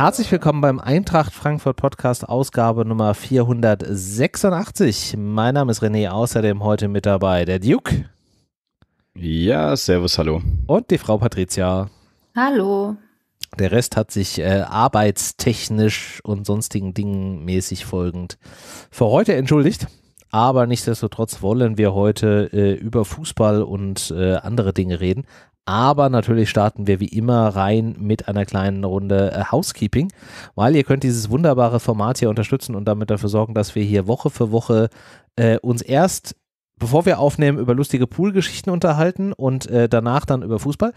Herzlich willkommen beim Eintracht Frankfurt Podcast Ausgabe Nummer 486. Mein Name ist René, außerdem heute mit dabei der Duke. Ja, servus, hallo. Und die Frau Patricia. Hallo. Der Rest hat sich äh, arbeitstechnisch und sonstigen Dingen mäßig folgend für heute entschuldigt. Aber nichtsdestotrotz wollen wir heute äh, über Fußball und äh, andere Dinge reden. Aber natürlich starten wir wie immer rein mit einer kleinen Runde äh, Housekeeping, weil ihr könnt dieses wunderbare Format hier unterstützen und damit dafür sorgen, dass wir hier Woche für Woche äh, uns erst bevor wir aufnehmen, über lustige Poolgeschichten unterhalten und äh, danach dann über Fußball.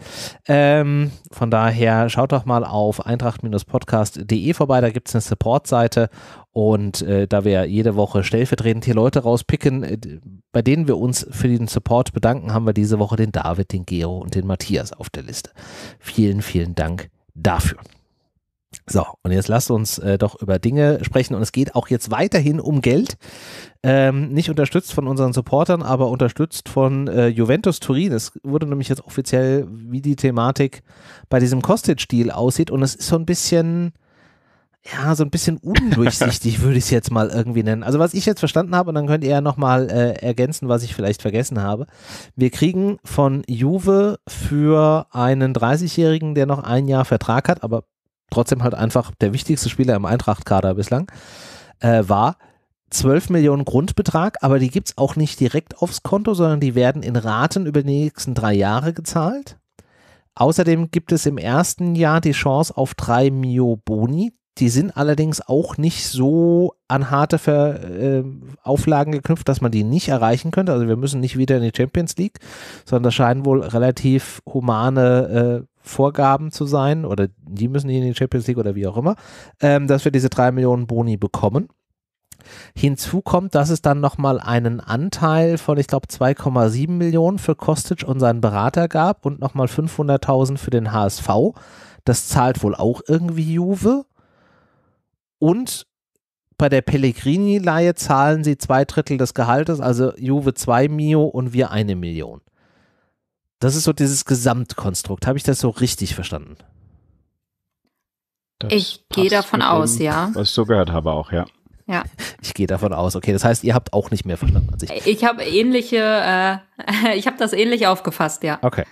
Ähm, von daher schaut doch mal auf eintracht-podcast.de vorbei, da gibt es eine Support-Seite und äh, da wir jede Woche stellvertretend hier Leute rauspicken, äh, bei denen wir uns für den Support bedanken, haben wir diese Woche den David, den Gero und den Matthias auf der Liste. Vielen, vielen Dank dafür. So, und jetzt lasst uns äh, doch über Dinge sprechen. Und es geht auch jetzt weiterhin um Geld. Ähm, nicht unterstützt von unseren Supportern, aber unterstützt von äh, Juventus Turin. Es wurde nämlich jetzt offiziell, wie die Thematik bei diesem costage deal aussieht. Und es ist so ein bisschen ja, so ein bisschen undurchsichtig würde ich es jetzt mal irgendwie nennen. Also was ich jetzt verstanden habe, und dann könnt ihr ja nochmal äh, ergänzen, was ich vielleicht vergessen habe. Wir kriegen von Juve für einen 30-Jährigen, der noch ein Jahr Vertrag hat, aber trotzdem halt einfach der wichtigste Spieler im Eintracht-Kader bislang, äh, war 12 Millionen Grundbetrag, aber die gibt es auch nicht direkt aufs Konto, sondern die werden in Raten über die nächsten drei Jahre gezahlt. Außerdem gibt es im ersten Jahr die Chance auf drei Mio Boni, die sind allerdings auch nicht so an harte Ver, äh, Auflagen geknüpft, dass man die nicht erreichen könnte. Also wir müssen nicht wieder in die Champions League, sondern das scheinen wohl relativ humane äh, Vorgaben zu sein oder die müssen nicht in die Champions League oder wie auch immer, ähm, dass wir diese drei Millionen Boni bekommen. Hinzu kommt, dass es dann nochmal einen Anteil von, ich glaube, 2,7 Millionen für Kostic und seinen Berater gab und nochmal 500.000 für den HSV. Das zahlt wohl auch irgendwie Juve. Und bei der Pellegrini-Leihe zahlen sie zwei Drittel des Gehaltes, also Juve 2 Mio und wir eine Million. Das ist so dieses Gesamtkonstrukt. Habe ich das so richtig verstanden? Das ich gehe davon aus, ja. Was ich so gehört habe auch, ja. Ja. Ich gehe davon aus. Okay, das heißt, ihr habt auch nicht mehr verstanden als ich. Ich habe ähnliche, äh, ich habe das ähnlich aufgefasst, ja. Okay.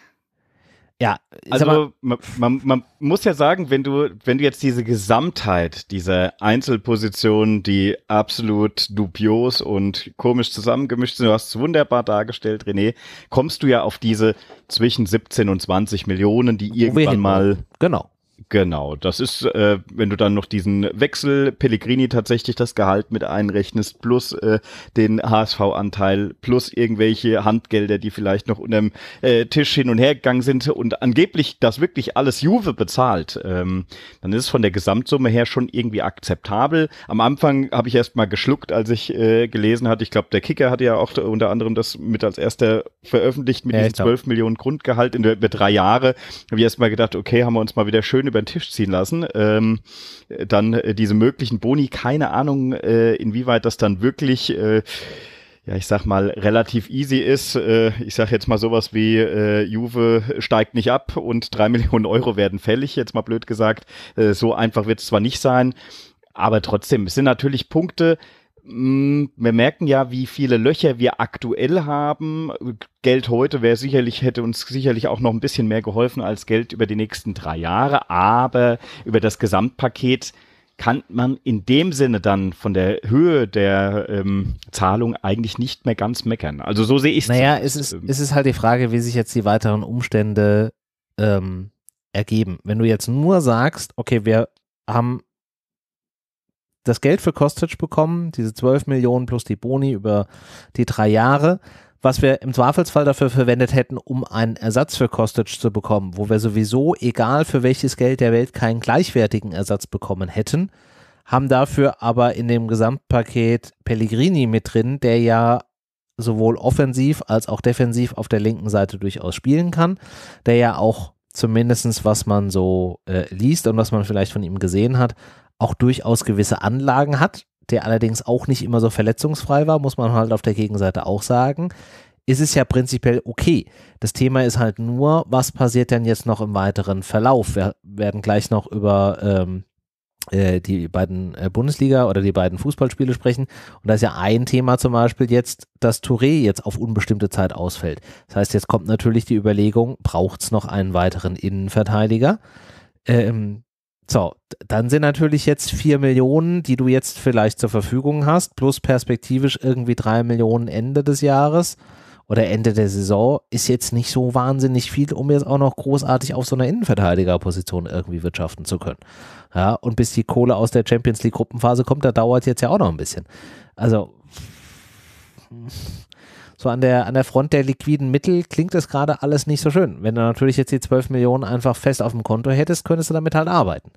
Ja, also man, man, man, muss ja sagen, wenn du, wenn du jetzt diese Gesamtheit dieser Einzelpositionen, die absolut dubios und komisch zusammengemischt sind, du hast es wunderbar dargestellt, René, kommst du ja auf diese zwischen 17 und 20 Millionen, die irgendwann mal genau. Genau, das ist, äh, wenn du dann noch diesen Wechsel Pellegrini tatsächlich das Gehalt mit einrechnest, plus äh, den HSV-Anteil, plus irgendwelche Handgelder, die vielleicht noch unterm äh, Tisch hin und her gegangen sind und angeblich das wirklich alles Juve bezahlt, ähm, dann ist es von der Gesamtsumme her schon irgendwie akzeptabel. Am Anfang habe ich erst mal geschluckt, als ich äh, gelesen hatte, ich glaube, der Kicker hatte ja auch unter anderem das mit als erster veröffentlicht mit ja, diesen 12 Millionen Grundgehalt in über drei Jahre. Habe ich erst mal gedacht, okay, haben wir uns mal wieder schön über den Tisch ziehen lassen. Ähm, dann äh, diese möglichen Boni, keine Ahnung, äh, inwieweit das dann wirklich, äh, ja, ich sag mal, relativ easy ist. Äh, ich sag jetzt mal sowas wie, äh, Juve steigt nicht ab und drei Millionen Euro werden fällig, jetzt mal blöd gesagt. Äh, so einfach wird es zwar nicht sein, aber trotzdem, es sind natürlich Punkte, Mm, wir merken ja, wie viele Löcher wir aktuell haben. Geld heute wäre sicherlich, hätte uns sicherlich auch noch ein bisschen mehr geholfen als Geld über die nächsten drei Jahre. Aber über das Gesamtpaket kann man in dem Sinne dann von der Höhe der ähm, Zahlung eigentlich nicht mehr ganz meckern. Also so sehe ich es. Naja, es ist, ähm, es ist halt die Frage, wie sich jetzt die weiteren Umstände ähm, ergeben. Wenn du jetzt nur sagst, okay, wir haben das Geld für Kostic bekommen, diese 12 Millionen plus die Boni über die drei Jahre, was wir im Zweifelsfall dafür verwendet hätten, um einen Ersatz für Kostic zu bekommen, wo wir sowieso, egal für welches Geld der Welt, keinen gleichwertigen Ersatz bekommen hätten, haben dafür aber in dem Gesamtpaket Pellegrini mit drin, der ja sowohl offensiv als auch defensiv auf der linken Seite durchaus spielen kann, der ja auch zumindestens was man so äh, liest und was man vielleicht von ihm gesehen hat, auch durchaus gewisse Anlagen hat, der allerdings auch nicht immer so verletzungsfrei war, muss man halt auf der Gegenseite auch sagen, ist es ja prinzipiell okay. Das Thema ist halt nur, was passiert denn jetzt noch im weiteren Verlauf? Wir werden gleich noch über ähm, äh, die beiden äh, Bundesliga oder die beiden Fußballspiele sprechen. Und da ist ja ein Thema zum Beispiel jetzt, dass Touré jetzt auf unbestimmte Zeit ausfällt. Das heißt, jetzt kommt natürlich die Überlegung, braucht es noch einen weiteren Innenverteidiger? Ähm, so, dann sind natürlich jetzt 4 Millionen, die du jetzt vielleicht zur Verfügung hast, plus perspektivisch irgendwie 3 Millionen Ende des Jahres oder Ende der Saison, ist jetzt nicht so wahnsinnig viel, um jetzt auch noch großartig auf so einer Innenverteidigerposition irgendwie wirtschaften zu können. Ja, und bis die Kohle aus der Champions League Gruppenphase kommt, da dauert jetzt ja auch noch ein bisschen. Also so an der, an der Front der liquiden Mittel klingt das gerade alles nicht so schön. Wenn du natürlich jetzt die 12 Millionen einfach fest auf dem Konto hättest, könntest du damit halt arbeiten.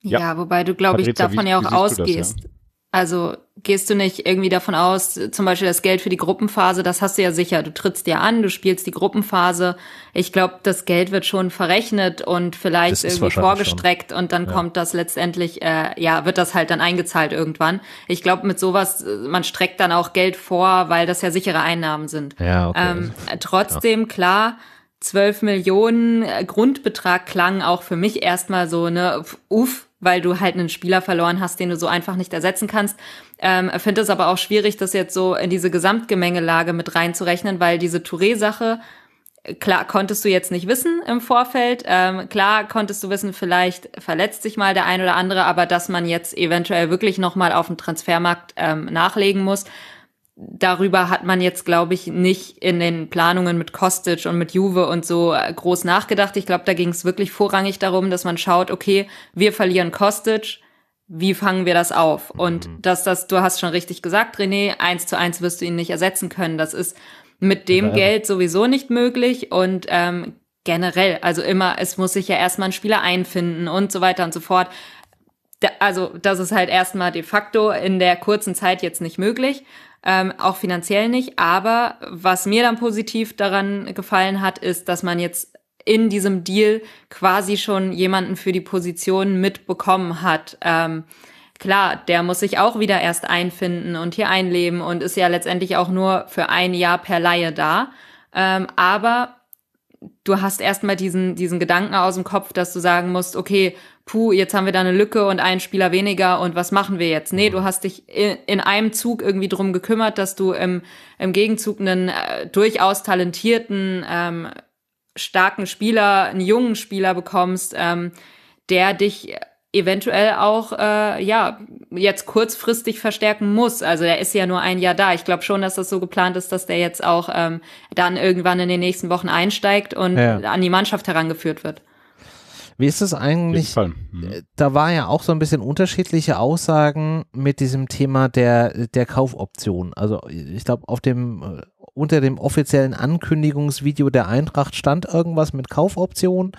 Ja, ja wobei du, glaube ich, davon wie, ja auch ausgehst. Das, ja? Also gehst du nicht irgendwie davon aus, zum Beispiel das Geld für die Gruppenphase, das hast du ja sicher. Du trittst dir an, du spielst die Gruppenphase. Ich glaube, das Geld wird schon verrechnet und vielleicht irgendwie vorgestreckt schon. und dann ja. kommt das letztendlich, äh, ja, wird das halt dann eingezahlt irgendwann. Ich glaube, mit sowas, äh, man streckt dann auch Geld vor, weil das ja sichere Einnahmen sind. Ja, okay. Ähm, trotzdem, ja. klar, 12 Millionen äh, Grundbetrag klang auch für mich erstmal so, ne, uff, weil du halt einen Spieler verloren hast, den du so einfach nicht ersetzen kannst. Ähm, Finde es aber auch schwierig, das jetzt so in diese Gesamtgemengelage mit reinzurechnen, weil diese Touré-Sache, klar, konntest du jetzt nicht wissen im Vorfeld. Ähm, klar, konntest du wissen, vielleicht verletzt sich mal der ein oder andere, aber dass man jetzt eventuell wirklich nochmal auf dem Transfermarkt ähm, nachlegen muss darüber hat man jetzt, glaube ich, nicht in den Planungen mit Kostic und mit Juve und so äh, groß nachgedacht. Ich glaube, da ging es wirklich vorrangig darum, dass man schaut, okay, wir verlieren Kostic, wie fangen wir das auf? Und mhm. dass das, du hast schon richtig gesagt, René, eins zu eins wirst du ihn nicht ersetzen können. Das ist mit dem ja. Geld sowieso nicht möglich und ähm, generell, also immer, es muss sich ja erstmal ein Spieler einfinden und so weiter und so fort. Da, also das ist halt erstmal de facto in der kurzen Zeit jetzt nicht möglich ähm, auch finanziell nicht. Aber was mir dann positiv daran gefallen hat, ist, dass man jetzt in diesem Deal quasi schon jemanden für die Position mitbekommen hat. Ähm, klar, der muss sich auch wieder erst einfinden und hier einleben und ist ja letztendlich auch nur für ein Jahr per Laie da. Ähm, aber du hast erstmal diesen, diesen Gedanken aus dem Kopf, dass du sagen musst, okay, puh, jetzt haben wir da eine Lücke und einen Spieler weniger und was machen wir jetzt? Nee, du hast dich in, in einem Zug irgendwie drum gekümmert, dass du im, im Gegenzug einen äh, durchaus talentierten, ähm, starken Spieler, einen jungen Spieler bekommst, ähm, der dich eventuell auch äh, ja jetzt kurzfristig verstärken muss. Also er ist ja nur ein Jahr da. Ich glaube schon, dass das so geplant ist, dass der jetzt auch ähm, dann irgendwann in den nächsten Wochen einsteigt und ja. an die Mannschaft herangeführt wird. Wie ist es eigentlich? Mhm. Äh, da war ja auch so ein bisschen unterschiedliche Aussagen mit diesem Thema der, der Kaufoption. Also ich glaube, auf dem äh, unter dem offiziellen Ankündigungsvideo der Eintracht stand irgendwas mit Kaufoption.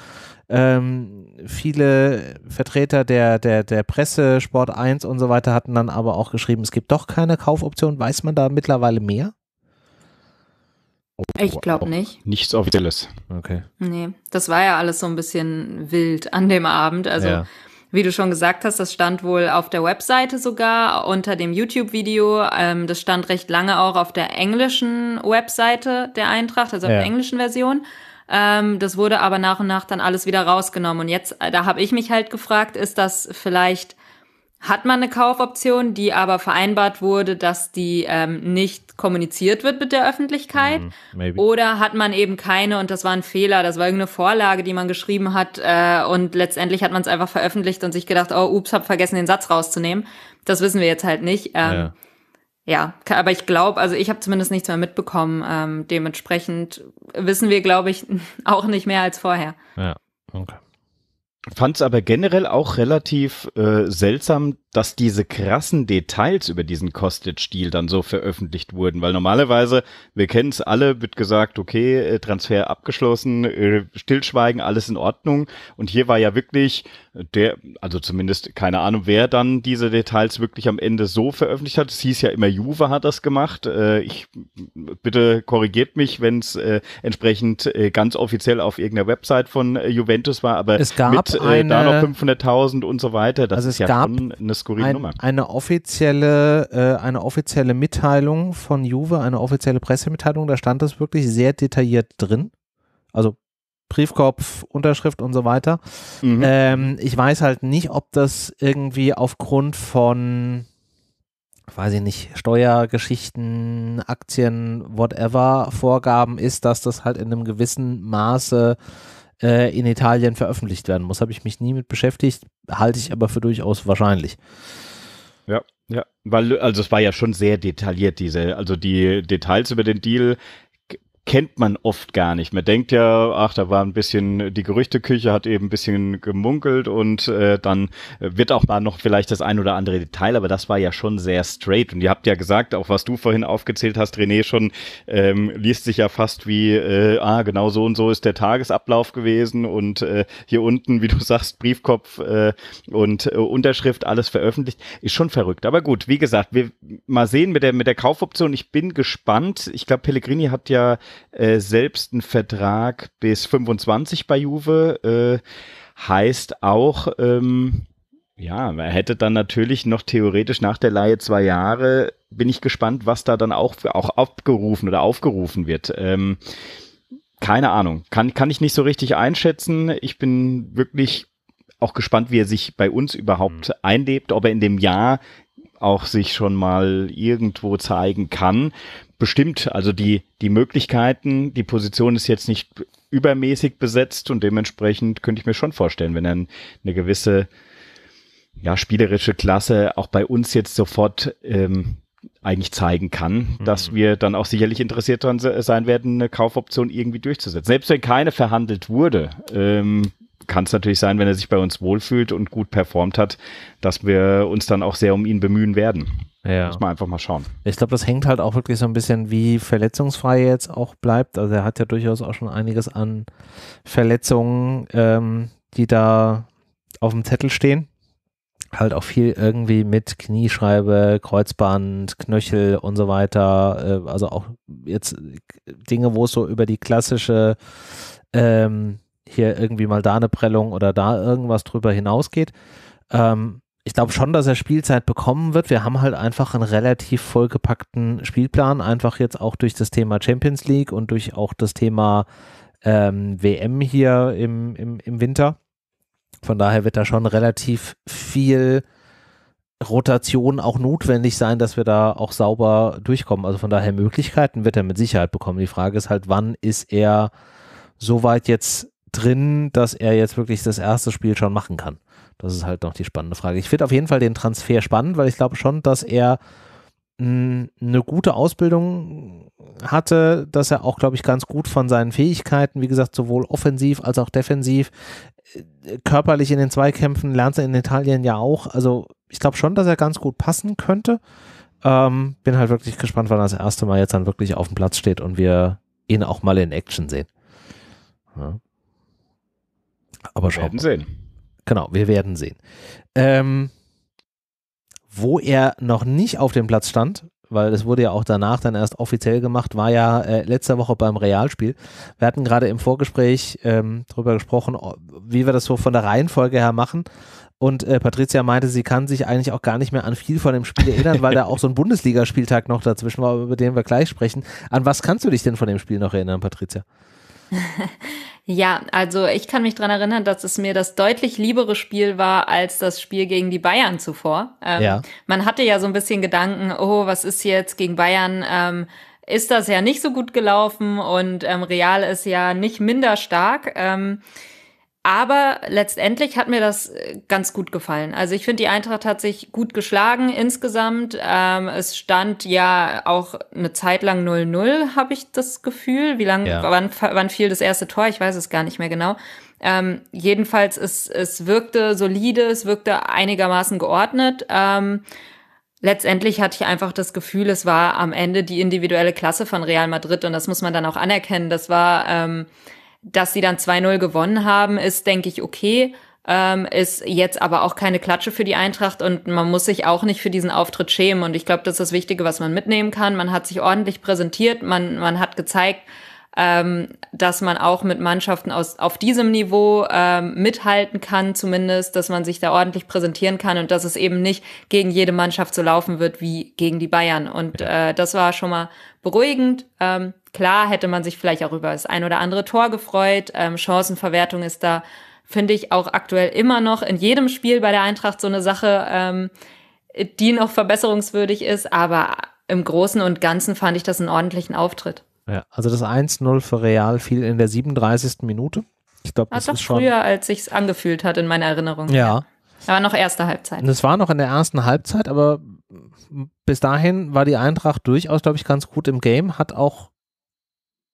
Ähm, viele Vertreter der, der, der Presse, Sport 1 und so weiter hatten dann aber auch geschrieben, es gibt doch keine Kaufoption. Weiß man da mittlerweile mehr? Oh, ich glaube oh, nicht. Nichts Offizielles. Okay. Nee, das war ja alles so ein bisschen wild an dem Abend. Also, ja. wie du schon gesagt hast, das stand wohl auf der Webseite sogar, unter dem YouTube-Video. Ähm, das stand recht lange auch auf der englischen Webseite der Eintracht, also auf ja. der englischen Version. Ähm, das wurde aber nach und nach dann alles wieder rausgenommen. Und jetzt, äh, da habe ich mich halt gefragt, ist das vielleicht hat man eine Kaufoption, die aber vereinbart wurde, dass die ähm, nicht kommuniziert wird mit der Öffentlichkeit? Mm, Oder hat man eben keine und das war ein Fehler, das war irgendeine Vorlage, die man geschrieben hat äh, und letztendlich hat man es einfach veröffentlicht und sich gedacht, oh, ups, hab vergessen, den Satz rauszunehmen. Das wissen wir jetzt halt nicht. Ähm, ja. ja. aber ich glaube, also ich habe zumindest nichts mehr mitbekommen. Ähm, dementsprechend wissen wir, glaube ich, auch nicht mehr als vorher. Ja, okay. Fand es aber generell auch relativ äh, seltsam, dass diese krassen Details über diesen Kostic-Stil dann so veröffentlicht wurden, weil normalerweise, wir kennen es alle, wird gesagt, okay, äh, Transfer abgeschlossen, äh, stillschweigen, alles in Ordnung. Und hier war ja wirklich äh, der, also zumindest keine Ahnung, wer dann diese Details wirklich am Ende so veröffentlicht hat. Es hieß ja immer, Juve hat das gemacht. Ich bitte korrigiert mich, wenn es entsprechend ganz offiziell auf irgendeiner Website von Juventus war, aber es gab mit eine, da noch 500.000 und so weiter, das also ist ja schon eine skurrile ein, Nummer. Eine offizielle, äh, eine offizielle Mitteilung von Juve, eine offizielle Pressemitteilung, da stand das wirklich sehr detailliert drin. Also Briefkopf, Unterschrift und so weiter. Mhm. Ähm, ich weiß halt nicht, ob das irgendwie aufgrund von weiß ich nicht, Steuergeschichten, Aktien, whatever, Vorgaben ist, dass das halt in einem gewissen Maße äh, in Italien veröffentlicht werden muss. Habe ich mich nie mit beschäftigt, halte ich aber für durchaus wahrscheinlich. Ja, ja, weil also es war ja schon sehr detailliert diese, also die Details über den Deal, kennt man oft gar nicht. Man denkt ja, ach, da war ein bisschen, die Gerüchteküche hat eben ein bisschen gemunkelt und äh, dann wird auch mal noch vielleicht das ein oder andere Detail, aber das war ja schon sehr straight. Und ihr habt ja gesagt, auch was du vorhin aufgezählt hast, René, schon ähm, liest sich ja fast wie, äh, ah, genau so und so ist der Tagesablauf gewesen und äh, hier unten, wie du sagst, Briefkopf äh, und äh, Unterschrift, alles veröffentlicht. Ist schon verrückt. Aber gut, wie gesagt, wir mal sehen mit der, mit der Kaufoption. Ich bin gespannt. Ich glaube, Pellegrini hat ja äh, selbst einen Vertrag bis 25 bei Juve. Äh, heißt auch, ähm, ja, er hätte dann natürlich noch theoretisch nach der Laie zwei Jahre. Bin ich gespannt, was da dann auch, auch abgerufen oder aufgerufen wird. Ähm, keine Ahnung. Kann, kann ich nicht so richtig einschätzen. Ich bin wirklich auch gespannt, wie er sich bei uns überhaupt mhm. einlebt, ob er in dem Jahr auch sich schon mal irgendwo zeigen kann. Bestimmt, also die, die Möglichkeiten, die Position ist jetzt nicht übermäßig besetzt und dementsprechend könnte ich mir schon vorstellen, wenn er eine gewisse ja, spielerische Klasse auch bei uns jetzt sofort ähm, eigentlich zeigen kann, mhm. dass wir dann auch sicherlich interessiert dran sein werden, eine Kaufoption irgendwie durchzusetzen. Selbst wenn keine verhandelt wurde, ähm, kann es natürlich sein, wenn er sich bei uns wohlfühlt und gut performt hat, dass wir uns dann auch sehr um ihn bemühen werden. Ja. Muss man einfach mal schauen. Ich glaube, das hängt halt auch wirklich so ein bisschen, wie verletzungsfrei er jetzt auch bleibt. Also er hat ja durchaus auch schon einiges an Verletzungen, ähm, die da auf dem Zettel stehen. Halt auch viel irgendwie mit Kniescheibe, Kreuzband, Knöchel und so weiter. Äh, also auch jetzt Dinge, wo es so über die klassische ähm, hier irgendwie mal da eine Prellung oder da irgendwas drüber hinausgeht. Ähm, ich glaube schon, dass er Spielzeit bekommen wird. Wir haben halt einfach einen relativ vollgepackten Spielplan, einfach jetzt auch durch das Thema Champions League und durch auch das Thema ähm, WM hier im, im, im Winter. Von daher wird da schon relativ viel Rotation auch notwendig sein, dass wir da auch sauber durchkommen. Also von daher Möglichkeiten wird er mit Sicherheit bekommen. Die Frage ist halt, wann ist er soweit jetzt drin, dass er jetzt wirklich das erste Spiel schon machen kann? Das ist halt noch die spannende Frage. Ich finde auf jeden Fall den Transfer spannend, weil ich glaube schon, dass er mm, eine gute Ausbildung hatte, dass er auch, glaube ich, ganz gut von seinen Fähigkeiten, wie gesagt, sowohl offensiv als auch defensiv, äh, körperlich in den Zweikämpfen, lernt er in Italien ja auch. Also ich glaube schon, dass er ganz gut passen könnte. Ähm, bin halt wirklich gespannt, wann er das erste Mal jetzt dann wirklich auf dem Platz steht und wir ihn auch mal in Action sehen. Ja. Aber wir werden sehen. Genau, wir werden sehen. Ähm, wo er noch nicht auf dem Platz stand, weil es wurde ja auch danach dann erst offiziell gemacht, war ja äh, letzte Woche beim Realspiel. Wir hatten gerade im Vorgespräch ähm, darüber gesprochen, wie wir das so von der Reihenfolge her machen. Und äh, Patricia meinte, sie kann sich eigentlich auch gar nicht mehr an viel von dem Spiel erinnern, weil da auch so ein Bundesligaspieltag noch dazwischen war, über den wir gleich sprechen. An was kannst du dich denn von dem Spiel noch erinnern, Patricia? ja, also ich kann mich dran erinnern, dass es mir das deutlich liebere Spiel war als das Spiel gegen die Bayern zuvor. Ähm, ja. Man hatte ja so ein bisschen Gedanken, oh, was ist jetzt gegen Bayern? Ähm, ist das ja nicht so gut gelaufen und ähm, Real ist ja nicht minder stark. Ähm, aber letztendlich hat mir das äh, ganz gut gefallen. Also ich finde, die Eintracht hat sich gut geschlagen insgesamt. Ähm, es stand ja auch eine Zeit lang 0-0, habe ich das Gefühl. Wie lange, ja. wann, wann fiel das erste Tor? Ich weiß es gar nicht mehr genau. Ähm, jedenfalls, es, es wirkte solide, es wirkte einigermaßen geordnet. Ähm, letztendlich hatte ich einfach das Gefühl, es war am Ende die individuelle Klasse von Real Madrid und das muss man dann auch anerkennen. Das war... Ähm, dass sie dann 2-0 gewonnen haben, ist, denke ich, okay. Ähm, ist jetzt aber auch keine Klatsche für die Eintracht und man muss sich auch nicht für diesen Auftritt schämen. Und ich glaube, das ist das Wichtige, was man mitnehmen kann. Man hat sich ordentlich präsentiert, man, man hat gezeigt, ähm, dass man auch mit Mannschaften aus, auf diesem Niveau ähm, mithalten kann, zumindest, dass man sich da ordentlich präsentieren kann und dass es eben nicht gegen jede Mannschaft so laufen wird wie gegen die Bayern. Und äh, das war schon mal beruhigend. Ähm, klar hätte man sich vielleicht auch über das ein oder andere Tor gefreut. Ähm, Chancenverwertung ist da, finde ich, auch aktuell immer noch in jedem Spiel bei der Eintracht so eine Sache, ähm, die noch verbesserungswürdig ist. Aber im Großen und Ganzen fand ich das einen ordentlichen Auftritt. Ja, also das 1-0 für Real fiel in der 37. Minute. Ich glaube, das ist schon früher, als sich es angefühlt hat in meiner Erinnerung. Ja. Aber noch erste Halbzeit. Das war noch in der ersten Halbzeit, aber bis dahin war die Eintracht durchaus, glaube ich, ganz gut im Game, hat auch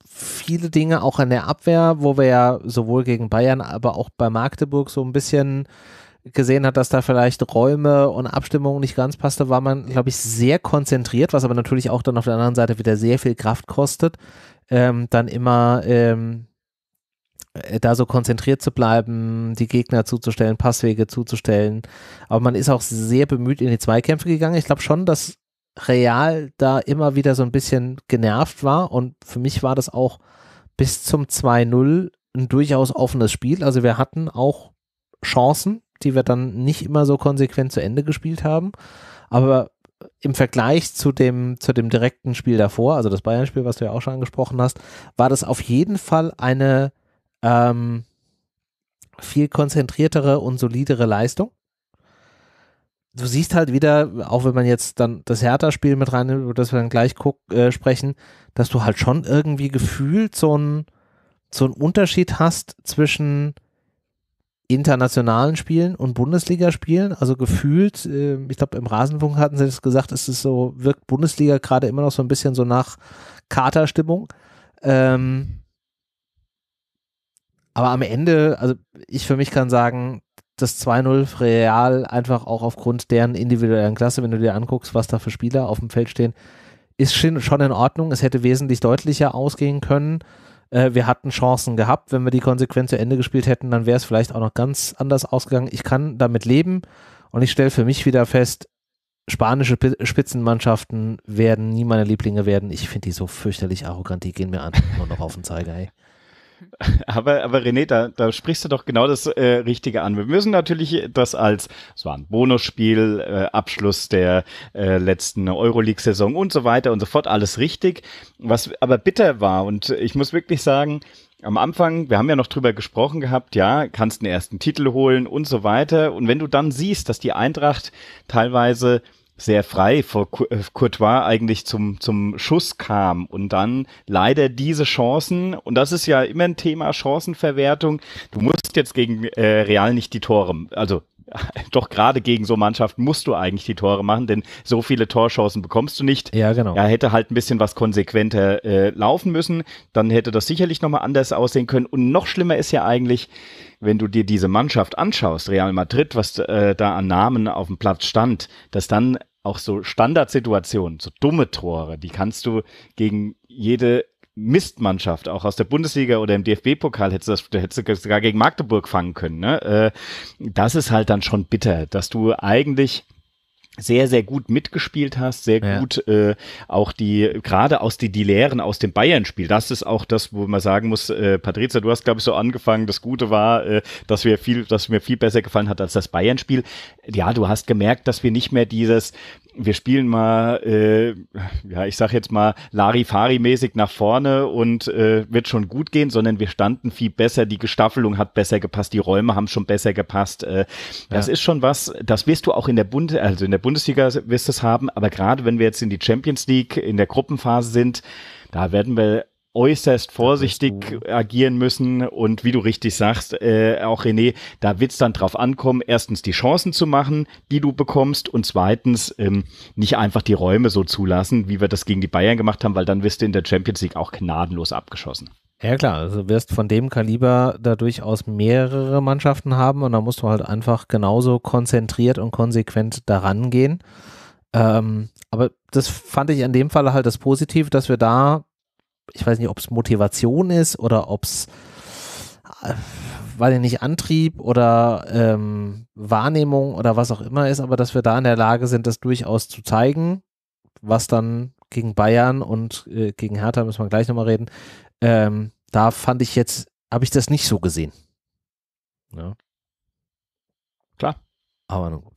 viele Dinge auch in der Abwehr, wo wir ja sowohl gegen Bayern, aber auch bei Magdeburg so ein bisschen gesehen hat, dass da vielleicht Räume und Abstimmung nicht ganz passte, war man, glaube ich, sehr konzentriert, was aber natürlich auch dann auf der anderen Seite wieder sehr viel Kraft kostet, ähm, dann immer ähm, äh, da so konzentriert zu bleiben, die Gegner zuzustellen, Passwege zuzustellen. Aber man ist auch sehr bemüht in die Zweikämpfe gegangen. Ich glaube schon, dass Real da immer wieder so ein bisschen genervt war und für mich war das auch bis zum 2-0 ein durchaus offenes Spiel. Also wir hatten auch Chancen, die wir dann nicht immer so konsequent zu Ende gespielt haben. Aber im Vergleich zu dem, zu dem direkten Spiel davor, also das Bayern-Spiel, was du ja auch schon angesprochen hast, war das auf jeden Fall eine ähm, viel konzentriertere und solidere Leistung. Du siehst halt wieder, auch wenn man jetzt dann das Hertha-Spiel mit rein, über das wir dann gleich guck, äh, sprechen, dass du halt schon irgendwie gefühlt so einen so einen Unterschied hast zwischen internationalen Spielen und Bundesligaspielen. Also gefühlt, äh, ich glaube, im Rasenfunk hatten sie das gesagt, es ist so, wirkt Bundesliga gerade immer noch so ein bisschen so nach Katerstimmung. Ähm, aber am Ende, also ich für mich kann sagen, das 2-0 Real einfach auch aufgrund deren individuellen Klasse, wenn du dir anguckst, was da für Spieler auf dem Feld stehen, ist schon in Ordnung. Es hätte wesentlich deutlicher ausgehen können äh, wir hatten Chancen gehabt. Wenn wir die Konsequenz zu Ende gespielt hätten, dann wäre es vielleicht auch noch ganz anders ausgegangen. Ich kann damit leben und ich stelle für mich wieder fest, spanische P Spitzenmannschaften werden nie meine Lieblinge werden. Ich finde die so fürchterlich arrogant, die gehen mir einfach nur noch auf den Zeiger. Ey. Aber, aber René, da, da sprichst du doch genau das äh, Richtige an. Wir müssen natürlich das als, es war ein Bonusspiel, äh, Abschluss der äh, letzten Euroleague-Saison und so weiter und so fort, alles richtig. Was aber bitter war und ich muss wirklich sagen, am Anfang, wir haben ja noch drüber gesprochen gehabt, ja, kannst den ersten Titel holen und so weiter. Und wenn du dann siehst, dass die Eintracht teilweise sehr frei vor äh, Courtois eigentlich zum, zum Schuss kam und dann leider diese Chancen, und das ist ja immer ein Thema Chancenverwertung, du musst jetzt gegen äh, Real nicht die Tore, also doch gerade gegen so Mannschaften musst du eigentlich die Tore machen, denn so viele Torchancen bekommst du nicht. Ja, genau. Er hätte halt ein bisschen was konsequenter äh, laufen müssen, dann hätte das sicherlich nochmal anders aussehen können. Und noch schlimmer ist ja eigentlich, wenn du dir diese Mannschaft anschaust, Real Madrid, was äh, da an Namen auf dem Platz stand, dass dann auch so Standardsituationen, so dumme Tore, die kannst du gegen jede Mistmannschaft, auch aus der Bundesliga oder im DFB-Pokal, hättest du, das, hättest du sogar gegen Magdeburg fangen können. Ne? Äh, das ist halt dann schon bitter, dass du eigentlich sehr, sehr gut mitgespielt hast, sehr ja. gut äh, auch die, gerade aus die, die Lehren aus dem Bayern-Spiel, das ist auch das, wo man sagen muss, äh, Patrizia, du hast, glaube ich, so angefangen, das Gute war, äh, dass wir viel, dass mir viel besser gefallen hat als das Bayern-Spiel. Ja, du hast gemerkt, dass wir nicht mehr dieses, wir spielen mal, äh, ja, ich sag jetzt mal Larifari-mäßig nach vorne und äh, wird schon gut gehen, sondern wir standen viel besser, die Gestaffelung hat besser gepasst, die Räume haben schon besser gepasst. Äh, das ja. ist schon was, das wirst du auch in der Bund, also in der Bundesliga wirst du es haben, aber gerade wenn wir jetzt in die Champions League in der Gruppenphase sind, da werden wir äußerst vorsichtig agieren müssen und wie du richtig sagst, äh, auch René, da wird es dann drauf ankommen, erstens die Chancen zu machen, die du bekommst und zweitens ähm, nicht einfach die Räume so zulassen, wie wir das gegen die Bayern gemacht haben, weil dann wirst du in der Champions League auch gnadenlos abgeschossen. Ja klar, also wirst von dem Kaliber da durchaus mehrere Mannschaften haben und da musst du halt einfach genauso konzentriert und konsequent daran gehen. Ähm, aber das fand ich in dem Fall halt das Positive, dass wir da, ich weiß nicht, ob es Motivation ist oder ob es, äh, weiß ich nicht, Antrieb oder ähm, Wahrnehmung oder was auch immer ist, aber dass wir da in der Lage sind, das durchaus zu zeigen, was dann gegen Bayern und äh, gegen Hertha müssen wir gleich nochmal reden, ähm, da fand ich jetzt, habe ich das nicht so gesehen. Ja. Klar. Aber nun gut.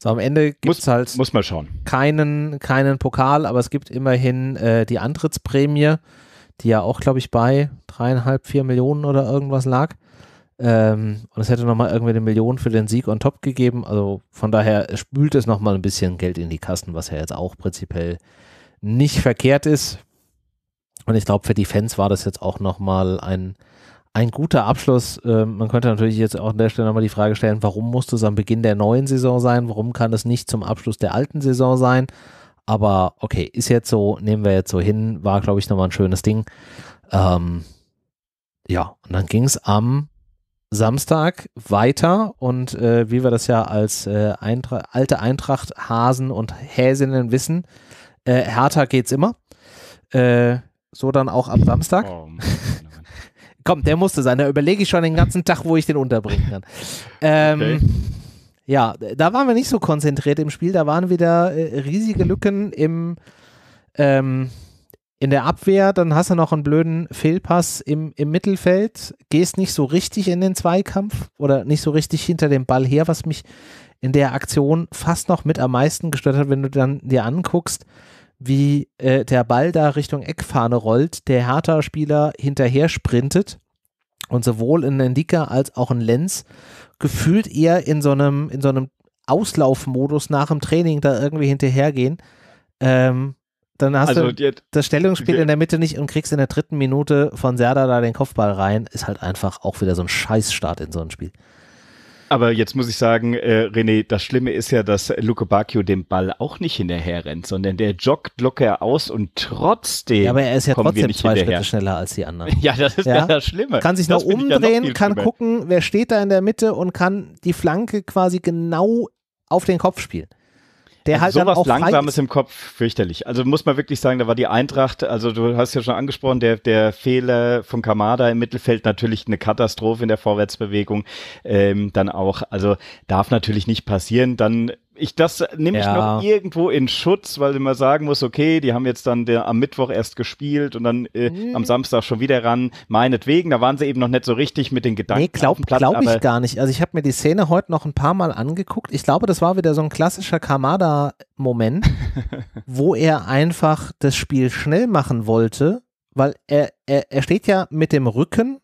So, am Ende gibt es halt muss man schauen. Keinen, keinen Pokal, aber es gibt immerhin äh, die Antrittsprämie, die ja auch, glaube ich, bei dreieinhalb, vier Millionen oder irgendwas lag. Ähm, und es hätte nochmal irgendwie eine Million für den Sieg on top gegeben. Also von daher spült es nochmal ein bisschen Geld in die Kassen, was ja jetzt auch prinzipiell nicht verkehrt ist, und ich glaube, für die Fans war das jetzt auch nochmal ein, ein guter Abschluss. Ähm, man könnte natürlich jetzt auch an der Stelle nochmal die Frage stellen, warum muss das am Beginn der neuen Saison sein? Warum kann das nicht zum Abschluss der alten Saison sein? Aber okay, ist jetzt so, nehmen wir jetzt so hin, war, glaube ich, nochmal ein schönes Ding. Ähm, ja, und dann ging es am Samstag weiter und äh, wie wir das ja als äh, Eintra alte Eintracht Hasen und Häsinnen wissen, äh, härter geht's immer. Äh, so dann auch am Samstag. Oh, oh, oh Komm, der musste sein. Da überlege ich schon den ganzen Tag, wo ich den unterbringen kann. Ähm, okay. Ja, da waren wir nicht so konzentriert im Spiel. Da waren wieder äh, riesige Lücken im, ähm, in der Abwehr. Dann hast du noch einen blöden Fehlpass im, im Mittelfeld. Gehst nicht so richtig in den Zweikampf oder nicht so richtig hinter dem Ball her, was mich in der Aktion fast noch mit am meisten gestört hat, wenn du dann dir anguckst wie äh, der Ball da Richtung Eckfahne rollt, der Hertha-Spieler hinterher sprintet und sowohl in Ndika als auch in Lenz gefühlt eher in so einem, in so einem Auslaufmodus nach dem Training da irgendwie hinterhergehen. Ähm, dann hast also, du das Stellungsspiel in der Mitte nicht und kriegst in der dritten Minute von Serda da den Kopfball rein. Ist halt einfach auch wieder so ein Scheißstart in so ein Spiel. Aber jetzt muss ich sagen, äh, René, das Schlimme ist ja, dass Luke Bacchio dem Ball auch nicht hinterher rennt, sondern der joggt locker aus und trotzdem. Ja, aber er ist ja trotzdem zwei hinterher. Schritte schneller als die anderen. Ja, das ist ja, ja das Schlimme. Kann sich noch umdrehen, ja noch kann gucken, wer steht da in der Mitte und kann die Flanke quasi genau auf den Kopf spielen der halt sowas Langsames im Kopf fürchterlich. Also muss man wirklich sagen, da war die Eintracht, also du hast ja schon angesprochen, der, der Fehler von Kamada im Mittelfeld natürlich eine Katastrophe in der Vorwärtsbewegung. Ähm, dann auch, also darf natürlich nicht passieren. Dann ich das nehme ich noch irgendwo in Schutz, weil man sagen muss, okay, die haben jetzt dann der, am Mittwoch erst gespielt und dann äh, mhm. am Samstag schon wieder ran. Meinetwegen, da waren sie eben noch nicht so richtig mit den Gedanken. Nee, glaube glaub ich gar nicht. Also ich habe mir die Szene heute noch ein paar Mal angeguckt. Ich glaube, das war wieder so ein klassischer Kamada-Moment, wo er einfach das Spiel schnell machen wollte, weil er, er, er steht ja mit dem Rücken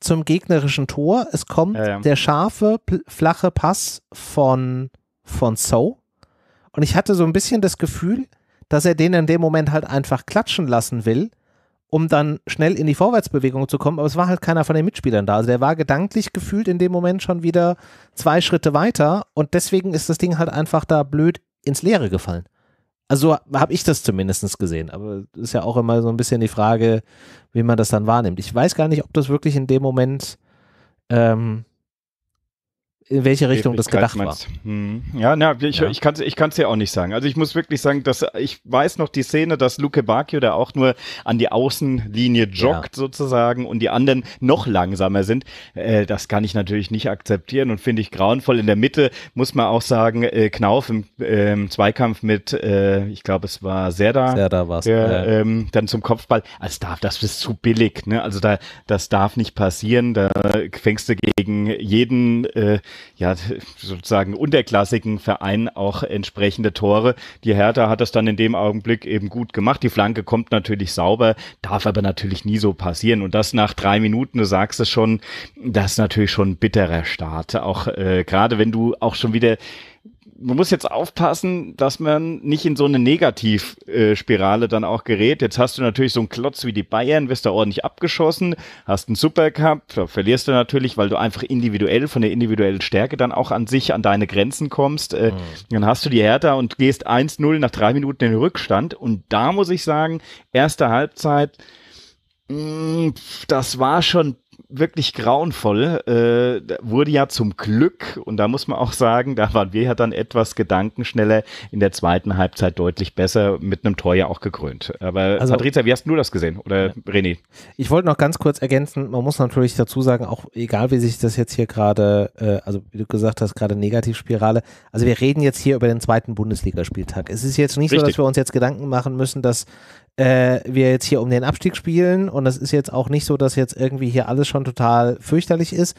zum gegnerischen Tor. Es kommt ja, ja. der scharfe, flache Pass von von So. Und ich hatte so ein bisschen das Gefühl, dass er den in dem Moment halt einfach klatschen lassen will, um dann schnell in die Vorwärtsbewegung zu kommen. Aber es war halt keiner von den Mitspielern da. Also der war gedanklich gefühlt in dem Moment schon wieder zwei Schritte weiter. Und deswegen ist das Ding halt einfach da blöd ins Leere gefallen. Also so habe ich das zumindest gesehen. Aber ist ja auch immer so ein bisschen die Frage, wie man das dann wahrnimmt. Ich weiß gar nicht, ob das wirklich in dem Moment ähm, in welche Richtung das gedacht meinst. war. Hm. Ja, na, ich, ja. ich kann es ich kann's ja auch nicht sagen. Also ich muss wirklich sagen, dass ich weiß noch die Szene, dass Luke Bacchio da auch nur an die Außenlinie joggt ja. sozusagen und die anderen noch langsamer sind. Äh, das kann ich natürlich nicht akzeptieren und finde ich grauenvoll. In der Mitte muss man auch sagen, äh, Knauf im äh, Zweikampf mit, äh, ich glaube es war Serda, Serda war's, der, ja. ähm, dann zum Kopfball. Als darf, das ist zu billig. Ne? Also da, das darf nicht passieren. Da fängst du gegen jeden äh, ja, sozusagen unterklassigen Verein auch entsprechende Tore. Die Hertha hat das dann in dem Augenblick eben gut gemacht. Die Flanke kommt natürlich sauber, darf aber natürlich nie so passieren. Und das nach drei Minuten, du sagst es schon, das ist natürlich schon ein bitterer Start. Auch äh, gerade wenn du auch schon wieder man muss jetzt aufpassen, dass man nicht in so eine Negativspirale dann auch gerät. Jetzt hast du natürlich so einen Klotz wie die Bayern, wirst da ordentlich abgeschossen, hast einen Supercup, da verlierst du natürlich, weil du einfach individuell von der individuellen Stärke dann auch an sich an deine Grenzen kommst. Äh, mhm. Dann hast du die Hertha und gehst 1-0 nach drei Minuten in den Rückstand. Und da muss ich sagen, erste Halbzeit, mm, das war schon wirklich grauenvoll, äh, wurde ja zum Glück, und da muss man auch sagen, da waren wir ja dann etwas gedankenschneller in der zweiten Halbzeit deutlich besser, mit einem Tor ja auch gekrönt. Aber also, Patricia, wie hast du das gesehen? Oder ja. René? Ich wollte noch ganz kurz ergänzen, man muss natürlich dazu sagen, auch egal wie sich das jetzt hier gerade, äh, also wie du gesagt hast, gerade Negativspirale, also wir reden jetzt hier über den zweiten Bundesligaspieltag. Es ist jetzt nicht Richtig. so, dass wir uns jetzt Gedanken machen müssen, dass äh, wir jetzt hier um den Abstieg spielen und es ist jetzt auch nicht so, dass jetzt irgendwie hier alles schon schon total fürchterlich ist.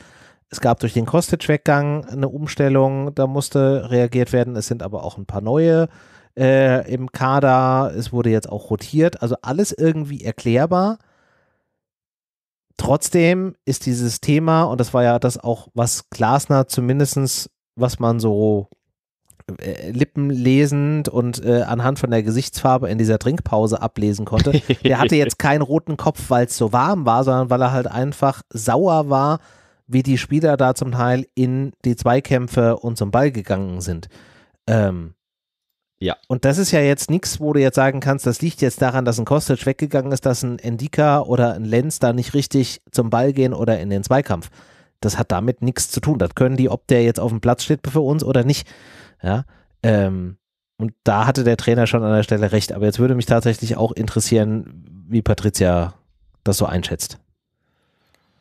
Es gab durch den Kostic-Weggang eine Umstellung, da musste reagiert werden. Es sind aber auch ein paar neue äh, im Kader. Es wurde jetzt auch rotiert. Also alles irgendwie erklärbar. Trotzdem ist dieses Thema, und das war ja das auch, was Glasner zumindestens, was man so äh, lippenlesend und äh, anhand von der Gesichtsfarbe in dieser Trinkpause ablesen konnte, der hatte jetzt keinen roten Kopf, weil es so warm war, sondern weil er halt einfach sauer war, wie die Spieler da zum Teil in die Zweikämpfe und zum Ball gegangen sind. Ähm, ja. Und das ist ja jetzt nichts, wo du jetzt sagen kannst, das liegt jetzt daran, dass ein Kostic weggegangen ist, dass ein Endika oder ein Lenz da nicht richtig zum Ball gehen oder in den Zweikampf. Das hat damit nichts zu tun. Das können die, ob der jetzt auf dem Platz steht für uns oder nicht, ja, ähm, und da hatte der Trainer schon an der Stelle recht. Aber jetzt würde mich tatsächlich auch interessieren, wie Patricia das so einschätzt.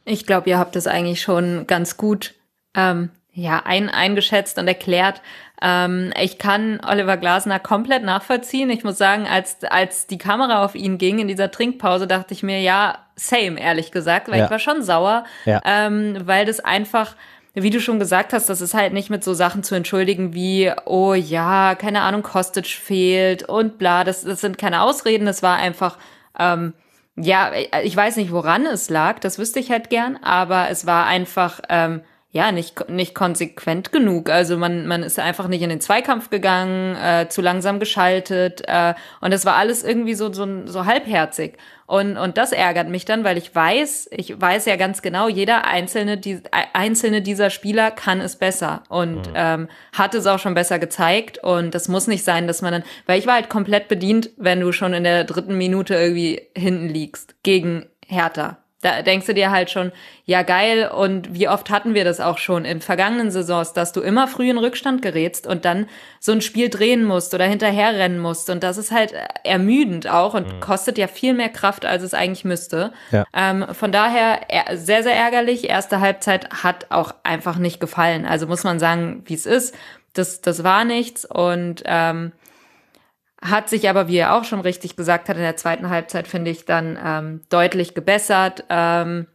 Ich glaube, ihr habt es eigentlich schon ganz gut ähm, ja, ein, eingeschätzt und erklärt. Ähm, ich kann Oliver Glasner komplett nachvollziehen. Ich muss sagen, als, als die Kamera auf ihn ging in dieser Trinkpause, dachte ich mir, ja, same, ehrlich gesagt, weil ja. ich war schon sauer, ja. ähm, weil das einfach wie du schon gesagt hast, das ist halt nicht mit so Sachen zu entschuldigen wie, oh ja, keine Ahnung, Kostic fehlt und bla. Das, das sind keine Ausreden, das war einfach, ähm, ja, ich weiß nicht, woran es lag, das wüsste ich halt gern, aber es war einfach, ähm, ja, nicht, nicht konsequent genug. Also man, man ist einfach nicht in den Zweikampf gegangen, äh, zu langsam geschaltet äh, und das war alles irgendwie so, so, so halbherzig. Und, und das ärgert mich dann, weil ich weiß, ich weiß ja ganz genau, jeder einzelne, die, äh, einzelne dieser Spieler kann es besser und mhm. ähm, hat es auch schon besser gezeigt. Und das muss nicht sein, dass man dann, weil ich war halt komplett bedient, wenn du schon in der dritten Minute irgendwie hinten liegst gegen Hertha. Da denkst du dir halt schon, ja geil, und wie oft hatten wir das auch schon in vergangenen Saisons, dass du immer früh in Rückstand gerätst und dann so ein Spiel drehen musst oder hinterherrennen musst. Und das ist halt ermüdend auch und mhm. kostet ja viel mehr Kraft, als es eigentlich müsste. Ja. Ähm, von daher sehr, sehr ärgerlich. Erste Halbzeit hat auch einfach nicht gefallen. Also muss man sagen, wie es ist. Das, das war nichts. Und ähm, hat sich aber, wie er auch schon richtig gesagt hat, in der zweiten Halbzeit, finde ich, dann ähm, deutlich gebessert. Ähm,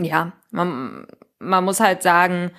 ja, man, man muss halt sagen,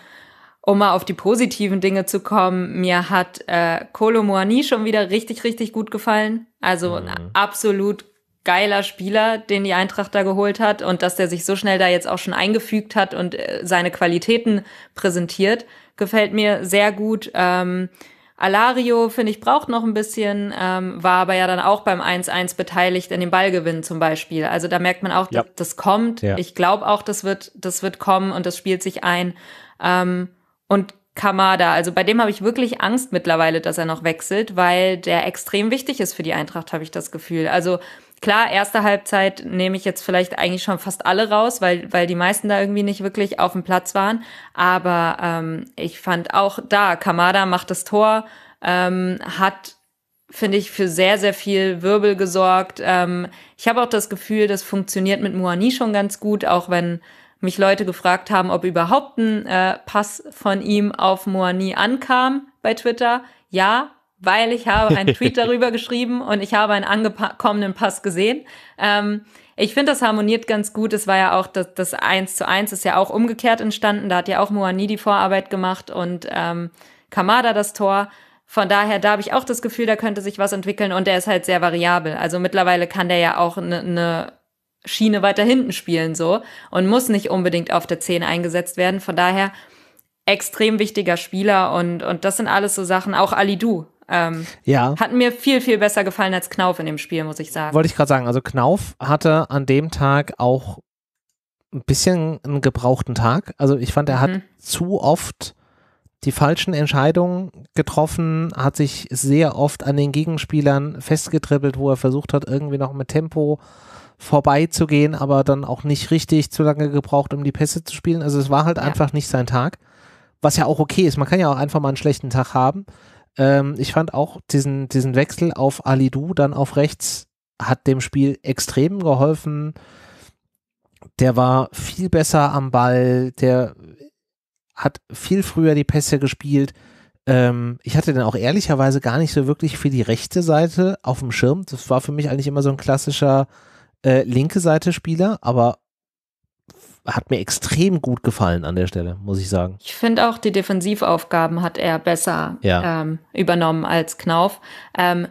um mal auf die positiven Dinge zu kommen, mir hat äh, Kolo Moani schon wieder richtig, richtig gut gefallen. Also mhm. ein absolut geiler Spieler, den die Eintracht da geholt hat und dass der sich so schnell da jetzt auch schon eingefügt hat und äh, seine Qualitäten präsentiert, gefällt mir sehr gut. Ähm, Alario, finde ich, braucht noch ein bisschen, ähm, war aber ja dann auch beim 1-1 beteiligt in dem Ballgewinn zum Beispiel. Also da merkt man auch, ja. das kommt. Ja. Ich glaube auch, das wird, das wird kommen und das spielt sich ein. Ähm, und Kamada, also bei dem habe ich wirklich Angst mittlerweile, dass er noch wechselt, weil der extrem wichtig ist für die Eintracht, habe ich das Gefühl. Also klar, erste Halbzeit nehme ich jetzt vielleicht eigentlich schon fast alle raus, weil, weil die meisten da irgendwie nicht wirklich auf dem Platz waren. Aber ähm, ich fand auch da, Kamada macht das Tor, ähm, hat finde ich, für sehr, sehr viel Wirbel gesorgt. Ähm, ich habe auch das Gefühl, das funktioniert mit Moani schon ganz gut, auch wenn mich Leute gefragt haben, ob überhaupt ein äh, Pass von ihm auf Moani ankam bei Twitter. Ja, weil ich habe einen Tweet darüber geschrieben und ich habe einen angekommenen Pass gesehen. Ähm, ich finde, das harmoniert ganz gut. Es war ja auch das, das 1 zu 1 ist ja auch umgekehrt entstanden. Da hat ja auch Moani die Vorarbeit gemacht und ähm, Kamada das Tor. Von daher, da habe ich auch das Gefühl, da könnte sich was entwickeln und der ist halt sehr variabel. Also mittlerweile kann der ja auch eine ne Schiene weiter hinten spielen so und muss nicht unbedingt auf der 10 eingesetzt werden. Von daher extrem wichtiger Spieler und, und das sind alles so Sachen, auch Ali Du. Ähm, ja. Hat mir viel, viel besser gefallen als Knauf in dem Spiel, muss ich sagen. Wollte ich gerade sagen. Also Knauf hatte an dem Tag auch ein bisschen einen gebrauchten Tag. Also ich fand, er hat mhm. zu oft die falschen Entscheidungen getroffen, hat sich sehr oft an den Gegenspielern festgetribbelt, wo er versucht hat, irgendwie noch mit Tempo vorbeizugehen, aber dann auch nicht richtig zu lange gebraucht, um die Pässe zu spielen. Also es war halt ja. einfach nicht sein Tag, was ja auch okay ist. Man kann ja auch einfach mal einen schlechten Tag haben. Ähm, ich fand auch diesen, diesen Wechsel auf Ali dann auf rechts hat dem Spiel extrem geholfen. Der war viel besser am Ball, der hat viel früher die Pässe gespielt. Ähm, ich hatte dann auch ehrlicherweise gar nicht so wirklich für die rechte Seite auf dem Schirm. Das war für mich eigentlich immer so ein klassischer äh, linke Seite Spieler, aber hat mir extrem gut gefallen an der Stelle, muss ich sagen. Ich finde auch, die Defensivaufgaben hat er besser ja. ähm, übernommen als Knauf. Ähm,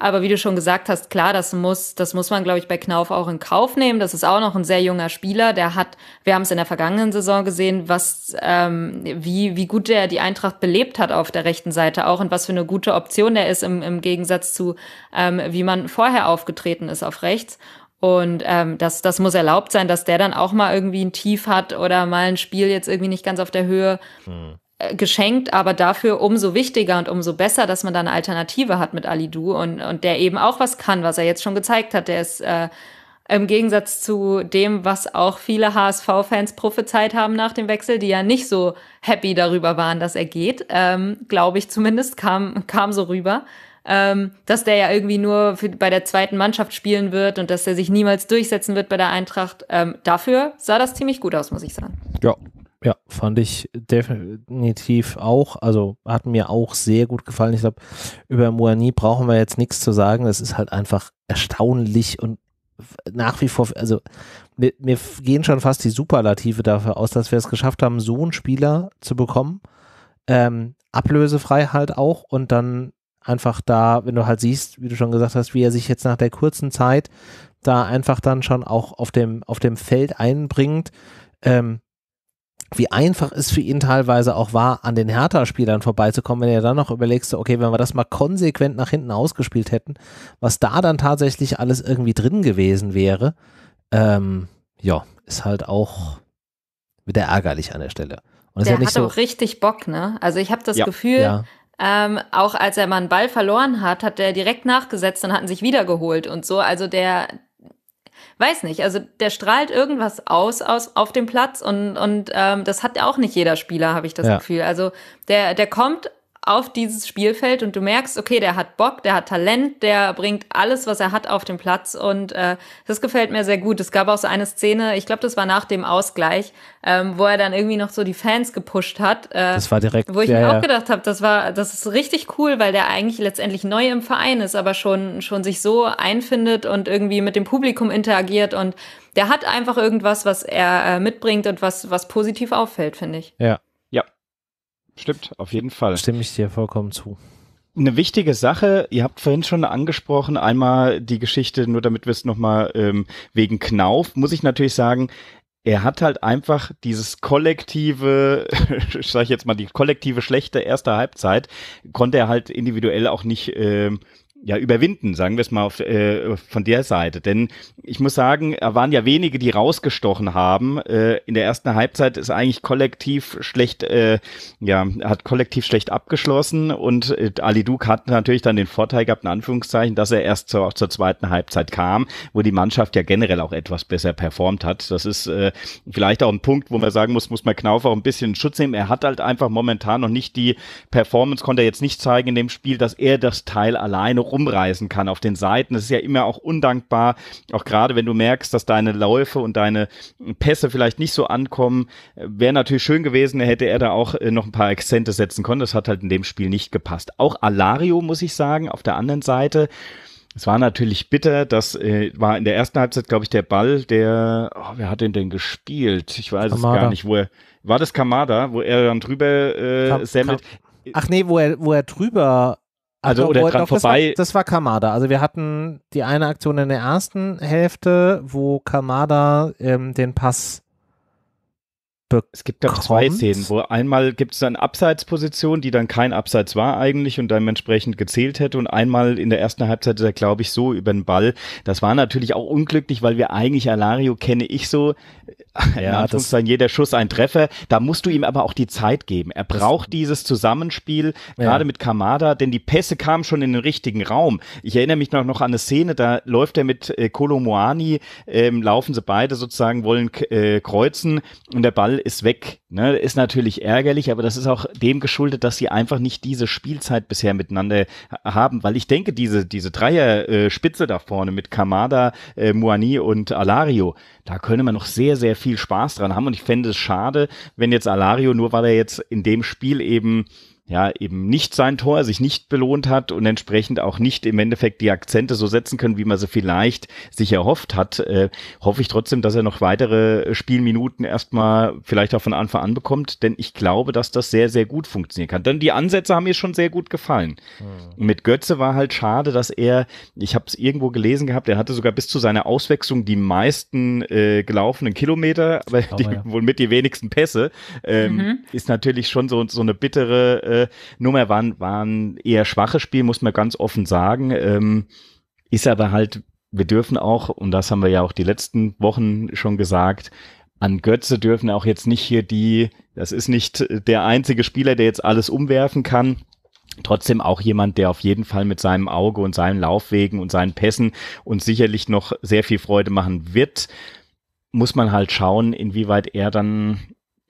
aber wie du schon gesagt hast, klar, das muss, das muss man, glaube ich, bei Knauf auch in Kauf nehmen. Das ist auch noch ein sehr junger Spieler. Der hat, wir haben es in der vergangenen Saison gesehen, was, ähm, wie, wie gut der die Eintracht belebt hat auf der rechten Seite auch und was für eine gute Option der ist im, im Gegensatz zu, ähm, wie man vorher aufgetreten ist auf rechts. Und ähm, das, das muss erlaubt sein, dass der dann auch mal irgendwie ein Tief hat oder mal ein Spiel jetzt irgendwie nicht ganz auf der Höhe hm. Äh, geschenkt, aber dafür umso wichtiger und umso besser, dass man da eine Alternative hat mit Alidu und, und der eben auch was kann, was er jetzt schon gezeigt hat. Der ist äh, im Gegensatz zu dem, was auch viele HSV-Fans prophezeit haben nach dem Wechsel, die ja nicht so happy darüber waren, dass er geht, ähm, glaube ich zumindest, kam, kam so rüber ähm, dass der ja irgendwie nur für, bei der zweiten Mannschaft spielen wird und dass er sich niemals durchsetzen wird bei der Eintracht. Ähm, dafür sah das ziemlich gut aus, muss ich sagen. Ja, ja, fand ich definitiv auch. Also hat mir auch sehr gut gefallen. Ich glaube, über Moani brauchen wir jetzt nichts zu sagen. Das ist halt einfach erstaunlich und nach wie vor, also mir, mir gehen schon fast die Superlative dafür aus, dass wir es geschafft haben, so einen Spieler zu bekommen. Ähm, ablösefrei halt auch und dann einfach da, wenn du halt siehst, wie du schon gesagt hast, wie er sich jetzt nach der kurzen Zeit da einfach dann schon auch auf dem, auf dem Feld einbringt, ähm, wie einfach es für ihn teilweise auch war, an den Hertha-Spielern vorbeizukommen, wenn er dann noch überlegst, okay, wenn wir das mal konsequent nach hinten ausgespielt hätten, was da dann tatsächlich alles irgendwie drin gewesen wäre, ähm, ja, ist halt auch wieder ärgerlich an der Stelle. Und der ja hat so auch richtig Bock, ne? Also ich habe das ja. Gefühl, ja. Ähm, auch als er mal einen Ball verloren hat, hat er direkt nachgesetzt und hat ihn sich wiedergeholt und so. Also der, weiß nicht, also der strahlt irgendwas aus, aus auf dem Platz und, und ähm, das hat auch nicht jeder Spieler, habe ich das ja. Gefühl. Also der, der kommt auf dieses Spielfeld und du merkst, okay, der hat Bock, der hat Talent, der bringt alles, was er hat, auf den Platz und äh, das gefällt mir sehr gut. Es gab auch so eine Szene, ich glaube, das war nach dem Ausgleich, ähm, wo er dann irgendwie noch so die Fans gepusht hat. Äh, das war direkt. Wo ich ja, mir auch gedacht habe, das war, das ist richtig cool, weil der eigentlich letztendlich neu im Verein ist, aber schon schon sich so einfindet und irgendwie mit dem Publikum interagiert und der hat einfach irgendwas, was er äh, mitbringt und was was positiv auffällt, finde ich. Ja, Stimmt, auf jeden Fall. Stimme ich dir vollkommen zu. Eine wichtige Sache, ihr habt vorhin schon angesprochen, einmal die Geschichte, nur damit wir es nochmal ähm, wegen Knauf, muss ich natürlich sagen, er hat halt einfach dieses kollektive, ich sage jetzt mal die kollektive schlechte erste Halbzeit, konnte er halt individuell auch nicht ähm, ja, überwinden, sagen wir es mal auf, äh, von der Seite. Denn ich muss sagen, da waren ja wenige, die rausgestochen haben. Äh, in der ersten Halbzeit ist eigentlich kollektiv schlecht, äh, ja, hat kollektiv schlecht abgeschlossen und äh, Ali Duk hat natürlich dann den Vorteil gehabt, in Anführungszeichen, dass er erst zur, zur zweiten Halbzeit kam, wo die Mannschaft ja generell auch etwas besser performt hat. Das ist äh, vielleicht auch ein Punkt, wo man sagen muss, muss man Knauf auch ein bisschen Schutz nehmen. Er hat halt einfach momentan noch nicht die Performance, konnte er jetzt nicht zeigen in dem Spiel, dass er das Teil alleine rumreißen kann auf den Seiten. Das ist ja immer auch undankbar, auch gerade wenn du merkst, dass deine Läufe und deine Pässe vielleicht nicht so ankommen. Wäre natürlich schön gewesen, hätte er da auch äh, noch ein paar Akzente setzen können. Das hat halt in dem Spiel nicht gepasst. Auch Alario, muss ich sagen, auf der anderen Seite. Es war natürlich bitter, das äh, war in der ersten Halbzeit, glaube ich, der Ball, der, oh, wer hat den denn gespielt? Ich weiß Kamada. es gar nicht, wo er, war das Kamada, wo er dann drüber äh, sammelt? Ach nee, wo er, wo er drüber also oder dran doch, vorbei. Das war, das war, Kamada. Also wir hatten die eine Aktion in der ersten Hälfte, wo Kamada ähm, den Pass bekommt. Es gibt glaube zwei Szenen, wo einmal gibt es eine Abseitsposition, die dann kein Abseits war eigentlich und dementsprechend gezählt hätte und einmal in der ersten Halbzeit ist er glaube ich so über den Ball. Das war natürlich auch unglücklich, weil wir eigentlich Alario kenne ich so, äh, ja, das ist dann jeder Schuss ein Treffer. Da musst du ihm aber auch die Zeit geben. Er braucht dieses Zusammenspiel ja. gerade mit Kamada, denn die Pässe kamen schon in den richtigen Raum. Ich erinnere mich noch, noch an eine Szene, da läuft er mit äh, Moani, ähm, laufen sie beide sozusagen wollen äh, kreuzen und der Ball ist weg. Ne? Ist natürlich ärgerlich, aber das ist auch dem geschuldet, dass sie einfach nicht diese Spielzeit bisher miteinander haben, weil ich denke, diese, diese Dreier-Spitze äh, da vorne mit Kamada, äh, Muani und Alario, da könnte man noch sehr, sehr viel Spaß dran haben. Und ich fände es schade, wenn jetzt Alario, nur weil er jetzt in dem Spiel eben ja, eben nicht sein Tor sich nicht belohnt hat und entsprechend auch nicht im Endeffekt die Akzente so setzen können, wie man sie vielleicht sich erhofft hat, äh, hoffe ich trotzdem, dass er noch weitere Spielminuten erstmal vielleicht auch von Anfang an bekommt, denn ich glaube, dass das sehr, sehr gut funktionieren kann. Denn die Ansätze haben mir schon sehr gut gefallen. Mhm. Mit Götze war halt schade, dass er, ich habe es irgendwo gelesen gehabt, er hatte sogar bis zu seiner Auswechslung die meisten äh, gelaufenen Kilometer, aber die, ja. wohl mit die wenigsten Pässe. Ähm, mhm. Ist natürlich schon so, so eine bittere äh, äh, Nummer waren, waren eher schwaches Spiel, muss man ganz offen sagen. Ähm, ist aber halt, wir dürfen auch, und das haben wir ja auch die letzten Wochen schon gesagt, an Götze dürfen auch jetzt nicht hier die, das ist nicht der einzige Spieler, der jetzt alles umwerfen kann. Trotzdem auch jemand, der auf jeden Fall mit seinem Auge und seinen Laufwegen und seinen Pässen uns sicherlich noch sehr viel Freude machen wird. Muss man halt schauen, inwieweit er dann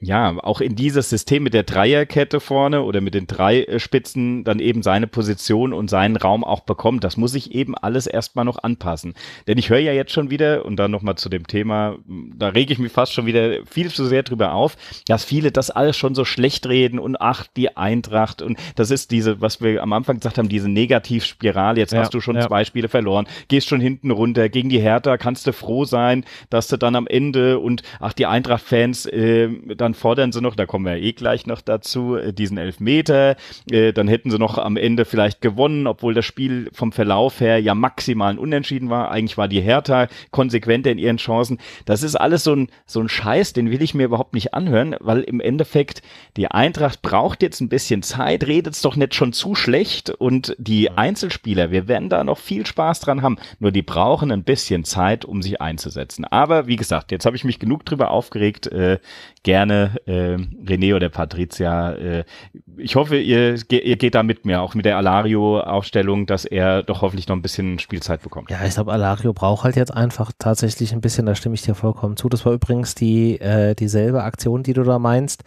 ja, auch in dieses System mit der Dreierkette vorne oder mit den drei äh, Spitzen dann eben seine Position und seinen Raum auch bekommt. Das muss ich eben alles erstmal noch anpassen. Denn ich höre ja jetzt schon wieder, und dann nochmal zu dem Thema, da rege ich mich fast schon wieder viel zu sehr drüber auf, dass viele das alles schon so schlecht reden und ach, die Eintracht und das ist diese, was wir am Anfang gesagt haben, diese Negativspirale. Jetzt ja, hast du schon ja. zwei Spiele verloren, gehst schon hinten runter, gegen die Hertha kannst du froh sein, dass du dann am Ende und ach, die Eintracht-Fans, äh, dann dann fordern sie noch, da kommen wir eh gleich noch dazu, äh, diesen Elfmeter. Äh, dann hätten sie noch am Ende vielleicht gewonnen, obwohl das Spiel vom Verlauf her ja maximal Unentschieden war. Eigentlich war die Hertha konsequenter in ihren Chancen. Das ist alles so ein, so ein Scheiß, den will ich mir überhaupt nicht anhören, weil im Endeffekt die Eintracht braucht jetzt ein bisschen Zeit, redet es doch nicht schon zu schlecht und die mhm. Einzelspieler, wir werden da noch viel Spaß dran haben. Nur die brauchen ein bisschen Zeit, um sich einzusetzen. Aber wie gesagt, jetzt habe ich mich genug drüber aufgeregt. Äh, gerne äh, René oder Patricia. Äh, ich hoffe, ihr, ihr geht da mit mir, auch mit der Alario-Aufstellung, dass er doch hoffentlich noch ein bisschen Spielzeit bekommt. Ja, ich glaube, Alario braucht halt jetzt einfach tatsächlich ein bisschen, da stimme ich dir vollkommen zu. Das war übrigens die, äh, dieselbe Aktion, die du da meinst.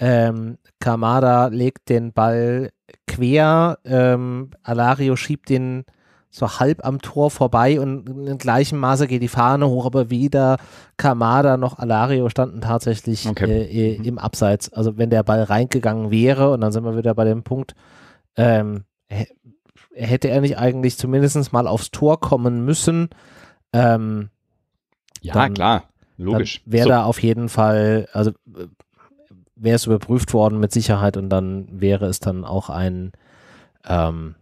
Ähm, Kamada legt den Ball quer, ähm, Alario schiebt den so halb am Tor vorbei und in gleichem Maße geht die Fahne hoch, aber weder Kamada noch Alario standen tatsächlich okay. äh, äh mhm. im Abseits. Also wenn der Ball reingegangen wäre und dann sind wir wieder bei dem Punkt, ähm, hätte er nicht eigentlich zumindest mal aufs Tor kommen müssen. Ähm, ja, dann, klar, logisch. Wäre so. da auf jeden Fall, also wäre es überprüft worden mit Sicherheit und dann wäre es dann auch ein ähm,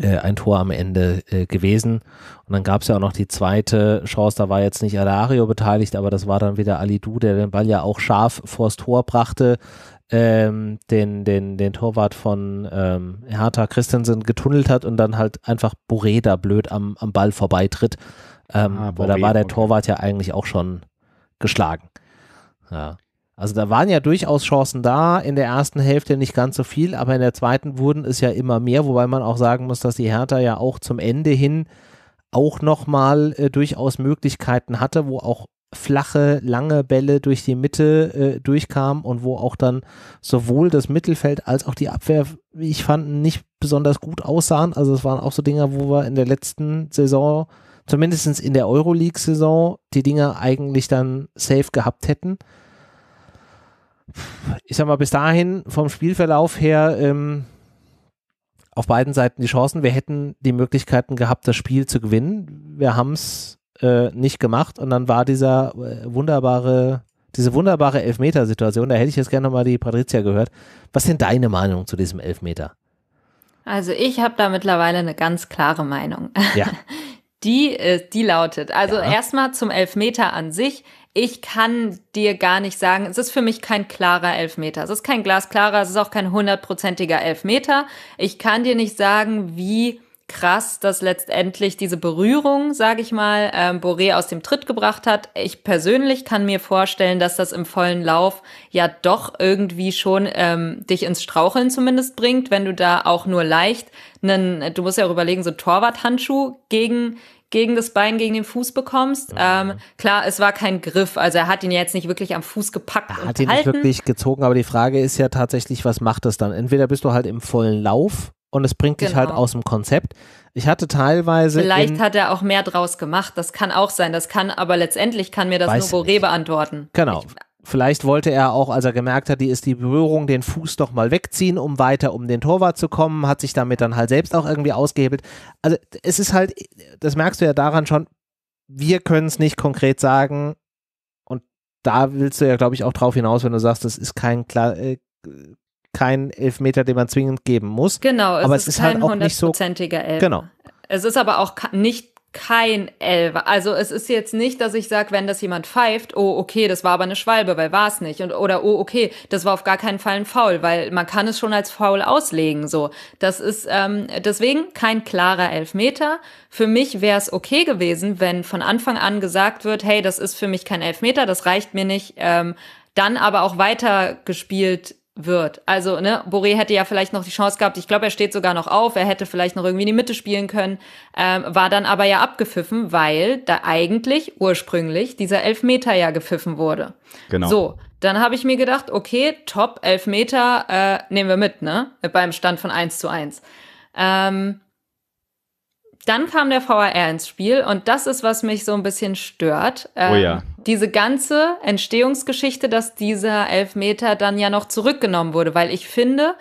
äh, ein Tor am Ende äh, gewesen. Und dann gab es ja auch noch die zweite Chance, da war jetzt nicht Alario beteiligt, aber das war dann wieder Ali Du, der den Ball ja auch scharf vors Tor brachte, ähm, den, den, den Torwart von ähm, Hertha Christensen getunnelt hat und dann halt einfach Boré da blöd am, am Ball vorbeitritt. Ähm, ah, Boré, weil da war der Torwart ja eigentlich auch schon geschlagen. Ja. Also da waren ja durchaus Chancen da, in der ersten Hälfte nicht ganz so viel, aber in der zweiten wurden es ja immer mehr, wobei man auch sagen muss, dass die Hertha ja auch zum Ende hin auch nochmal äh, durchaus Möglichkeiten hatte, wo auch flache, lange Bälle durch die Mitte äh, durchkamen und wo auch dann sowohl das Mittelfeld als auch die Abwehr, wie ich fand, nicht besonders gut aussahen. Also es waren auch so Dinge, wo wir in der letzten Saison, zumindest in der Euroleague-Saison, die Dinger eigentlich dann safe gehabt hätten ich sag mal, bis dahin vom Spielverlauf her ähm, auf beiden Seiten die Chancen. Wir hätten die Möglichkeiten gehabt, das Spiel zu gewinnen. Wir haben es äh, nicht gemacht und dann war dieser äh, wunderbare, diese wunderbare Elfmetersituation. Da hätte ich jetzt gerne mal die Patricia gehört. Was sind deine Meinungen zu diesem Elfmeter? Also ich habe da mittlerweile eine ganz klare Meinung. Ja. Die, äh, die lautet, also ja. erstmal zum Elfmeter an sich. Ich kann dir gar nicht sagen, es ist für mich kein klarer Elfmeter. Es ist kein glasklarer, es ist auch kein hundertprozentiger Elfmeter. Ich kann dir nicht sagen, wie krass, das letztendlich diese Berührung, sage ich mal, ähm, Boré aus dem Tritt gebracht hat. Ich persönlich kann mir vorstellen, dass das im vollen Lauf ja doch irgendwie schon ähm, dich ins Straucheln zumindest bringt, wenn du da auch nur leicht einen, du musst ja auch überlegen, so Torwarthandschuh gegen gegen das Bein, gegen den Fuß bekommst. Mhm. Ähm, klar, es war kein Griff, also er hat ihn jetzt nicht wirklich am Fuß gepackt. Er hat ihn gehalten. nicht wirklich gezogen, aber die Frage ist ja tatsächlich, was macht das dann? Entweder bist du halt im vollen Lauf und es bringt genau. dich halt genau. aus dem Konzept. Ich hatte teilweise. Vielleicht hat er auch mehr draus gemacht, das kann auch sein, das kann, aber letztendlich kann mir das nur Boré beantworten. Genau. Ich, Vielleicht wollte er auch, als er gemerkt hat, die ist die Berührung, den Fuß doch mal wegziehen, um weiter um den Torwart zu kommen, hat sich damit dann halt selbst auch irgendwie ausgehebelt. Also es ist halt, das merkst du ja daran schon, wir können es nicht konkret sagen. Und da willst du ja, glaube ich, auch drauf hinaus, wenn du sagst, das ist kein klar, äh, kein Elfmeter, den man zwingend geben muss. Genau, es aber ist es ist halt kein halt auch nicht so. Elf. Genau. Es ist aber auch nicht kein Elfer. Also es ist jetzt nicht, dass ich sage, wenn das jemand pfeift, oh okay, das war aber eine Schwalbe, weil war es nicht. Und, oder oh okay, das war auf gar keinen Fall ein Foul, weil man kann es schon als Foul auslegen. So, das ist ähm, deswegen kein klarer Elfmeter. Für mich wäre es okay gewesen, wenn von Anfang an gesagt wird, hey, das ist für mich kein Elfmeter, das reicht mir nicht. Ähm, dann aber auch weiter gespielt wird. Also, ne, Boré hätte ja vielleicht noch die Chance gehabt, ich glaube, er steht sogar noch auf, er hätte vielleicht noch irgendwie in die Mitte spielen können, ähm, war dann aber ja abgepfiffen, weil da eigentlich ursprünglich dieser Elfmeter ja gepfiffen wurde. Genau. So, dann habe ich mir gedacht, okay, top, Elfmeter äh, nehmen wir mit, ne? Beim Stand von 1 zu 1. Ähm, dann kam der VAR ins Spiel und das ist, was mich so ein bisschen stört. Ähm, oh ja. Ähm, diese ganze Entstehungsgeschichte, dass dieser Elfmeter dann ja noch zurückgenommen wurde, weil ich finde,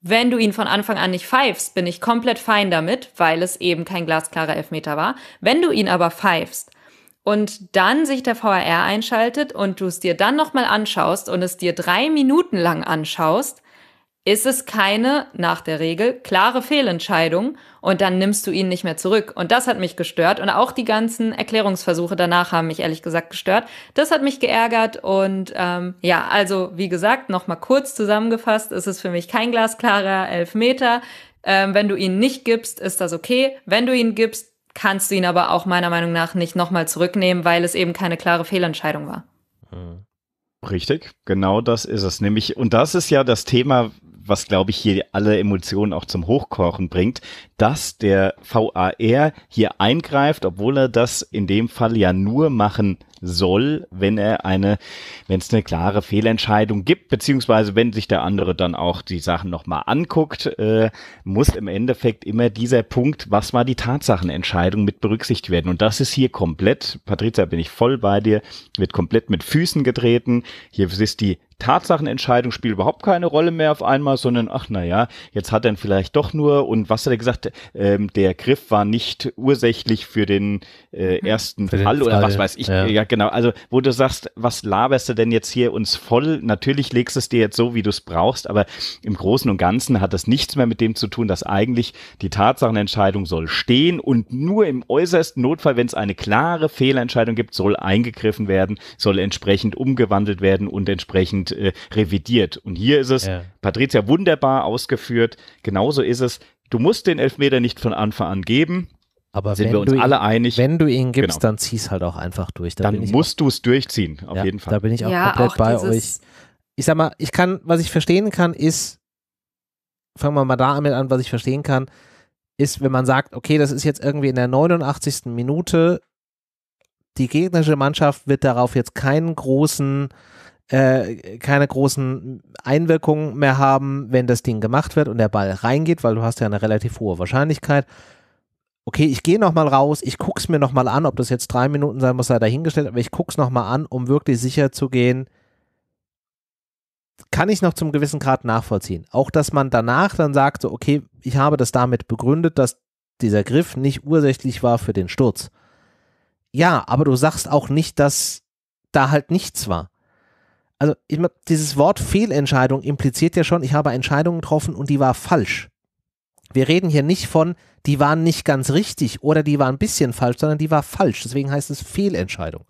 wenn du ihn von Anfang an nicht pfeifst, bin ich komplett fein damit, weil es eben kein glasklarer Elfmeter war. Wenn du ihn aber pfeifst und dann sich der VAR einschaltet und du es dir dann nochmal anschaust und es dir drei Minuten lang anschaust, ist es keine, nach der Regel, klare Fehlentscheidung und dann nimmst du ihn nicht mehr zurück. Und das hat mich gestört und auch die ganzen Erklärungsversuche danach haben mich ehrlich gesagt gestört. Das hat mich geärgert und ähm, ja, also wie gesagt, nochmal kurz zusammengefasst, ist es für mich kein glasklarer Elfmeter. Ähm, wenn du ihn nicht gibst, ist das okay. Wenn du ihn gibst, kannst du ihn aber auch meiner Meinung nach nicht nochmal zurücknehmen, weil es eben keine klare Fehlentscheidung war. Mhm. Richtig, genau das ist es. Nämlich, und das ist ja das Thema, was glaube ich hier alle Emotionen auch zum Hochkochen bringt, dass der VAR hier eingreift, obwohl er das in dem Fall ja nur machen soll, wenn er eine, wenn es eine klare Fehlentscheidung gibt, beziehungsweise wenn sich der andere dann auch die Sachen nochmal anguckt, äh, muss im Endeffekt immer dieser Punkt, was war die Tatsachenentscheidung, mit berücksichtigt werden. Und das ist hier komplett, Patrizia, bin ich voll bei dir, wird komplett mit Füßen getreten. Hier ist die Tatsachenentscheidung spielt überhaupt keine Rolle mehr auf einmal, sondern ach naja, jetzt hat er vielleicht doch nur und was hat er gesagt, ähm, der Griff war nicht ursächlich für den äh, mhm. ersten für den Fall, Fall oder was weiß ich. Ja. ja. genau. Also wo du sagst, was laberst du denn jetzt hier uns voll? Natürlich legst du es dir jetzt so, wie du es brauchst, aber im Großen und Ganzen hat das nichts mehr mit dem zu tun, dass eigentlich die Tatsachenentscheidung soll stehen und nur im äußersten Notfall, wenn es eine klare Fehlentscheidung gibt, soll eingegriffen werden, soll entsprechend umgewandelt werden und entsprechend äh, revidiert. Und hier ist es, ja. Patricia, wunderbar ausgeführt. Genauso ist es. Du musst den Elfmeter nicht von Anfang an geben. Aber sind wir uns ihn, alle einig. Wenn du ihn gibst, genau. dann zieh's halt auch einfach durch. Da dann musst du es durchziehen, auf ja, jeden Fall. Da bin ich auch ja, komplett auch bei euch. Ich sag mal, ich kann, was ich verstehen kann, ist, fangen wir mal damit an, was ich verstehen kann, ist, wenn man sagt, okay, das ist jetzt irgendwie in der 89. Minute, die gegnerische Mannschaft wird darauf jetzt keinen großen äh, keine großen Einwirkungen mehr haben, wenn das Ding gemacht wird und der Ball reingeht, weil du hast ja eine relativ hohe Wahrscheinlichkeit. Okay, ich gehe nochmal raus, ich gucke es mir nochmal an, ob das jetzt drei Minuten sein muss, sei dahingestellt, aber ich gucke es nochmal an, um wirklich sicher zu gehen, kann ich noch zum gewissen Grad nachvollziehen. Auch, dass man danach dann sagt, so, okay, ich habe das damit begründet, dass dieser Griff nicht ursächlich war für den Sturz. Ja, aber du sagst auch nicht, dass da halt nichts war also ich, meine, dieses Wort Fehlentscheidung impliziert ja schon, ich habe Entscheidungen getroffen und die war falsch. Wir reden hier nicht von, die waren nicht ganz richtig oder die waren ein bisschen falsch, sondern die war falsch. Deswegen heißt es Fehlentscheidung.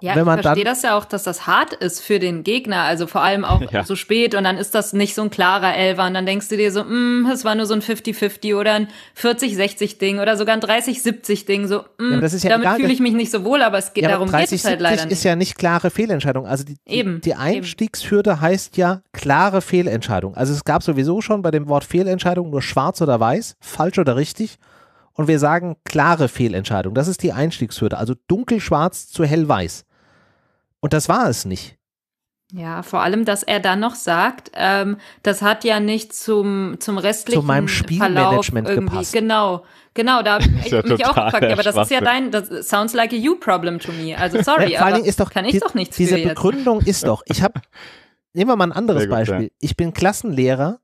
Ja, ich verstehe das ja auch, dass das hart ist für den Gegner, also vor allem auch ja. so spät und dann ist das nicht so ein klarer Elfer und dann denkst du dir so, mm, es war nur so ein 50-50 oder ein 40-60-Ding oder sogar ein 30-70-Ding, so, mh, mm, ja, ja damit fühle ich mich nicht so wohl, aber es geht darum, 30, geht es halt leider nicht. ist ja nicht klare Fehlentscheidung, also die, eben, die Einstiegshürde eben. heißt ja klare Fehlentscheidung, also es gab sowieso schon bei dem Wort Fehlentscheidung nur schwarz oder weiß, falsch oder richtig und wir sagen klare Fehlentscheidung. Das ist die Einstiegshürde, also dunkelschwarz zu hellweiß. Und das war es nicht. Ja, vor allem, dass er dann noch sagt, ähm, das hat ja nicht zum, zum restlichen Zu meinem Spielmanagement gepasst. Genau, genau, da habe ich ja mich auch gefragt, aber das ist ja dein, das sounds like a you problem to me. Also sorry, ja, vor aber ist doch, kann ich die, doch nichts Diese Begründung ist doch, ich habe, nehmen wir mal ein anderes gut, Beispiel. Ja. Ich bin Klassenlehrer,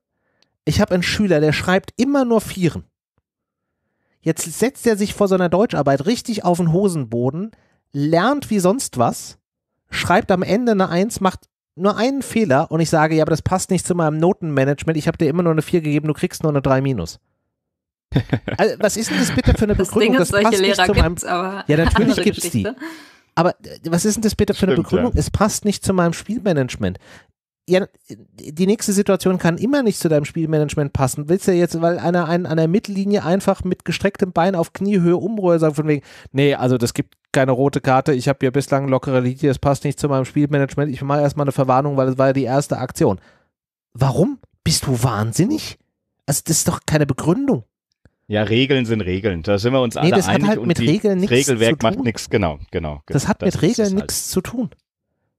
ich habe einen Schüler, der schreibt immer nur Vieren. Jetzt setzt er sich vor seiner Deutscharbeit richtig auf den Hosenboden, lernt wie sonst was schreibt am Ende eine 1, macht nur einen Fehler und ich sage, ja, aber das passt nicht zu meinem Notenmanagement, ich habe dir immer nur eine 4 gegeben, du kriegst nur eine 3 minus. Also, was ist denn das bitte für eine Begründung? Das, Ding ist, das passt Lehrer nicht zu meinem. ja, natürlich gibt es die. Aber äh, was ist denn das bitte für Stimmt, eine Begründung? Ja. Es passt nicht zu meinem Spielmanagement. Ja, die nächste Situation kann immer nicht zu deinem Spielmanagement passen. Willst du jetzt, weil einer einen an der Mittellinie einfach mit gestrecktem Bein auf Kniehöhe umrührt, sagt von wegen, nee, also das gibt, keine rote Karte, ich habe ja bislang lockere Linie, das passt nicht zu meinem Spielmanagement, ich mache erstmal eine Verwarnung, weil es war ja die erste Aktion. Warum? Bist du wahnsinnig? Also das ist doch keine Begründung. Ja, Regeln sind Regeln. Da sind wir uns alle nee, das einig. Hat halt mit die, Regeln nichts Regelwerk zu tun. macht nichts, genau, genau, genau. Das hat das mit Regeln halt. nichts zu tun.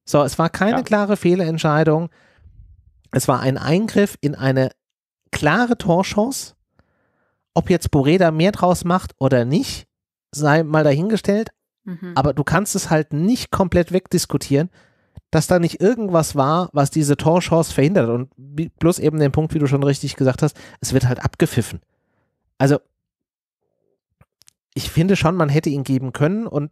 So, es war keine ja. klare Fehlentscheidung. Es war ein Eingriff in eine klare Torchance. Ob jetzt Boreda mehr draus macht oder nicht, sei mal dahingestellt. Mhm. Aber du kannst es halt nicht komplett wegdiskutieren, dass da nicht irgendwas war, was diese Torchance verhindert. Und bloß eben den Punkt, wie du schon richtig gesagt hast, es wird halt abgepfiffen. Also, ich finde schon, man hätte ihn geben können und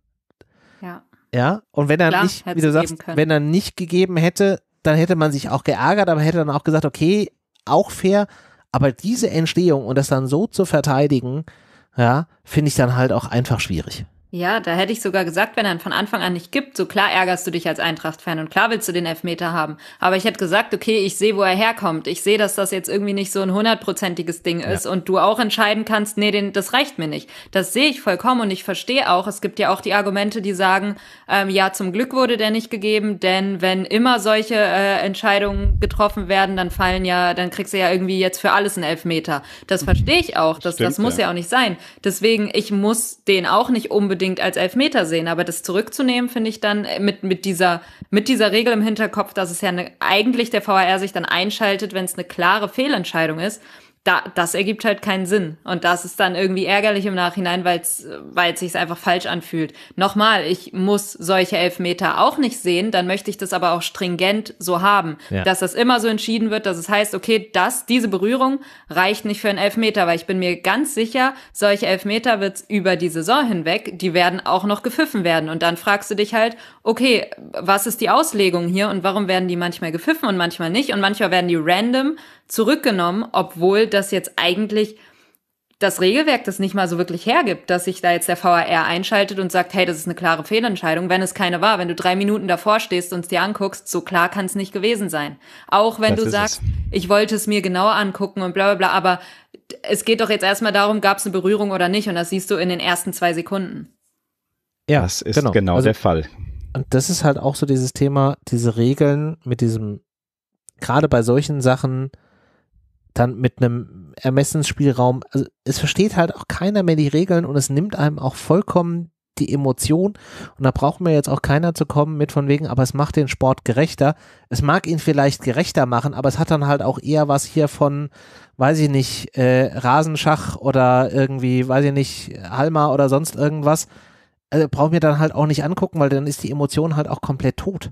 ja. ja und wenn er Klar, nicht, wie du sagst, wenn er nicht gegeben hätte, dann hätte man sich auch geärgert, aber hätte dann auch gesagt, okay, auch fair. Aber diese Entstehung und das dann so zu verteidigen, ja, finde ich dann halt auch einfach schwierig. Ja, da hätte ich sogar gesagt, wenn er ihn von Anfang an nicht gibt, so klar ärgerst du dich als Eintracht-Fan und klar willst du den Elfmeter haben. Aber ich hätte gesagt, okay, ich sehe, wo er herkommt. Ich sehe, dass das jetzt irgendwie nicht so ein hundertprozentiges Ding ist ja. und du auch entscheiden kannst, nee, den, das reicht mir nicht. Das sehe ich vollkommen und ich verstehe auch, es gibt ja auch die Argumente, die sagen, ähm, ja, zum Glück wurde der nicht gegeben, denn wenn immer solche äh, Entscheidungen getroffen werden, dann fallen ja, dann kriegst du ja irgendwie jetzt für alles einen Elfmeter. Das mhm. verstehe ich auch. Das, Stimmt, das muss ja. ja auch nicht sein. Deswegen, ich muss den auch nicht unbedingt unbedingt als Elfmeter sehen. Aber das zurückzunehmen, finde ich dann äh, mit, mit, dieser, mit dieser Regel im Hinterkopf, dass es ja ne, eigentlich der VAR sich dann einschaltet, wenn es eine klare Fehlentscheidung ist, da, das ergibt halt keinen Sinn. Und das ist dann irgendwie ärgerlich im Nachhinein, weil's, weil es sich einfach falsch anfühlt. Nochmal, ich muss solche Elfmeter auch nicht sehen, dann möchte ich das aber auch stringent so haben, ja. dass das immer so entschieden wird, dass es heißt, okay, das, diese Berührung reicht nicht für einen Elfmeter, weil ich bin mir ganz sicher, solche Elfmeter wird's über die Saison hinweg, die werden auch noch gepfiffen werden. Und dann fragst du dich halt, okay, was ist die Auslegung hier und warum werden die manchmal gepfiffen und manchmal nicht und manchmal werden die random zurückgenommen, obwohl das jetzt eigentlich das Regelwerk das nicht mal so wirklich hergibt, dass sich da jetzt der VAR einschaltet und sagt, hey, das ist eine klare Fehlentscheidung, wenn es keine war. Wenn du drei Minuten davor stehst und es dir anguckst, so klar kann es nicht gewesen sein. Auch wenn das du sagst, es. ich wollte es mir genauer angucken und bla bla bla, aber es geht doch jetzt erstmal darum, gab es eine Berührung oder nicht und das siehst du in den ersten zwei Sekunden. Ja, das ist genau, genau also, der Fall. Und das ist halt auch so dieses Thema, diese Regeln mit diesem, gerade bei solchen Sachen, dann mit einem Ermessensspielraum, also es versteht halt auch keiner mehr die Regeln und es nimmt einem auch vollkommen die Emotion. Und da braucht mir jetzt auch keiner zu kommen mit von wegen, aber es macht den Sport gerechter. Es mag ihn vielleicht gerechter machen, aber es hat dann halt auch eher was hier von, weiß ich nicht, äh, Rasenschach oder irgendwie, weiß ich nicht, Halma oder sonst irgendwas. Also braucht mir dann halt auch nicht angucken, weil dann ist die Emotion halt auch komplett tot.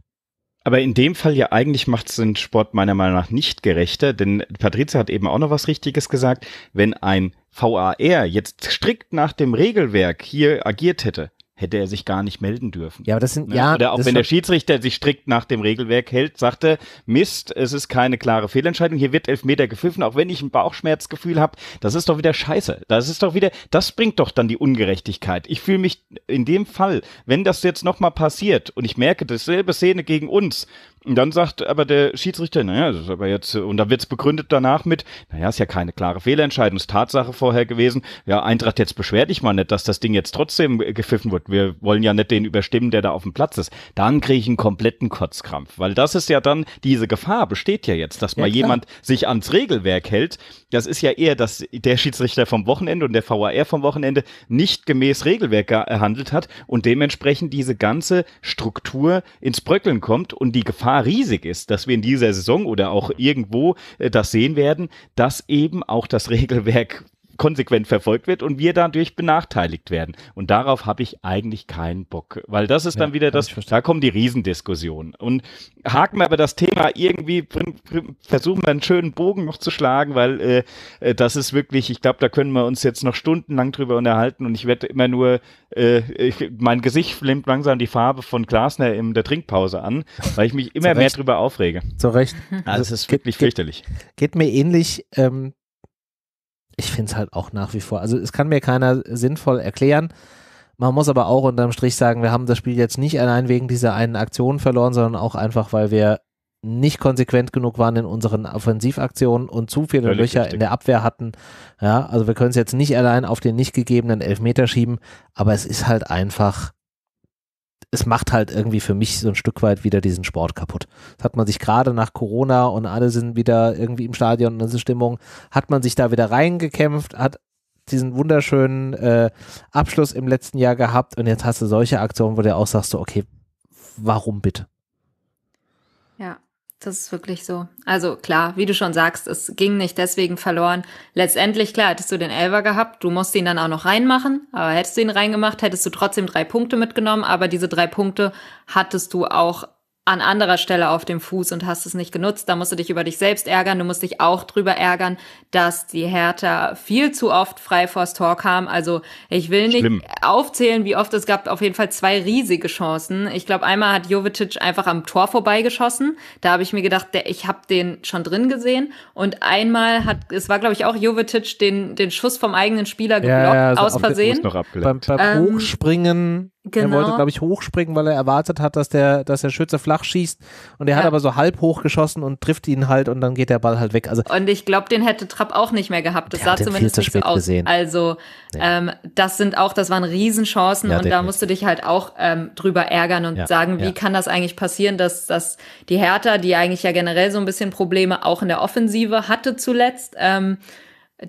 Aber in dem Fall ja eigentlich macht es den Sport meiner Meinung nach nicht gerechter, denn Patrizia hat eben auch noch was Richtiges gesagt. Wenn ein VAR jetzt strikt nach dem Regelwerk hier agiert hätte, hätte er sich gar nicht melden dürfen. Ja, aber das sind ne? ja. Oder auch wenn der Schiedsrichter sich strikt nach dem Regelwerk hält, sagte, Mist, es ist keine klare Fehlentscheidung, hier wird Elfmeter gepfiffen, auch wenn ich ein Bauchschmerzgefühl habe, das ist doch wieder scheiße. Das ist doch wieder, das bringt doch dann die Ungerechtigkeit. Ich fühle mich in dem Fall, wenn das jetzt nochmal passiert und ich merke, dasselbe Szene gegen uns, und dann sagt aber der Schiedsrichter, naja, das ist aber jetzt, äh, und dann wird's begründet danach mit, naja, ist ja keine klare Fehlentscheidung, ist Tatsache vorher gewesen. Ja, Eintracht, jetzt beschwer dich mal nicht, dass das Ding jetzt trotzdem äh, gepfiffen wird. Wir wollen ja nicht den überstimmen, der da auf dem Platz ist. Dann kriege ich einen kompletten Kotzkrampf, weil das ist ja dann, diese Gefahr besteht ja jetzt, dass ja, mal klar. jemand sich ans Regelwerk hält, das ist ja eher, dass der Schiedsrichter vom Wochenende und der VAR vom Wochenende nicht gemäß Regelwerk gehandelt hat und dementsprechend diese ganze Struktur ins Bröckeln kommt und die Gefahr riesig ist, dass wir in dieser Saison oder auch irgendwo äh, das sehen werden, dass eben auch das Regelwerk konsequent verfolgt wird und wir dadurch benachteiligt werden. Und darauf habe ich eigentlich keinen Bock, weil das ist ja, dann wieder das, da kommen die Riesendiskussionen. Und haken wir aber das Thema irgendwie, versuchen wir einen schönen Bogen noch zu schlagen, weil äh, äh das ist wirklich, ich glaube, da können wir uns jetzt noch stundenlang drüber unterhalten und ich werde immer nur, äh, ich, mein Gesicht flimmt langsam die Farbe von Glasner in der Trinkpause an, weil ich mich immer mehr drüber aufrege. Zu Recht. Also, es ist geht, wirklich geht, fürchterlich. Geht mir ähnlich. Ähm, ich finde es halt auch nach wie vor. Also es kann mir keiner sinnvoll erklären. Man muss aber auch unterm Strich sagen, wir haben das Spiel jetzt nicht allein wegen dieser einen Aktion verloren, sondern auch einfach, weil wir nicht konsequent genug waren in unseren Offensivaktionen und zu viele Völlig Löcher richtig. in der Abwehr hatten. Ja, also wir können es jetzt nicht allein auf den nicht gegebenen Elfmeter schieben, aber es ist halt einfach es macht halt irgendwie für mich so ein Stück weit wieder diesen Sport kaputt. Das hat man sich gerade nach Corona und alle sind wieder irgendwie im Stadion und diese Stimmung, hat man sich da wieder reingekämpft, hat diesen wunderschönen äh, Abschluss im letzten Jahr gehabt und jetzt hast du solche Aktionen, wo du auch sagst, so, okay, warum bitte? Ja, das ist wirklich so. Also klar, wie du schon sagst, es ging nicht deswegen verloren. Letztendlich, klar, hättest du den Elver gehabt, du musst ihn dann auch noch reinmachen, aber hättest du ihn reingemacht, hättest du trotzdem drei Punkte mitgenommen, aber diese drei Punkte hattest du auch an anderer Stelle auf dem Fuß und hast es nicht genutzt. Da musst du dich über dich selbst ärgern. Du musst dich auch drüber ärgern, dass die Hertha viel zu oft frei vors Tor kam. Also ich will nicht Schlimm. aufzählen, wie oft es gab. Auf jeden Fall zwei riesige Chancen. Ich glaube, einmal hat Jovetic einfach am Tor vorbeigeschossen. Da habe ich mir gedacht, der, ich habe den schon drin gesehen. Und einmal hat, es war glaube ich auch Jovetic, den, den Schuss vom eigenen Spieler geblockt, ja, ja, also aus Versehen. Beim, beim ähm, Hochspringen Genau. Er wollte, genau. glaube ich, hochspringen, weil er erwartet hat, dass der, dass der Schütze flach schießt. Und er ja. hat aber so halb hoch geschossen und trifft ihn halt und dann geht der Ball halt weg. Also und ich glaube, den hätte Trapp auch nicht mehr gehabt. Das sah zumindest viel zu spät so aus. Also ja. ähm, das sind auch, das waren Riesenchancen ja, und definitiv. da musst du dich halt auch ähm, drüber ärgern und sagen, wie kann das eigentlich passieren, dass, dass die Hertha, die eigentlich ja generell so ein bisschen Probleme auch in der Offensive hatte zuletzt, ähm,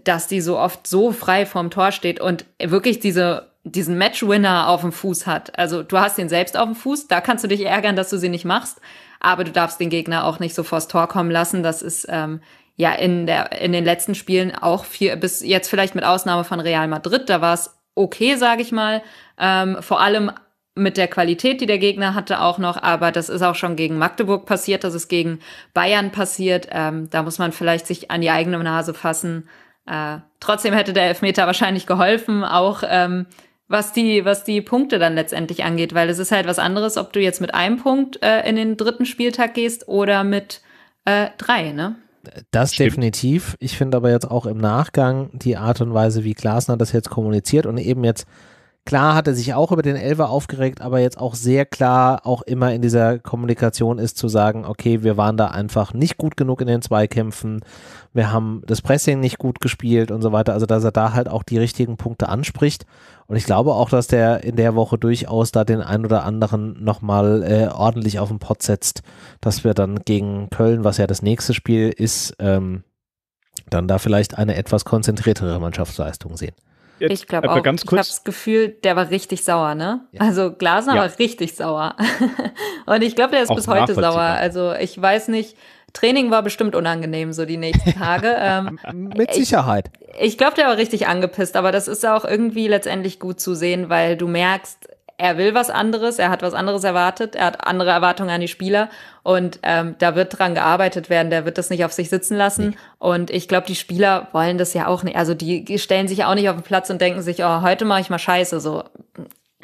dass die so oft so frei vorm Tor steht und wirklich diese diesen Matchwinner auf dem Fuß hat. Also du hast ihn selbst auf dem Fuß, da kannst du dich ärgern, dass du sie nicht machst, aber du darfst den Gegner auch nicht so vors Tor kommen lassen. Das ist ähm, ja in, der, in den letzten Spielen auch viel, bis jetzt vielleicht mit Ausnahme von Real Madrid, da war es okay, sage ich mal. Ähm, vor allem mit der Qualität, die der Gegner hatte, auch noch, aber das ist auch schon gegen Magdeburg passiert, das ist gegen Bayern passiert. Ähm, da muss man vielleicht sich an die eigene Nase fassen. Äh, trotzdem hätte der Elfmeter wahrscheinlich geholfen, auch ähm, was die, was die Punkte dann letztendlich angeht, weil es ist halt was anderes, ob du jetzt mit einem Punkt äh, in den dritten Spieltag gehst oder mit äh, drei, ne? Das Stimmt. definitiv. Ich finde aber jetzt auch im Nachgang die Art und Weise, wie Glasner das jetzt kommuniziert und eben jetzt klar hat er sich auch über den Elver aufgeregt, aber jetzt auch sehr klar auch immer in dieser Kommunikation ist zu sagen, okay, wir waren da einfach nicht gut genug in den Zweikämpfen, wir haben das Pressing nicht gut gespielt und so weiter. Also dass er da halt auch die richtigen Punkte anspricht. Und ich glaube auch, dass der in der Woche durchaus da den ein oder anderen nochmal äh, ordentlich auf den Pott setzt, dass wir dann gegen Köln, was ja das nächste Spiel ist, ähm, dann da vielleicht eine etwas konzentriertere Mannschaftsleistung sehen. Jetzt ich glaube auch. Ganz kurz. Ich habe das Gefühl, der war richtig sauer, ne? Ja. Also Glasner ja. war richtig sauer. und ich glaube, der ist auch bis heute sauer. Also ich weiß nicht. Training war bestimmt unangenehm, so die nächsten Tage. ähm, Mit Sicherheit. Ich, ich glaube, der war richtig angepisst, aber das ist auch irgendwie letztendlich gut zu sehen, weil du merkst, er will was anderes, er hat was anderes erwartet, er hat andere Erwartungen an die Spieler und ähm, da wird dran gearbeitet werden, der wird das nicht auf sich sitzen lassen nee. und ich glaube, die Spieler wollen das ja auch nicht, also die stellen sich ja auch nicht auf den Platz und denken sich, oh, heute mache ich mal Scheiße, so.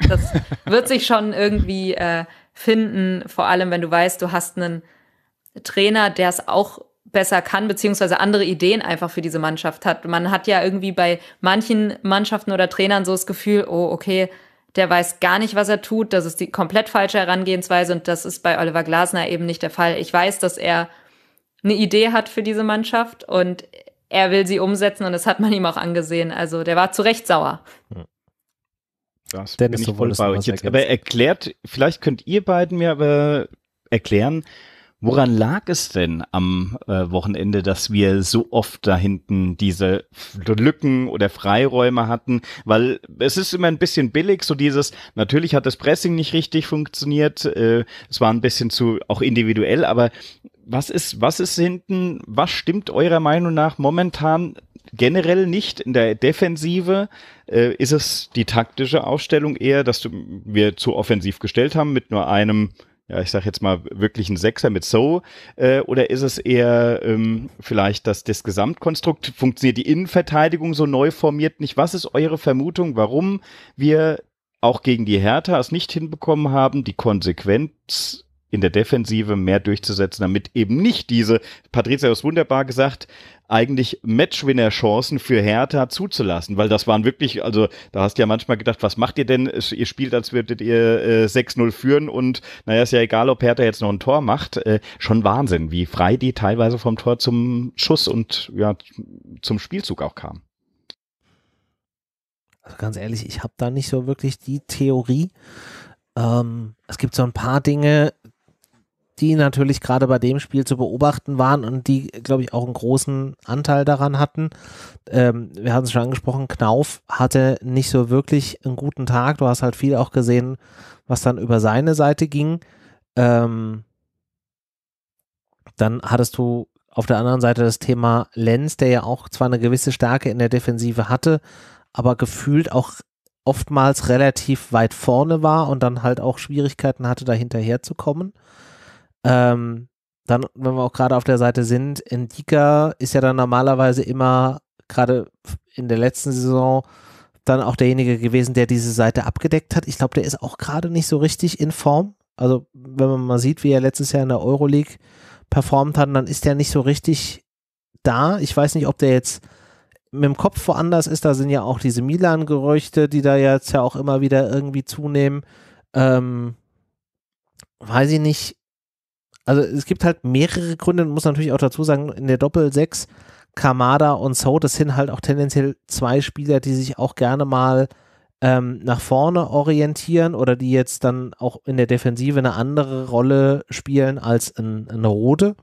Das wird sich schon irgendwie äh, finden, vor allem wenn du weißt, du hast einen Trainer, der es auch besser kann, beziehungsweise andere Ideen einfach für diese Mannschaft hat. Man hat ja irgendwie bei manchen Mannschaften oder Trainern so das Gefühl, oh, okay, der weiß gar nicht, was er tut. Das ist die komplett falsche Herangehensweise und das ist bei Oliver Glasner eben nicht der Fall. Ich weiß, dass er eine Idee hat für diese Mannschaft und er will sie umsetzen und das hat man ihm auch angesehen. Also der war zu Recht sauer. Das Dennis, bin ich voll bei euch jetzt. Aber erklärt, vielleicht könnt ihr beiden mir aber äh, erklären, Woran lag es denn am äh, Wochenende, dass wir so oft da hinten diese Lücken oder Freiräume hatten? Weil es ist immer ein bisschen billig, so dieses, natürlich hat das Pressing nicht richtig funktioniert, äh, es war ein bisschen zu auch individuell, aber was ist, was ist hinten, was stimmt eurer Meinung nach momentan generell nicht in der Defensive? Äh, ist es die taktische Ausstellung eher, dass wir zu offensiv gestellt haben mit nur einem ja, ich sage jetzt mal wirklich ein Sechser mit So, äh, oder ist es eher ähm, vielleicht dass das Gesamtkonstrukt? Funktioniert die Innenverteidigung so neu formiert nicht? Was ist eure Vermutung, warum wir auch gegen die Hertha es nicht hinbekommen haben, die Konsequenz in der Defensive mehr durchzusetzen, damit eben nicht diese, Patricia hat es wunderbar gesagt, eigentlich Matchwinner-Chancen für Hertha zuzulassen, weil das waren wirklich, also da hast du ja manchmal gedacht, was macht ihr denn? Ihr spielt, als würdet ihr äh, 6-0 führen und naja, ist ja egal, ob Hertha jetzt noch ein Tor macht. Äh, schon Wahnsinn, wie frei die teilweise vom Tor zum Schuss und ja, zum Spielzug auch kam. Also ganz ehrlich, ich habe da nicht so wirklich die Theorie. Ähm, es gibt so ein paar Dinge, die natürlich gerade bei dem Spiel zu beobachten waren und die, glaube ich, auch einen großen Anteil daran hatten. Ähm, wir hatten es schon angesprochen, Knauf hatte nicht so wirklich einen guten Tag. Du hast halt viel auch gesehen, was dann über seine Seite ging. Ähm, dann hattest du auf der anderen Seite das Thema Lenz, der ja auch zwar eine gewisse Stärke in der Defensive hatte, aber gefühlt auch oftmals relativ weit vorne war und dann halt auch Schwierigkeiten hatte, da hinterherzukommen. Ähm, dann, wenn wir auch gerade auf der Seite sind, Endika ist ja dann normalerweise immer, gerade in der letzten Saison, dann auch derjenige gewesen, der diese Seite abgedeckt hat. Ich glaube, der ist auch gerade nicht so richtig in Form. Also, wenn man mal sieht, wie er letztes Jahr in der Euroleague performt hat, dann ist der nicht so richtig da. Ich weiß nicht, ob der jetzt mit dem Kopf woanders ist. Da sind ja auch diese Milan-Gerüchte, die da jetzt ja auch immer wieder irgendwie zunehmen. Ähm, weiß ich nicht, also es gibt halt mehrere Gründe, muss natürlich auch dazu sagen, in der Doppel 6 Kamada und So, das sind halt auch tendenziell zwei Spieler, die sich auch gerne mal ähm, nach vorne orientieren oder die jetzt dann auch in der Defensive eine andere Rolle spielen als ein, ein Rode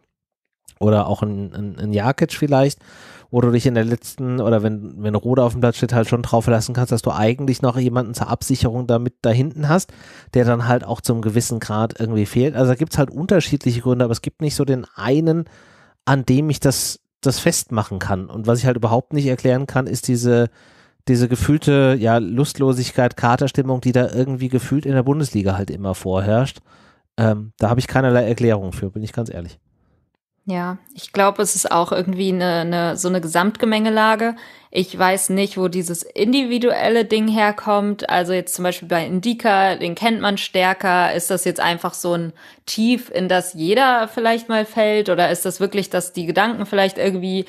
oder auch ein Jakic vielleicht wo du dich in der letzten oder wenn, wenn Rode auf dem Platz steht, halt schon drauf verlassen kannst, dass du eigentlich noch jemanden zur Absicherung damit da hinten hast, der dann halt auch zum gewissen Grad irgendwie fehlt. Also da gibt es halt unterschiedliche Gründe, aber es gibt nicht so den einen, an dem ich das, das festmachen kann. Und was ich halt überhaupt nicht erklären kann, ist diese, diese gefühlte ja, Lustlosigkeit, Katerstimmung, die da irgendwie gefühlt in der Bundesliga halt immer vorherrscht. Ähm, da habe ich keinerlei Erklärung für, bin ich ganz ehrlich. Ja, ich glaube, es ist auch irgendwie eine, eine, so eine Gesamtgemengelage. Ich weiß nicht, wo dieses individuelle Ding herkommt. Also jetzt zum Beispiel bei Indica, den kennt man stärker. Ist das jetzt einfach so ein Tief, in das jeder vielleicht mal fällt? Oder ist das wirklich, dass die Gedanken vielleicht irgendwie,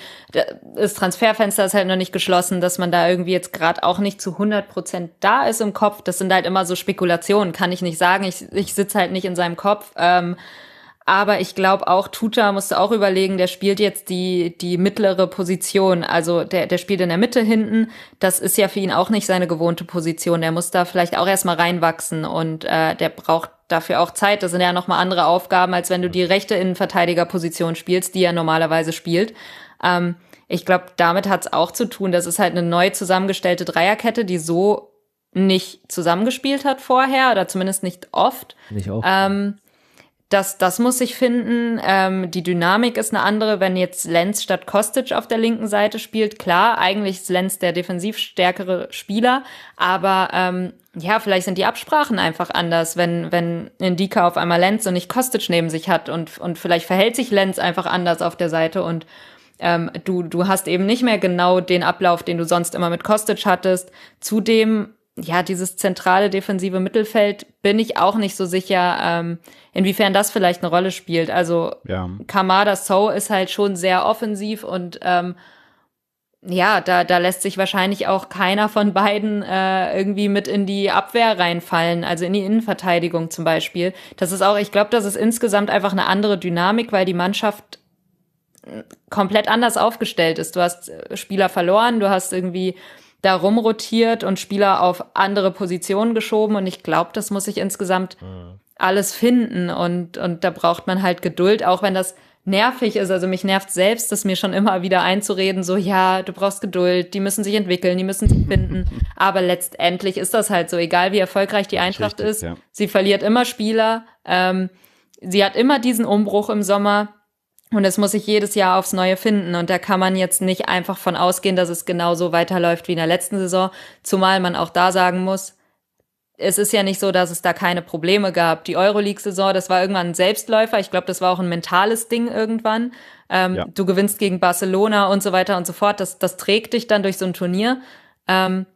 das Transferfenster ist halt noch nicht geschlossen, dass man da irgendwie jetzt gerade auch nicht zu 100 Prozent da ist im Kopf? Das sind halt immer so Spekulationen, kann ich nicht sagen. Ich, ich sitze halt nicht in seinem Kopf. Ähm, aber ich glaube auch, Tuta musste auch überlegen, der spielt jetzt die, die mittlere Position. Also der, der spielt in der Mitte hinten. Das ist ja für ihn auch nicht seine gewohnte Position. Der muss da vielleicht auch erstmal reinwachsen und äh, der braucht dafür auch Zeit. Das sind ja nochmal andere Aufgaben, als wenn du die rechte Innenverteidigerposition spielst, die er normalerweise spielt. Ähm, ich glaube, damit hat es auch zu tun. Das ist halt eine neu zusammengestellte Dreierkette, die so nicht zusammengespielt hat vorher oder zumindest nicht oft. Nicht oft. Ähm, das, das muss ich finden. Ähm, die Dynamik ist eine andere, wenn jetzt Lenz statt Kostic auf der linken Seite spielt. Klar, eigentlich ist Lenz der defensiv stärkere Spieler, aber ähm, ja, vielleicht sind die Absprachen einfach anders, wenn, wenn Indika auf einmal Lenz und nicht Kostic neben sich hat und, und vielleicht verhält sich Lenz einfach anders auf der Seite und ähm, du, du hast eben nicht mehr genau den Ablauf, den du sonst immer mit Kostic hattest. Zudem ja, dieses zentrale defensive Mittelfeld bin ich auch nicht so sicher, ähm, inwiefern das vielleicht eine Rolle spielt. Also ja. Kamada So ist halt schon sehr offensiv und ähm, ja, da, da lässt sich wahrscheinlich auch keiner von beiden äh, irgendwie mit in die Abwehr reinfallen, also in die Innenverteidigung zum Beispiel. Das ist auch, ich glaube, das ist insgesamt einfach eine andere Dynamik, weil die Mannschaft äh, komplett anders aufgestellt ist. Du hast äh, Spieler verloren, du hast irgendwie da rumrotiert und Spieler auf andere Positionen geschoben. Und ich glaube, das muss sich insgesamt mhm. alles finden. Und, und da braucht man halt Geduld, auch wenn das nervig ist. Also mich nervt selbst, das mir schon immer wieder einzureden, so ja, du brauchst Geduld, die müssen sich entwickeln, die müssen sich finden. Aber letztendlich ist das halt so, egal wie erfolgreich die Eintracht Richtig, ist, ja. sie verliert immer Spieler. Ähm, sie hat immer diesen Umbruch im Sommer. Und es muss sich jedes Jahr aufs Neue finden. Und da kann man jetzt nicht einfach von ausgehen, dass es genauso weiterläuft wie in der letzten Saison. Zumal man auch da sagen muss, es ist ja nicht so, dass es da keine Probleme gab. Die Euroleague-Saison, das war irgendwann ein Selbstläufer. Ich glaube, das war auch ein mentales Ding irgendwann. Ähm, ja. Du gewinnst gegen Barcelona und so weiter und so fort. Das, das trägt dich dann durch so ein Turnier. Ähm,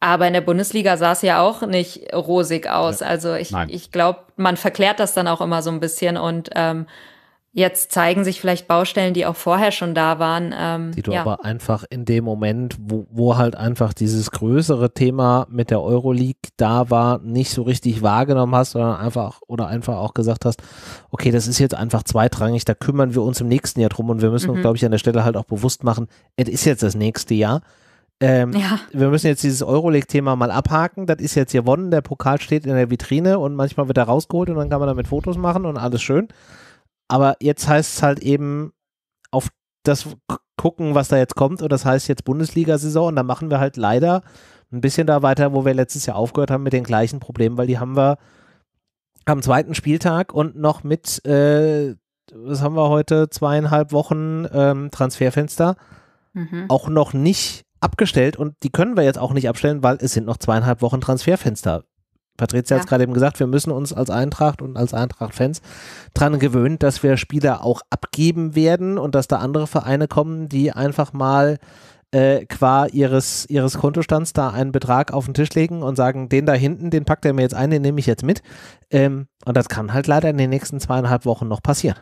aber in der Bundesliga sah es ja auch nicht rosig aus. Ja. Also ich, ich glaube, man verklärt das dann auch immer so ein bisschen und ähm, Jetzt zeigen sich vielleicht Baustellen, die auch vorher schon da waren. Ähm, die du ja. aber einfach in dem Moment, wo, wo halt einfach dieses größere Thema mit der Euroleague da war, nicht so richtig wahrgenommen hast, sondern einfach oder einfach auch gesagt hast, okay, das ist jetzt einfach zweitrangig, da kümmern wir uns im nächsten Jahr drum und wir müssen mhm. uns, glaube ich, an der Stelle halt auch bewusst machen, es ist jetzt das nächste Jahr. Ähm, ja. Wir müssen jetzt dieses Euroleague-Thema mal abhaken. Das ist jetzt gewonnen. Der Pokal steht in der Vitrine und manchmal wird er rausgeholt und dann kann man damit Fotos machen und alles schön. Aber jetzt heißt es halt eben auf das gucken, was da jetzt kommt. Und das heißt jetzt Bundesliga-Saison. Und da machen wir halt leider ein bisschen da weiter, wo wir letztes Jahr aufgehört haben mit den gleichen Problemen, weil die haben wir am zweiten Spieltag und noch mit, äh, was haben wir heute, zweieinhalb Wochen ähm, Transferfenster mhm. auch noch nicht abgestellt und die können wir jetzt auch nicht abstellen, weil es sind noch zweieinhalb Wochen Transferfenster. Patricia ja. hat es gerade eben gesagt, wir müssen uns als Eintracht und als Eintracht-Fans daran gewöhnen, dass wir Spieler auch abgeben werden und dass da andere Vereine kommen, die einfach mal äh, qua ihres, ihres Kontostands da einen Betrag auf den Tisch legen und sagen, den da hinten, den packt er mir jetzt ein, den nehme ich jetzt mit. Ähm, und das kann halt leider in den nächsten zweieinhalb Wochen noch passieren.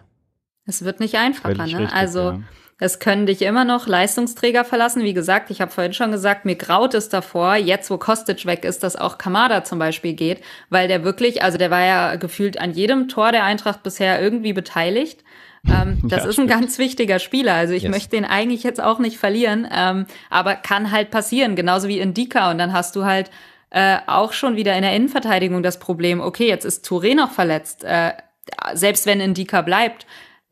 Es wird nicht einfacher, ne? Richtig, also ja. Es können dich immer noch Leistungsträger verlassen. Wie gesagt, ich habe vorhin schon gesagt, mir graut es davor, jetzt wo Kostic weg ist, dass auch Kamada zum Beispiel geht, weil der wirklich, also der war ja gefühlt an jedem Tor der Eintracht bisher irgendwie beteiligt. Ähm, das ja, ist ein ganz wichtiger Spieler. Also ich yes. möchte den eigentlich jetzt auch nicht verlieren, ähm, aber kann halt passieren, genauso wie Indika. Und dann hast du halt äh, auch schon wieder in der Innenverteidigung das Problem, okay, jetzt ist Touré noch verletzt. Äh, selbst wenn Indika bleibt,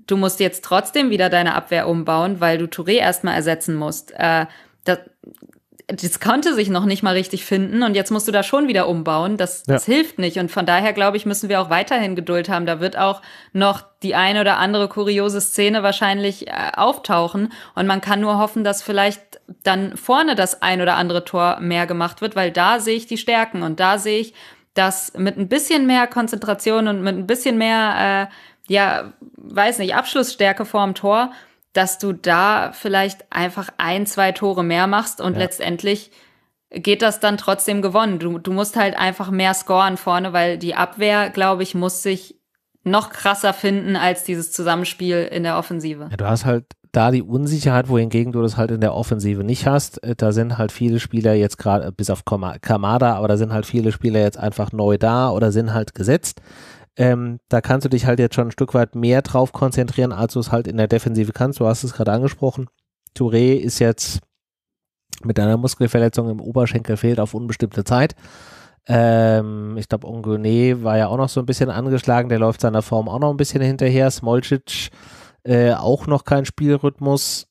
du musst jetzt trotzdem wieder deine Abwehr umbauen, weil du Touré erstmal ersetzen musst. Äh, das, das konnte sich noch nicht mal richtig finden und jetzt musst du da schon wieder umbauen. Das, ja. das hilft nicht. Und von daher, glaube ich, müssen wir auch weiterhin Geduld haben. Da wird auch noch die eine oder andere kuriose Szene wahrscheinlich äh, auftauchen. Und man kann nur hoffen, dass vielleicht dann vorne das ein oder andere Tor mehr gemacht wird, weil da sehe ich die Stärken und da sehe ich, dass mit ein bisschen mehr Konzentration und mit ein bisschen mehr äh, ja, weiß nicht, Abschlussstärke vorm Tor, dass du da vielleicht einfach ein, zwei Tore mehr machst und ja. letztendlich geht das dann trotzdem gewonnen. Du, du musst halt einfach mehr scoren vorne, weil die Abwehr, glaube ich, muss sich noch krasser finden als dieses Zusammenspiel in der Offensive. Ja, du hast halt da die Unsicherheit, wohingegen du das halt in der Offensive nicht hast. Äh, da sind halt viele Spieler jetzt gerade, bis auf Kamada, aber da sind halt viele Spieler jetzt einfach neu da oder sind halt gesetzt ähm, da kannst du dich halt jetzt schon ein Stück weit mehr drauf konzentrieren, als du es halt in der Defensive kannst. Du hast es gerade angesprochen. Touré ist jetzt mit einer Muskelverletzung im Oberschenkel fehlt auf unbestimmte Zeit. Ähm, ich glaube, Ongoné war ja auch noch so ein bisschen angeschlagen, der läuft seiner Form auch noch ein bisschen hinterher. Smolcic äh, auch noch kein Spielrhythmus.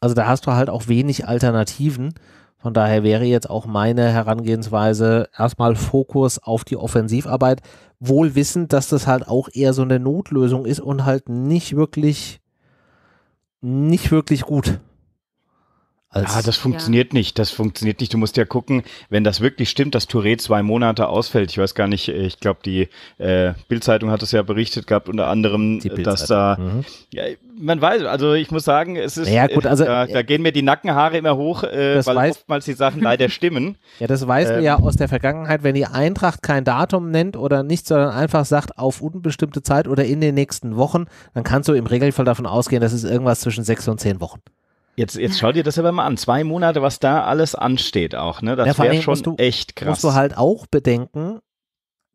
Also da hast du halt auch wenig Alternativen. Von daher wäre jetzt auch meine Herangehensweise erstmal Fokus auf die Offensivarbeit, wohl wissend, dass das halt auch eher so eine Notlösung ist und halt nicht wirklich, nicht wirklich gut. Ah, das funktioniert ja. nicht. Das funktioniert nicht. Du musst ja gucken, wenn das wirklich stimmt, dass Touré zwei Monate ausfällt. Ich weiß gar nicht, äh, ich glaube, die äh, Bildzeitung hat es ja berichtet gehabt, unter anderem, äh, dass da. Mhm. Ja, man weiß, also ich muss sagen, es ist. Ja, gut, äh, also. Da, da gehen mir die Nackenhaare immer hoch, äh, weil weiß, oftmals die Sachen leider stimmen. Ja, das weißt ähm, ja aus der Vergangenheit, wenn die Eintracht kein Datum nennt oder nicht, sondern einfach sagt, auf unbestimmte Zeit oder in den nächsten Wochen, dann kannst du im Regelfall davon ausgehen, das ist irgendwas zwischen sechs und zehn Wochen. Jetzt, jetzt schau dir das aber mal an. Zwei Monate, was da alles ansteht auch. Ne? Das ja, wäre schon du, echt krass. Musst du halt auch bedenken,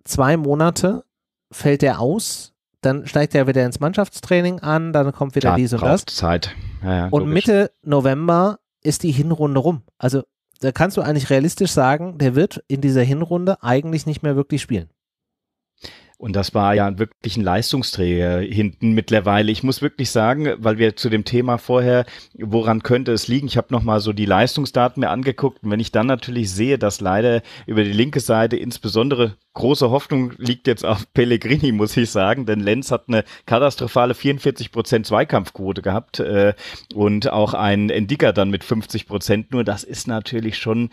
zwei Monate fällt er aus, dann steigt er wieder ins Mannschaftstraining an, dann kommt wieder Klar, dies und das. Zeit. Ja, ja, und Mitte November ist die Hinrunde rum. Also da kannst du eigentlich realistisch sagen, der wird in dieser Hinrunde eigentlich nicht mehr wirklich spielen. Und das war ja wirklich ein Leistungsträger hinten mittlerweile. Ich muss wirklich sagen, weil wir zu dem Thema vorher, woran könnte es liegen? Ich habe nochmal so die Leistungsdaten mir angeguckt. Und wenn ich dann natürlich sehe, dass leider über die linke Seite insbesondere große Hoffnung liegt jetzt auf Pellegrini, muss ich sagen, denn Lenz hat eine katastrophale 44 Prozent Zweikampfquote gehabt äh, und auch ein Endika dann mit 50 Prozent. Nur das ist natürlich schon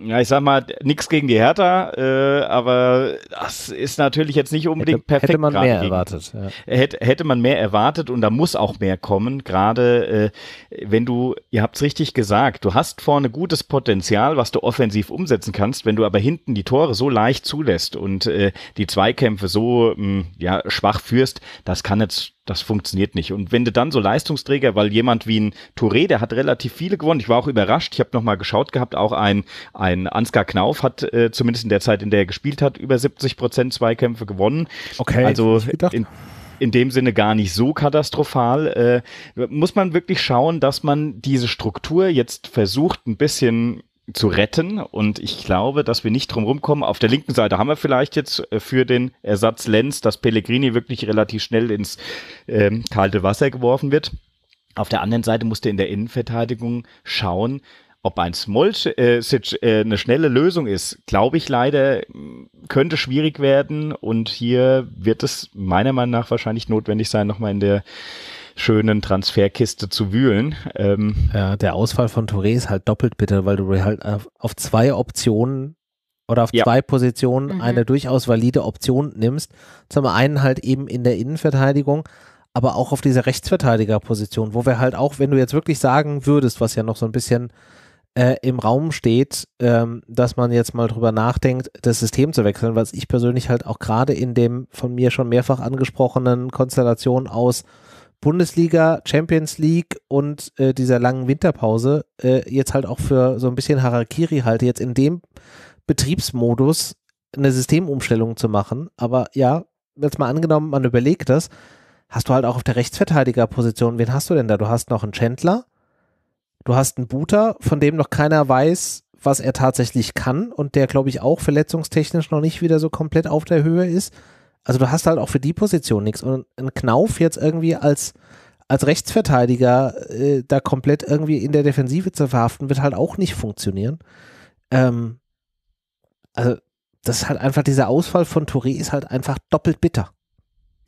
ja, ich sag mal, nichts gegen die Hertha, äh, aber das ist natürlich jetzt nicht unbedingt hätte, perfekt. Hätte man mehr gegen. erwartet. Ja. Hätte, hätte man mehr erwartet und da muss auch mehr kommen, gerade äh, wenn du, ihr habt's richtig gesagt, du hast vorne gutes Potenzial, was du offensiv umsetzen kannst, wenn du aber hinten die Tore so leicht zulässt und äh, die Zweikämpfe so mh, hm, ja, schwach führst, das kann jetzt das funktioniert nicht. Und wenn du dann so Leistungsträger, weil jemand wie ein Touré, der hat relativ viele gewonnen, ich war auch überrascht, ich habe nochmal geschaut gehabt, auch ein, ein Ansgar Knauf hat äh, zumindest in der Zeit, in der er gespielt hat, über 70 Prozent Zweikämpfe gewonnen. Okay, also in, in dem Sinne gar nicht so katastrophal. Äh, muss man wirklich schauen, dass man diese Struktur jetzt versucht, ein bisschen zu retten. Und ich glaube, dass wir nicht drum rumkommen. Auf der linken Seite haben wir vielleicht jetzt äh, für den Ersatz Lenz, dass Pellegrini wirklich relativ schnell ins ähm, kalte Wasser geworfen wird. Auf der anderen Seite musste in der Innenverteidigung schauen, ob ein Smolcic äh, äh, eine schnelle Lösung ist, glaube ich leider, mm, könnte schwierig werden. Und hier wird es meiner Meinung nach wahrscheinlich notwendig sein, nochmal in der schönen Transferkiste zu wühlen. Ähm, ja, der Ausfall von Touré ist halt doppelt bitter, weil du halt auf, äh, auf zwei Optionen oder auf ja. zwei Positionen mhm. eine durchaus valide Option nimmst. Zum einen halt eben in der Innenverteidigung, aber auch auf dieser Rechtsverteidigerposition, wo wir halt auch, wenn du jetzt wirklich sagen würdest, was ja noch so ein bisschen äh, im Raum steht, ähm, dass man jetzt mal drüber nachdenkt, das System zu wechseln, was ich persönlich halt auch gerade in dem von mir schon mehrfach angesprochenen Konstellation aus Bundesliga, Champions League und äh, dieser langen Winterpause äh, jetzt halt auch für so ein bisschen Harakiri halte, jetzt in dem Betriebsmodus eine Systemumstellung zu machen. Aber ja, jetzt mal angenommen, man überlegt das, hast du halt auch auf der Rechtsverteidigerposition, wen hast du denn da? Du hast noch einen Chandler, du hast einen Buter, von dem noch keiner weiß, was er tatsächlich kann und der, glaube ich, auch verletzungstechnisch noch nicht wieder so komplett auf der Höhe ist. Also du hast halt auch für die Position nichts. Und ein Knauf jetzt irgendwie als, als Rechtsverteidiger äh, da komplett irgendwie in der Defensive zu verhaften, wird halt auch nicht funktionieren. Ähm, also das ist halt einfach, dieser Ausfall von Touré ist halt einfach doppelt bitter.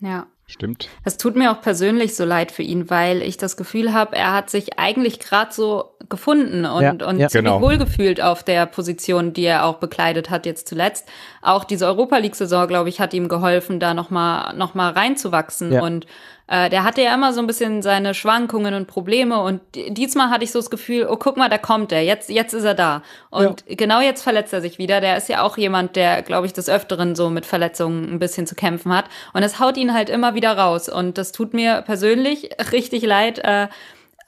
Ja. Stimmt. Es tut mir auch persönlich so leid für ihn, weil ich das Gefühl habe, er hat sich eigentlich gerade so gefunden und, ja, und ja. Genau. wohlgefühlt auf der Position, die er auch bekleidet hat jetzt zuletzt. Auch diese Europa League Saison, glaube ich, hat ihm geholfen, da nochmal noch mal reinzuwachsen ja. und äh, der hatte ja immer so ein bisschen seine Schwankungen und Probleme und diesmal hatte ich so das Gefühl, oh guck mal, da kommt er, jetzt, jetzt ist er da. Und ja. genau jetzt verletzt er sich wieder. Der ist ja auch jemand, der, glaube ich, des Öfteren so mit Verletzungen ein bisschen zu kämpfen hat. Und es haut ihn halt immer wieder raus. Und das tut mir persönlich richtig leid. Äh,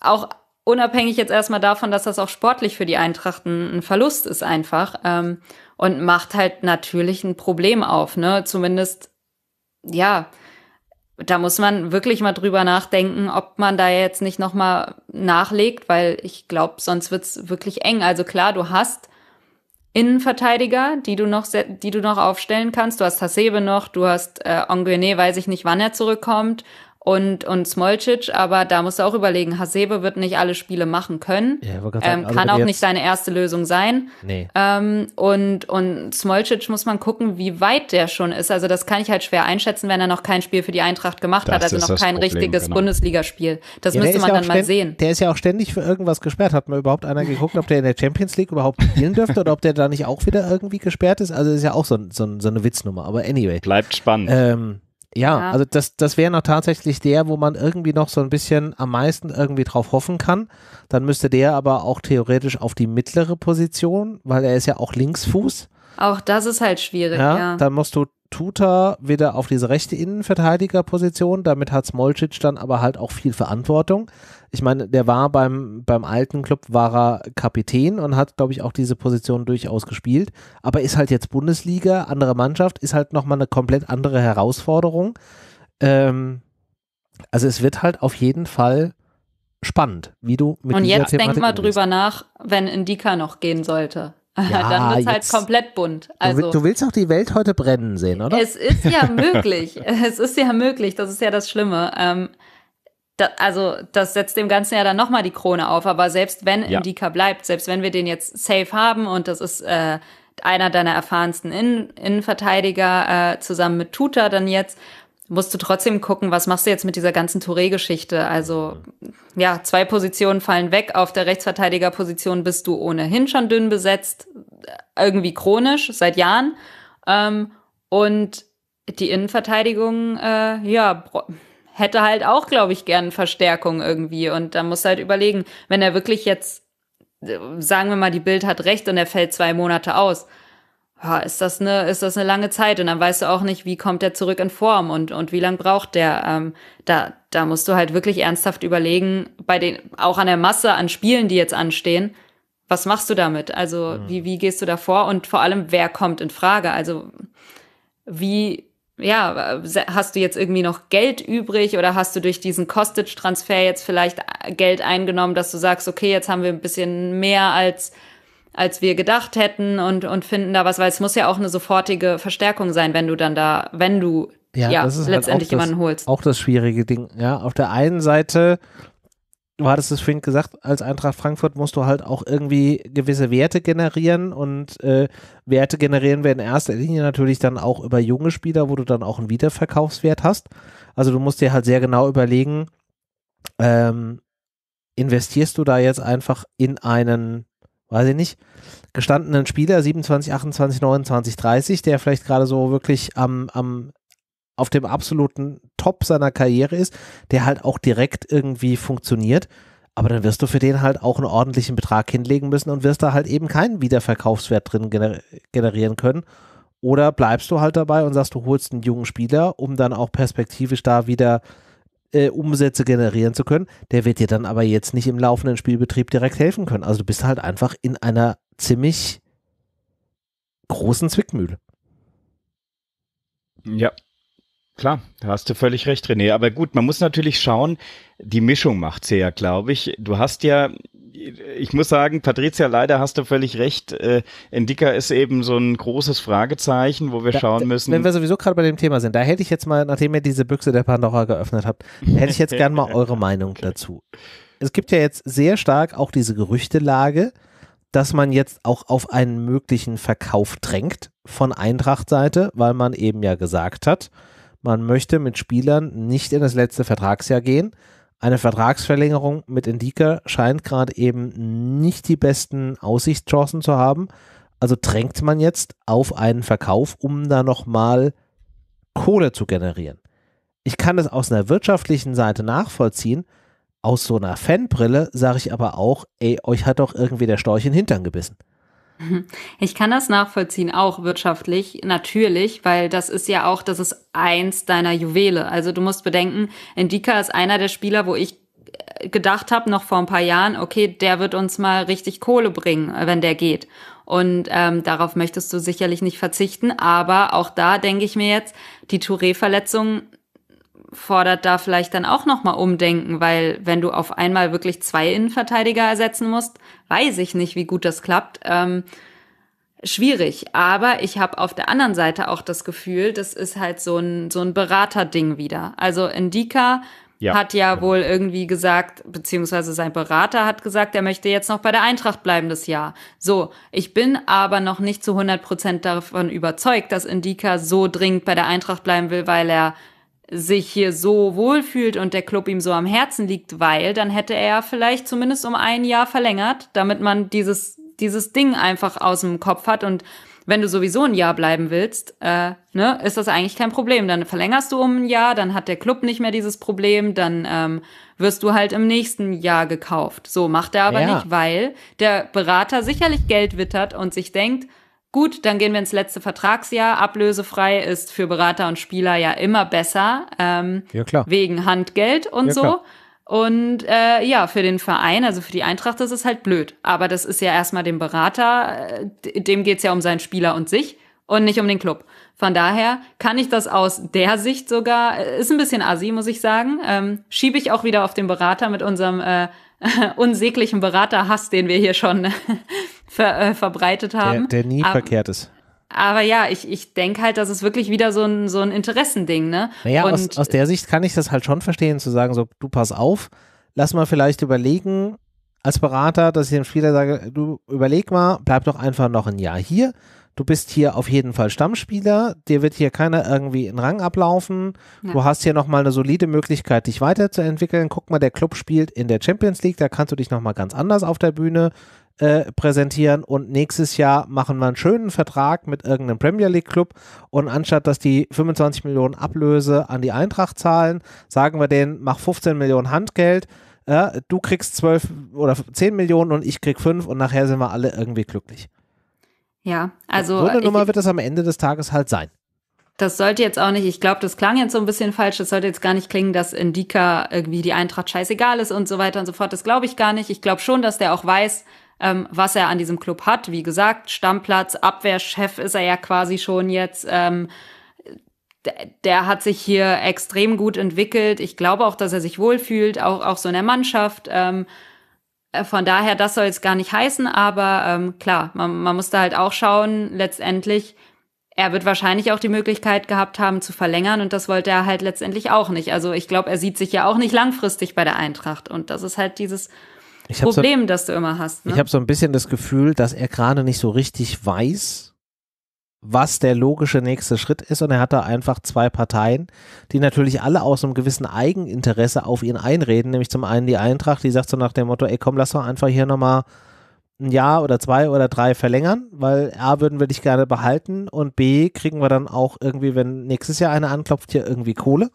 auch unabhängig jetzt erstmal davon, dass das auch sportlich für die Eintrachten ein Verlust ist einfach ähm, und macht halt natürlich ein Problem auf, ne? Zumindest ja, da muss man wirklich mal drüber nachdenken, ob man da jetzt nicht noch mal nachlegt, weil ich glaube, sonst wird's wirklich eng. Also klar, du hast Innenverteidiger, die du noch, die du noch aufstellen kannst. Du hast Hasebe noch, du hast äh, Onguene, weiß ich nicht, wann er zurückkommt und, und Smolcic, aber da musst du auch überlegen, Hasebe wird nicht alle Spiele machen können. Ja, ähm, sagen, ähm, kann auch nicht seine erste Lösung sein. Nee. Ähm, und, und Smolcic muss man gucken, wie weit der schon ist. Also das kann ich halt schwer einschätzen, wenn er noch kein Spiel für die Eintracht gemacht das hat, also noch kein Problem, richtiges genau. Bundesligaspiel. Das ja, müsste man ja dann mal sehen. Der ist ja auch ständig für irgendwas gesperrt. Hat mal überhaupt einer geguckt, ob der in der Champions League überhaupt spielen dürfte oder ob der da nicht auch wieder irgendwie gesperrt ist? Also ist ja auch so, so, so eine Witznummer. Aber anyway. Bleibt spannend. Ähm, ja, ja, also das, das wäre noch tatsächlich der, wo man irgendwie noch so ein bisschen am meisten irgendwie drauf hoffen kann. Dann müsste der aber auch theoretisch auf die mittlere Position, weil er ist ja auch Linksfuß. Auch das ist halt schwierig, ja. ja. Dann musst du Tuta wieder auf diese rechte Innenverteidigerposition. Damit hat Smolcic dann aber halt auch viel Verantwortung. Ich meine, der war beim, beim alten Club, war er Kapitän und hat, glaube ich, auch diese Position durchaus gespielt. Aber ist halt jetzt Bundesliga, andere Mannschaft, ist halt nochmal eine komplett andere Herausforderung. Ähm, also es wird halt auf jeden Fall spannend, wie du mit Und jetzt denk mal drüber nach, wenn Indika noch gehen sollte. Ja, dann wird es halt komplett bunt. Also, du, willst auch die Welt heute brennen sehen, oder? Es ist ja möglich. es ist ja möglich. Das ist ja das Schlimme. Ähm, da, also, das setzt dem Ganzen ja dann nochmal die Krone auf. Aber selbst wenn ja. Indika bleibt, selbst wenn wir den jetzt safe haben und das ist äh, einer deiner erfahrensten Innen Innenverteidiger äh, zusammen mit Tuta dann jetzt musst du trotzdem gucken, was machst du jetzt mit dieser ganzen Touré-Geschichte? Also ja, zwei Positionen fallen weg. Auf der Rechtsverteidigerposition bist du ohnehin schon dünn besetzt, irgendwie chronisch seit Jahren. Ähm, und die Innenverteidigung, äh, ja, hätte halt auch, glaube ich, gern Verstärkung irgendwie. Und da musst du halt überlegen, wenn er wirklich jetzt, äh, sagen wir mal, die Bild hat recht und er fällt zwei Monate aus ist das eine, ist das eine lange Zeit und dann weißt du auch nicht, wie kommt der zurück in Form und, und wie lang braucht der. Ähm, da, da musst du halt wirklich ernsthaft überlegen, bei den, auch an der Masse an Spielen, die jetzt anstehen, was machst du damit? Also, mhm. wie, wie gehst du da vor? Und vor allem, wer kommt in Frage? Also, wie, ja, hast du jetzt irgendwie noch Geld übrig oder hast du durch diesen costage transfer jetzt vielleicht äh, Geld eingenommen, dass du sagst, okay, jetzt haben wir ein bisschen mehr als als wir gedacht hätten und, und finden da was, weil es muss ja auch eine sofortige Verstärkung sein, wenn du dann da, wenn du ja, ja halt letztendlich halt das, jemanden holst. Auch das schwierige Ding, ja. Auf der einen Seite, du hattest es vorhin gesagt, als Eintracht Frankfurt musst du halt auch irgendwie gewisse Werte generieren und äh, Werte generieren wir in erster Linie natürlich dann auch über junge Spieler, wo du dann auch einen Wiederverkaufswert hast. Also du musst dir halt sehr genau überlegen, ähm, investierst du da jetzt einfach in einen weiß ich nicht, gestandenen Spieler, 27, 28, 29, 30, der vielleicht gerade so wirklich am, am auf dem absoluten Top seiner Karriere ist, der halt auch direkt irgendwie funktioniert. Aber dann wirst du für den halt auch einen ordentlichen Betrag hinlegen müssen und wirst da halt eben keinen Wiederverkaufswert drin generieren können. Oder bleibst du halt dabei und sagst, du holst einen jungen Spieler, um dann auch perspektivisch da wieder äh, Umsätze generieren zu können, der wird dir dann aber jetzt nicht im laufenden Spielbetrieb direkt helfen können. Also du bist halt einfach in einer ziemlich großen Zwickmühle. Ja, Klar, da hast du völlig recht, René. Aber gut, man muss natürlich schauen, die Mischung macht macht's ja, glaube ich. Du hast ja ich muss sagen, Patricia, leider hast du völlig recht. Äh, Endika ist eben so ein großes Fragezeichen, wo wir da, schauen müssen. Wenn wir sowieso gerade bei dem Thema sind, da hätte ich jetzt mal, nachdem ihr diese Büchse der Pandora geöffnet habt, hätte ich jetzt gerne mal eure Meinung okay. dazu. Es gibt ja jetzt sehr stark auch diese Gerüchtelage, dass man jetzt auch auf einen möglichen Verkauf drängt von Eintracht-Seite, weil man eben ja gesagt hat, man möchte mit Spielern nicht in das letzte Vertragsjahr gehen, eine Vertragsverlängerung mit Indica scheint gerade eben nicht die besten Aussichtschancen zu haben. Also drängt man jetzt auf einen Verkauf, um da nochmal Kohle zu generieren. Ich kann das aus einer wirtschaftlichen Seite nachvollziehen. Aus so einer Fanbrille sage ich aber auch, ey, euch hat doch irgendwie der Storch in den Hintern gebissen. Ich kann das nachvollziehen, auch wirtschaftlich, natürlich, weil das ist ja auch, das ist eins deiner Juwele. Also du musst bedenken, Endika ist einer der Spieler, wo ich äh, gedacht habe, noch vor ein paar Jahren, okay, der wird uns mal richtig Kohle bringen, äh, wenn der geht. Und ähm, darauf möchtest du sicherlich nicht verzichten. Aber auch da denke ich mir jetzt, die Touré-Verletzung fordert da vielleicht dann auch nochmal umdenken, weil wenn du auf einmal wirklich zwei Innenverteidiger ersetzen musst, weiß ich nicht, wie gut das klappt. Ähm, schwierig. Aber ich habe auf der anderen Seite auch das Gefühl, das ist halt so ein, so ein Beraterding wieder. Also Indika ja. hat ja wohl irgendwie gesagt, beziehungsweise sein Berater hat gesagt, er möchte jetzt noch bei der Eintracht bleiben das Jahr. So, ich bin aber noch nicht zu 100 Prozent davon überzeugt, dass Indika so dringend bei der Eintracht bleiben will, weil er sich hier so wohlfühlt und der Club ihm so am Herzen liegt, weil dann hätte er vielleicht zumindest um ein Jahr verlängert, damit man dieses, dieses Ding einfach aus dem Kopf hat und wenn du sowieso ein Jahr bleiben willst, äh, ne, ist das eigentlich kein Problem. Dann verlängerst du um ein Jahr, dann hat der Club nicht mehr dieses Problem, dann ähm, wirst du halt im nächsten Jahr gekauft. So macht er aber ja. nicht, weil der Berater sicherlich Geld wittert und sich denkt, Gut, dann gehen wir ins letzte Vertragsjahr. Ablösefrei ist für Berater und Spieler ja immer besser. Ähm, ja, klar. Wegen Handgeld und ja, so. Klar. Und äh, ja, für den Verein, also für die Eintracht, das ist halt blöd. Aber das ist ja erstmal dem Berater, äh, dem geht's ja um seinen Spieler und sich und nicht um den Club. Von daher kann ich das aus der Sicht sogar, äh, ist ein bisschen assi, muss ich sagen, ähm, schiebe ich auch wieder auf den Berater mit unserem äh, unsäglichen Beraterhass, den wir hier schon ver, äh, verbreitet haben. Der, der nie aber, verkehrt ist. Aber ja, ich, ich denke halt, das ist wirklich wieder so ein, so ein Interessending, ne? Naja, Und, aus, aus der Sicht kann ich das halt schon verstehen, zu sagen, so, du pass auf, lass mal vielleicht überlegen, als Berater, dass ich dem Spieler sage, du überleg mal, bleib doch einfach noch ein Jahr hier du bist hier auf jeden Fall Stammspieler, dir wird hier keiner irgendwie in Rang ablaufen, ja. du hast hier nochmal eine solide Möglichkeit, dich weiterzuentwickeln. Guck mal, der Club spielt in der Champions League, da kannst du dich nochmal ganz anders auf der Bühne äh, präsentieren und nächstes Jahr machen wir einen schönen Vertrag mit irgendeinem Premier League Club und anstatt dass die 25 Millionen Ablöse an die Eintracht zahlen, sagen wir denen, mach 15 Millionen Handgeld, äh, du kriegst 12 oder 10 Millionen und ich krieg 5 und nachher sind wir alle irgendwie glücklich. Ja, also. So eine Nummer wird das am Ende des Tages halt sein. Das sollte jetzt auch nicht, ich glaube, das klang jetzt so ein bisschen falsch. Das sollte jetzt gar nicht klingen, dass Indika irgendwie die Eintracht scheißegal ist und so weiter und so fort. Das glaube ich gar nicht. Ich glaube schon, dass der auch weiß, ähm, was er an diesem Club hat. Wie gesagt, Stammplatz, Abwehrchef ist er ja quasi schon jetzt. Ähm, der hat sich hier extrem gut entwickelt. Ich glaube auch, dass er sich wohlfühlt, auch, auch so in der Mannschaft. Ähm, äh, von daher, das soll jetzt gar nicht heißen, aber ähm, klar, man, man muss da halt auch schauen, letztendlich, er wird wahrscheinlich auch die Möglichkeit gehabt haben zu verlängern und das wollte er halt letztendlich auch nicht. Also ich glaube, er sieht sich ja auch nicht langfristig bei der Eintracht und das ist halt dieses Problem, so, das du immer hast. Ne? Ich habe so ein bisschen das Gefühl, dass er gerade nicht so richtig weiß, was der logische nächste Schritt ist. Und er hat da einfach zwei Parteien, die natürlich alle aus einem gewissen Eigeninteresse auf ihn einreden. Nämlich zum einen die Eintracht, die sagt so nach dem Motto, ey komm, lass doch einfach hier nochmal ein Jahr oder zwei oder drei verlängern, weil A würden wir dich gerne behalten und B kriegen wir dann auch irgendwie, wenn nächstes Jahr einer anklopft, hier irgendwie Kohle.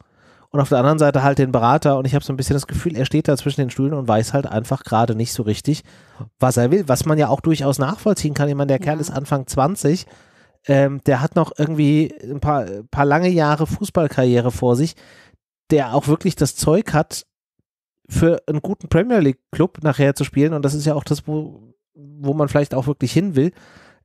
Und auf der anderen Seite halt den Berater und ich habe so ein bisschen das Gefühl, er steht da zwischen den Stühlen und weiß halt einfach gerade nicht so richtig, was er will, was man ja auch durchaus nachvollziehen kann. Ich meine, der ja. Kerl ist Anfang 20 ähm, der hat noch irgendwie ein paar, paar lange Jahre Fußballkarriere vor sich, der auch wirklich das Zeug hat, für einen guten Premier League Club nachher zu spielen. Und das ist ja auch das, wo, wo man vielleicht auch wirklich hin will.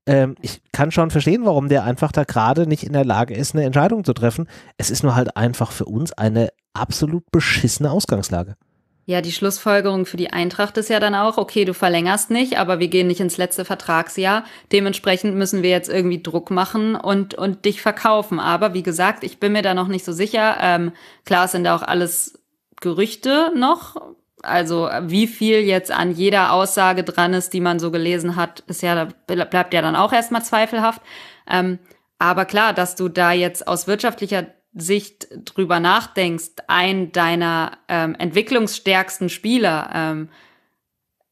Ähm, ich kann schon verstehen, warum der einfach da gerade nicht in der Lage ist, eine Entscheidung zu treffen. Es ist nur halt einfach für uns eine absolut beschissene Ausgangslage. Ja, die Schlussfolgerung für die Eintracht ist ja dann auch, okay, du verlängerst nicht, aber wir gehen nicht ins letzte Vertragsjahr. Dementsprechend müssen wir jetzt irgendwie Druck machen und, und dich verkaufen. Aber wie gesagt, ich bin mir da noch nicht so sicher. Ähm, klar sind da auch alles Gerüchte noch. Also wie viel jetzt an jeder Aussage dran ist, die man so gelesen hat, ist ja, bleibt ja dann auch erstmal zweifelhaft. Ähm, aber klar, dass du da jetzt aus wirtschaftlicher Sicht drüber nachdenkst, ein deiner ähm, entwicklungsstärksten Spieler ähm,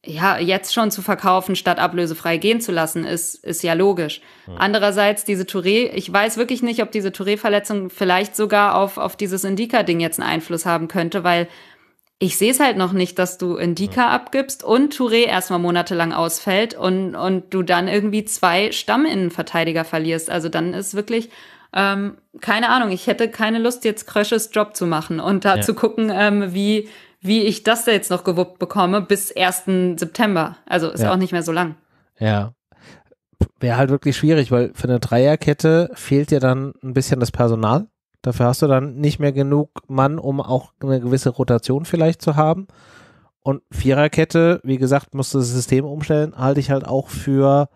ja jetzt schon zu verkaufen, statt ablösefrei gehen zu lassen, ist, ist ja logisch. Mhm. Andererseits diese Touré, ich weiß wirklich nicht, ob diese Touré-Verletzung vielleicht sogar auf, auf dieses Indika-Ding jetzt einen Einfluss haben könnte, weil ich sehe es halt noch nicht, dass du Indika mhm. abgibst und Touré erstmal monatelang ausfällt und, und du dann irgendwie zwei Stamminnenverteidiger verlierst. Also dann ist wirklich ähm, keine Ahnung, ich hätte keine Lust, jetzt Krösches Job zu machen und da ja. zu gucken, ähm, wie, wie ich das da jetzt noch gewuppt bekomme bis 1. September. Also ist ja. auch nicht mehr so lang. Ja. Wäre halt wirklich schwierig, weil für eine Dreierkette fehlt dir dann ein bisschen das Personal. Dafür hast du dann nicht mehr genug Mann, um auch eine gewisse Rotation vielleicht zu haben. Und Viererkette, wie gesagt, musst du das System umstellen, halte ich halt auch für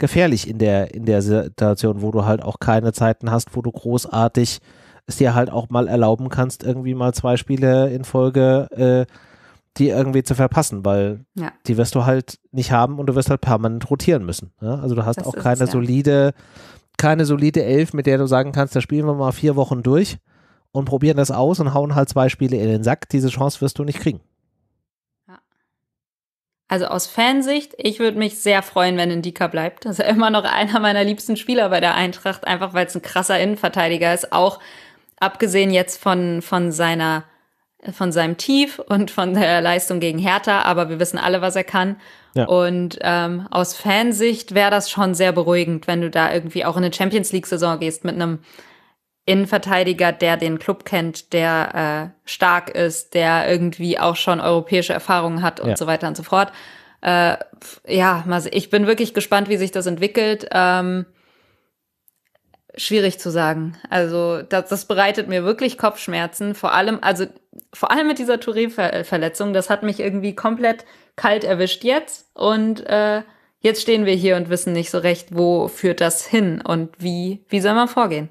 gefährlich in der, in der Situation, wo du halt auch keine Zeiten hast, wo du großartig es dir halt auch mal erlauben kannst, irgendwie mal zwei Spiele in Folge äh, die irgendwie zu verpassen, weil ja. die wirst du halt nicht haben und du wirst halt permanent rotieren müssen. Ne? Also du hast das auch keine ja. solide, keine solide Elf, mit der du sagen kannst, da spielen wir mal vier Wochen durch und probieren das aus und hauen halt zwei Spiele in den Sack. Diese Chance wirst du nicht kriegen. Also aus Fansicht, ich würde mich sehr freuen, wenn Indika bleibt. Das ist ja immer noch einer meiner liebsten Spieler bei der Eintracht, einfach weil es ein krasser Innenverteidiger ist. Auch abgesehen jetzt von, von seiner, von seinem Tief und von der Leistung gegen Hertha, aber wir wissen alle, was er kann. Ja. Und ähm, aus Fansicht wäre das schon sehr beruhigend, wenn du da irgendwie auch in eine Champions League-Saison gehst mit einem Innenverteidiger, der den Club kennt, der äh, stark ist, der irgendwie auch schon europäische Erfahrungen hat und ja. so weiter und so fort. Äh, ja, ich bin wirklich gespannt, wie sich das entwickelt. Ähm, schwierig zu sagen. Also das, das bereitet mir wirklich Kopfschmerzen. Vor allem, also vor allem mit dieser Touré-Verletzung. Das hat mich irgendwie komplett kalt erwischt jetzt und äh, Jetzt stehen wir hier und wissen nicht so recht, wo führt das hin und wie, wie soll man vorgehen?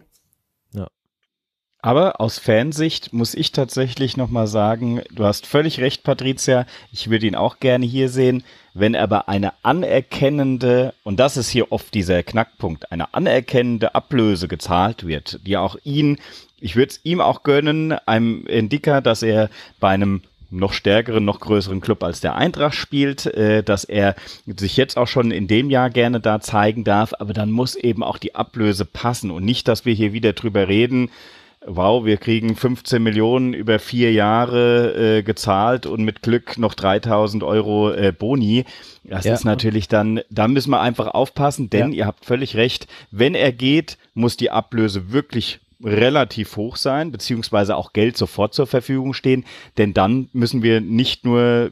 Aber aus Fansicht muss ich tatsächlich nochmal sagen, du hast völlig recht, Patricia. Ich würde ihn auch gerne hier sehen. Wenn aber eine anerkennende, und das ist hier oft dieser Knackpunkt, eine anerkennende Ablöse gezahlt wird, die auch ihn, ich würde es ihm auch gönnen, einem Indiker, dass er bei einem noch stärkeren, noch größeren Club als der Eintracht spielt, äh, dass er sich jetzt auch schon in dem Jahr gerne da zeigen darf, aber dann muss eben auch die Ablöse passen und nicht, dass wir hier wieder drüber reden, wow, wir kriegen 15 Millionen über vier Jahre äh, gezahlt und mit Glück noch 3000 Euro äh, Boni. Das ja. ist natürlich dann, da müssen wir einfach aufpassen, denn ja. ihr habt völlig recht, wenn er geht, muss die Ablöse wirklich relativ hoch sein, beziehungsweise auch Geld sofort zur Verfügung stehen, denn dann müssen wir nicht nur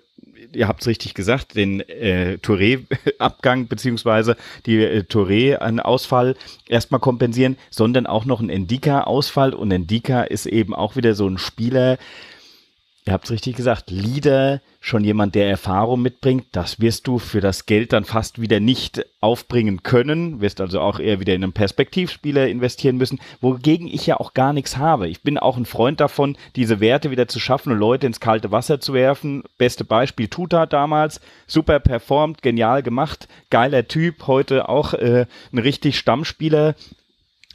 ihr habt es richtig gesagt, den äh, Touré-Abgang beziehungsweise die äh, Touré-Ausfall erstmal kompensieren, sondern auch noch einen Endika-Ausfall. Und Endika ist eben auch wieder so ein Spieler, ihr habt es richtig gesagt, Leader, schon jemand, der Erfahrung mitbringt, das wirst du für das Geld dann fast wieder nicht aufbringen können, wirst also auch eher wieder in einen Perspektivspieler investieren müssen, wogegen ich ja auch gar nichts habe. Ich bin auch ein Freund davon, diese Werte wieder zu schaffen und Leute ins kalte Wasser zu werfen. Beste Beispiel Tuta damals, super performt, genial gemacht, geiler Typ, heute auch äh, ein richtig Stammspieler,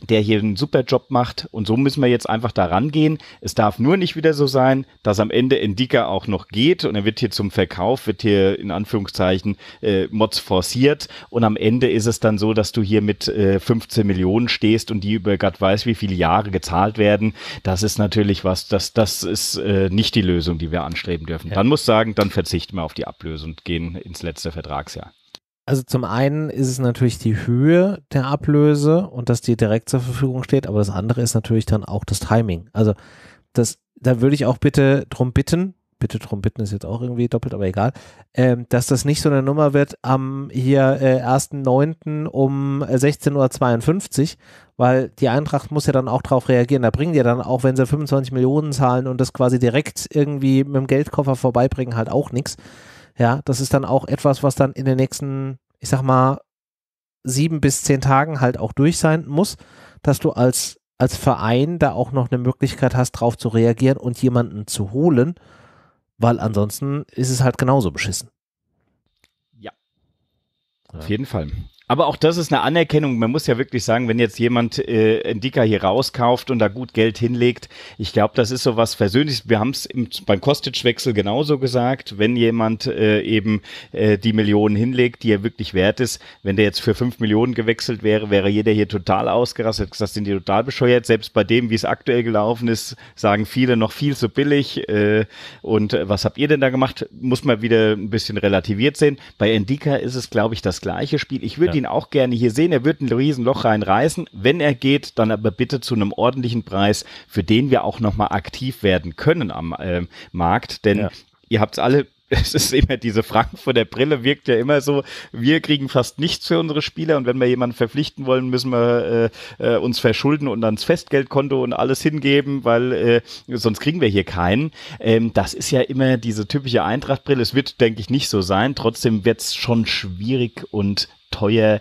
der hier einen super Job macht. Und so müssen wir jetzt einfach da rangehen. Es darf nur nicht wieder so sein, dass am Ende Endika auch noch geht und er wird hier zum Verkauf, wird hier in Anführungszeichen äh, Mods forciert. Und am Ende ist es dann so, dass du hier mit äh, 15 Millionen stehst und die über Gott weiß, wie viele Jahre gezahlt werden. Das ist natürlich was, das, das ist äh, nicht die Lösung, die wir anstreben dürfen. Ja. Dann muss sagen, dann verzichten wir auf die Ablösung und gehen ins letzte Vertragsjahr. Also zum einen ist es natürlich die Höhe der Ablöse und dass die direkt zur Verfügung steht, aber das andere ist natürlich dann auch das Timing. Also das, da würde ich auch bitte drum bitten, bitte drum bitten ist jetzt auch irgendwie doppelt, aber egal, ähm, dass das nicht so eine Nummer wird am hier äh, 1.9. um 16.52 äh, Uhr, weil die Eintracht muss ja dann auch darauf reagieren. Da bringen die dann auch, wenn sie 25 Millionen zahlen und das quasi direkt irgendwie mit dem Geldkoffer vorbeibringen, halt auch nichts. Ja, das ist dann auch etwas, was dann in den nächsten, ich sag mal, sieben bis zehn Tagen halt auch durch sein muss, dass du als, als Verein da auch noch eine Möglichkeit hast, drauf zu reagieren und jemanden zu holen, weil ansonsten ist es halt genauso beschissen. Ja. Auf jeden Fall. Aber auch das ist eine Anerkennung. Man muss ja wirklich sagen, wenn jetzt jemand äh, Endika hier rauskauft und da gut Geld hinlegt, ich glaube, das ist so was Versöhnliches. Wir haben es beim Kostic-Wechsel genauso gesagt. Wenn jemand äh, eben äh, die Millionen hinlegt, die er wirklich wert ist, wenn der jetzt für fünf Millionen gewechselt wäre, wäre jeder hier total ausgerastet, gesagt, sind die total bescheuert. Selbst bei dem, wie es aktuell gelaufen ist, sagen viele noch viel zu billig. Äh, und äh, was habt ihr denn da gemacht? Muss man wieder ein bisschen relativiert sehen. Bei Endika ist es, glaube ich, das gleiche Spiel. Ich würde würde ihn auch gerne hier sehen. Er wird ein Riesenloch reinreißen. Wenn er geht, dann aber bitte zu einem ordentlichen Preis, für den wir auch nochmal aktiv werden können am äh, Markt. Denn ihr habt es alle es ist immer diese Frankfurter Brille, wirkt ja immer so, wir kriegen fast nichts für unsere Spieler und wenn wir jemanden verpflichten wollen, müssen wir äh, äh, uns verschulden und ans Festgeldkonto und alles hingeben, weil äh, sonst kriegen wir hier keinen. Ähm, das ist ja immer diese typische Eintrachtbrille. Es wird, denke ich, nicht so sein. Trotzdem wird es schon schwierig und teuer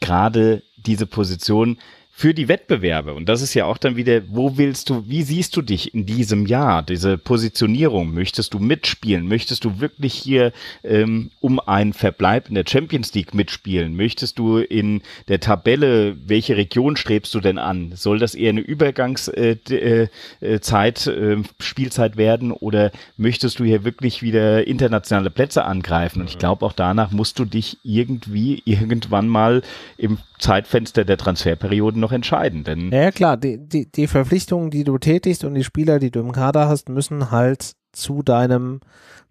gerade diese Position für die Wettbewerbe. Und das ist ja auch dann wieder, wo willst du, wie siehst du dich in diesem Jahr, diese Positionierung? Möchtest du mitspielen? Möchtest du wirklich hier ähm, um einen Verbleib in der Champions League mitspielen? Möchtest du in der Tabelle, welche Region strebst du denn an? Soll das eher eine Übergangszeit, äh, äh, äh, ähm, Spielzeit werden oder möchtest du hier wirklich wieder internationale Plätze angreifen? Und ich mhm. glaube, auch danach musst du dich irgendwie irgendwann mal im Zeitfenster der Transferperiode noch entscheiden. Denn ja, klar, die, die, die Verpflichtungen, die du tätigst und die Spieler, die du im Kader hast, müssen halt zu deinem,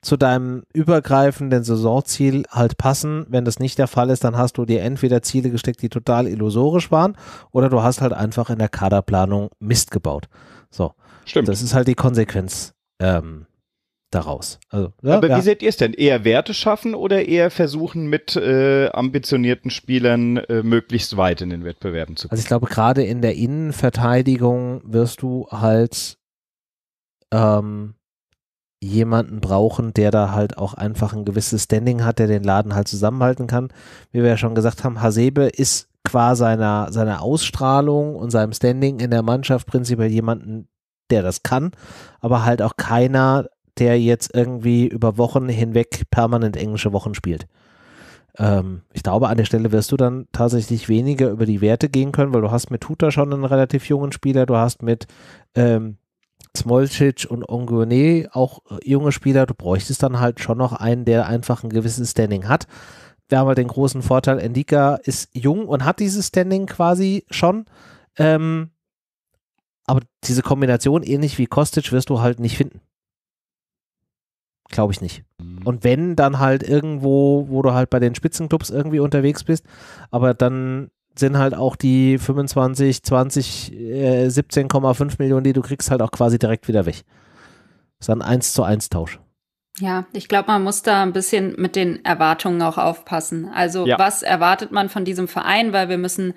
zu deinem übergreifenden Saisonziel halt passen. Wenn das nicht der Fall ist, dann hast du dir entweder Ziele gesteckt, die total illusorisch waren, oder du hast halt einfach in der Kaderplanung Mist gebaut. So. Stimmt. Das ist halt die Konsequenz ähm, daraus. Also, ja, Aber ja. wie seht ihr es denn? Eher Werte schaffen oder eher versuchen, mit äh, ambitionierten Spielern äh, möglichst weit in den Wettbewerben zu kommen? Also ich glaube, gerade in der Innenverteidigung wirst du halt ähm, jemanden brauchen, der da halt auch einfach ein gewisses Standing hat, der den Laden halt zusammenhalten kann. Wie wir ja schon gesagt haben, Hasebe ist qua seiner, seiner Ausstrahlung und seinem Standing in der Mannschaft prinzipiell jemanden, der das kann, aber halt auch keiner, der jetzt irgendwie über Wochen hinweg permanent englische Wochen spielt. Ähm, ich glaube, an der Stelle wirst du dann tatsächlich weniger über die Werte gehen können, weil du hast mit Tuta schon einen relativ jungen Spieler, du hast mit ähm, Smolcic und Ongone auch äh, junge Spieler. Du bräuchtest dann halt schon noch einen, der einfach ein gewisses Standing hat. Wir haben halt den großen Vorteil, Endika ist jung und hat dieses Standing quasi schon. Ähm, aber diese Kombination, ähnlich wie Kostic, wirst du halt nicht finden. Glaube ich nicht. Mhm. Und wenn, dann halt irgendwo, wo du halt bei den Spitzenclubs irgendwie unterwegs bist, aber dann sind halt auch die 25, 20, äh, 17,5 Millionen, die du kriegst, halt auch quasi direkt wieder weg. Das ist ein eins zu eins Tausch. Ja, ich glaube, man muss da ein bisschen mit den Erwartungen auch aufpassen. Also ja. was erwartet man von diesem Verein, weil wir müssen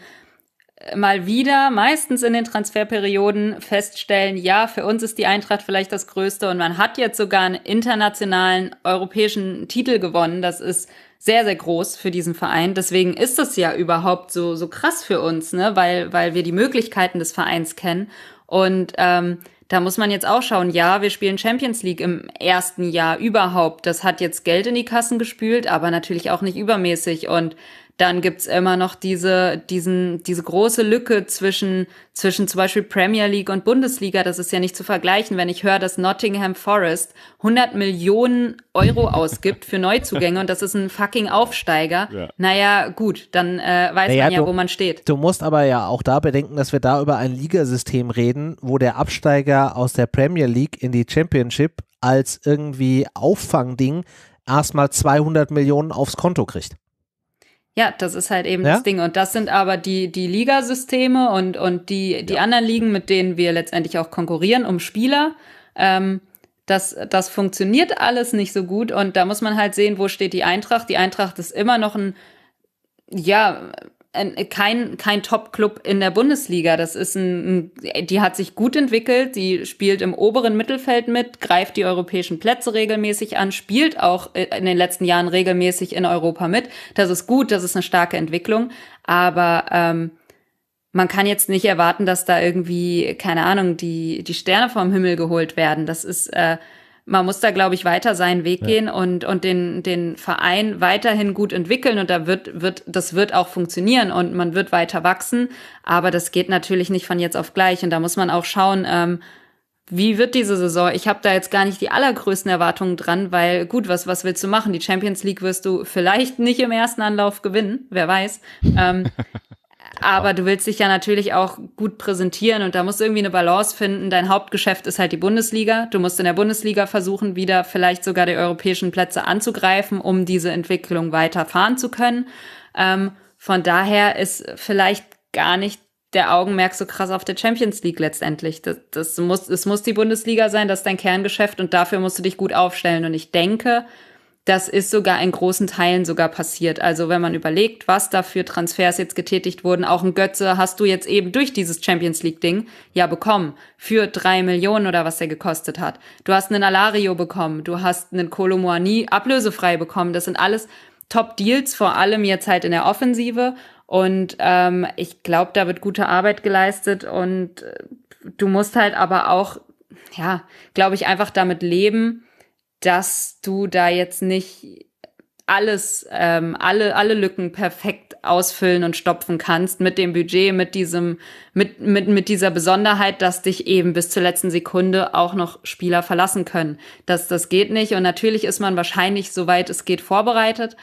mal wieder, meistens in den Transferperioden, feststellen, ja, für uns ist die Eintracht vielleicht das Größte und man hat jetzt sogar einen internationalen europäischen Titel gewonnen. Das ist sehr, sehr groß für diesen Verein. Deswegen ist das ja überhaupt so, so krass für uns, ne? weil, weil wir die Möglichkeiten des Vereins kennen. Und ähm, da muss man jetzt auch schauen, ja, wir spielen Champions League im ersten Jahr überhaupt. Das hat jetzt Geld in die Kassen gespült, aber natürlich auch nicht übermäßig. Und dann gibt es immer noch diese, diesen, diese große Lücke zwischen, zwischen zum Beispiel Premier League und Bundesliga. Das ist ja nicht zu vergleichen, wenn ich höre, dass Nottingham Forest 100 Millionen Euro ausgibt für Neuzugänge und das ist ein fucking Aufsteiger. Ja. Naja, gut, dann äh, weiß naja, man ja, du, wo man steht. Du musst aber ja auch da bedenken, dass wir da über ein Ligasystem reden, wo der Absteiger aus der Premier League in die Championship als irgendwie Auffangding erstmal 200 Millionen aufs Konto kriegt. Ja, das ist halt eben ja? das Ding. Und das sind aber die, die Ligasysteme und, und die, die ja. anderen Ligen, mit denen wir letztendlich auch konkurrieren um Spieler. Ähm, das, das funktioniert alles nicht so gut. Und da muss man halt sehen, wo steht die Eintracht. Die Eintracht ist immer noch ein, ja, kein, kein Top-Club in der Bundesliga. Das ist ein, die hat sich gut entwickelt, die spielt im oberen Mittelfeld mit, greift die europäischen Plätze regelmäßig an, spielt auch äh, in den letzten Jahren regelmäßig in Europa mit. Das ist gut, das ist eine starke Entwicklung, aber ähm, man kann jetzt nicht erwarten, dass da irgendwie, keine Ahnung, die, die Sterne vom Himmel geholt werden. Das ist äh, man muss da, glaube ich, weiter seinen Weg ja. gehen und, und den, den Verein weiterhin gut entwickeln. Und da wird, wird, das wird auch funktionieren und man wird weiter wachsen. Aber das geht natürlich nicht von jetzt auf gleich. Und da muss man auch schauen, ähm, wie wird diese Saison? Ich habe da jetzt gar nicht die allergrößten Erwartungen dran, weil gut, was, was willst du machen? Die Champions League wirst du vielleicht nicht im ersten Anlauf gewinnen, wer weiß. Ähm, Genau. Aber du willst dich ja natürlich auch gut präsentieren und da musst du irgendwie eine Balance finden. Dein Hauptgeschäft ist halt die Bundesliga. Du musst in der Bundesliga versuchen, wieder vielleicht sogar die europäischen Plätze anzugreifen, um diese Entwicklung weiterfahren zu können. Ähm, von daher ist vielleicht gar nicht der Augenmerk so krass auf der Champions League letztendlich. Das, das muss, es muss die Bundesliga sein, das ist dein Kerngeschäft und dafür musst du dich gut aufstellen. Und ich denke, das ist sogar in großen Teilen sogar passiert. Also wenn man überlegt, was da für Transfers jetzt getätigt wurden, auch ein Götze hast du jetzt eben durch dieses Champions League-Ding ja bekommen. Für drei Millionen oder was der gekostet hat. Du hast einen Alario bekommen, du hast einen Colomuani ablösefrei bekommen. Das sind alles Top-Deals, vor allem jetzt halt in der Offensive. Und ähm, ich glaube, da wird gute Arbeit geleistet und äh, du musst halt aber auch, ja, glaube ich, einfach damit leben, dass du da jetzt nicht alles, ähm, alle, alle Lücken perfekt ausfüllen und stopfen kannst mit dem Budget, mit diesem, mit, mit, mit dieser Besonderheit, dass dich eben bis zur letzten Sekunde auch noch Spieler verlassen können. Das, das geht nicht. Und natürlich ist man wahrscheinlich, soweit es geht, vorbereitet.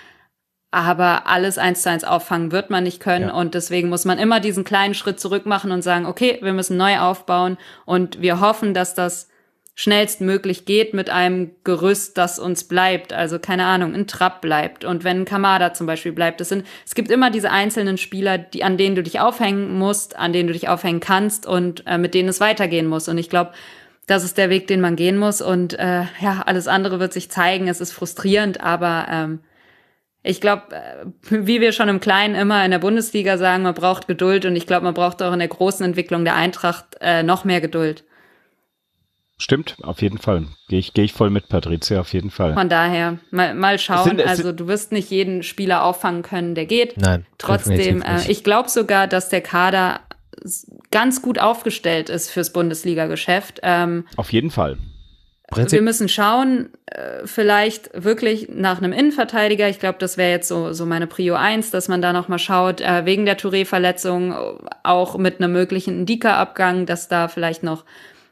Aber alles eins zu eins auffangen wird man nicht können. Ja. Und deswegen muss man immer diesen kleinen Schritt zurück machen und sagen, okay, wir müssen neu aufbauen. Und wir hoffen, dass das schnellstmöglich geht mit einem Gerüst, das uns bleibt. Also keine Ahnung, ein Trapp bleibt und wenn ein Kamada zum Beispiel bleibt. Es, sind, es gibt immer diese einzelnen Spieler, die, an denen du dich aufhängen musst, an denen du dich aufhängen kannst und äh, mit denen es weitergehen muss. Und ich glaube, das ist der Weg, den man gehen muss. Und äh, ja, alles andere wird sich zeigen. Es ist frustrierend, aber ähm, ich glaube, äh, wie wir schon im Kleinen immer in der Bundesliga sagen, man braucht Geduld und ich glaube, man braucht auch in der großen Entwicklung der Eintracht äh, noch mehr Geduld. Stimmt, auf jeden Fall. Gehe ich, geh ich voll mit, Patricia, auf jeden Fall. Von daher, mal, mal schauen. sind, also du wirst nicht jeden Spieler auffangen können, der geht. Nein. Trotzdem, äh, ich glaube sogar, dass der Kader ganz gut aufgestellt ist fürs Bundesliga-Geschäft. Ähm, auf jeden Fall. Prinzip wir müssen schauen, äh, vielleicht wirklich nach einem Innenverteidiger. Ich glaube, das wäre jetzt so, so meine Prio 1, dass man da nochmal schaut, äh, wegen der Touré-Verletzung, äh, auch mit einem möglichen Indika-Abgang, dass da vielleicht noch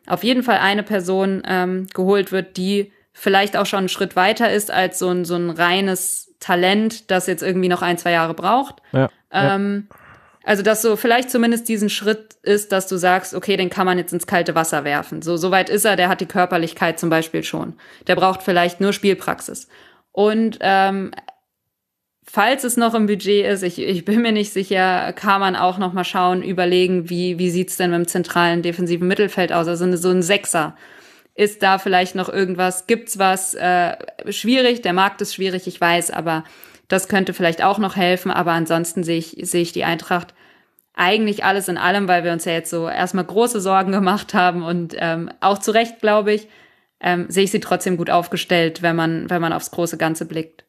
auf jeden Fall eine Person ähm, geholt wird, die vielleicht auch schon einen Schritt weiter ist als so ein, so ein reines Talent, das jetzt irgendwie noch ein, zwei Jahre braucht. Ja, ähm, ja. Also, dass so vielleicht zumindest diesen Schritt ist, dass du sagst, okay, den kann man jetzt ins kalte Wasser werfen. So, so weit ist er, der hat die Körperlichkeit zum Beispiel schon. Der braucht vielleicht nur Spielpraxis. Und ähm, falls es noch im Budget ist, ich, ich bin mir nicht sicher, kann man auch noch mal schauen, überlegen, wie, wie sieht's denn mit dem zentralen defensiven Mittelfeld aus? Also so ein Sechser. Ist da vielleicht noch irgendwas? Gibt's was? Äh, schwierig, der Markt ist schwierig, ich weiß, aber das könnte vielleicht auch noch helfen. Aber ansonsten sehe ich, seh ich die Eintracht eigentlich alles in allem, weil wir uns ja jetzt so erstmal große Sorgen gemacht haben und ähm, auch zu Recht, glaube ich, ähm, sehe ich sie trotzdem gut aufgestellt, wenn man, wenn man aufs große Ganze blickt.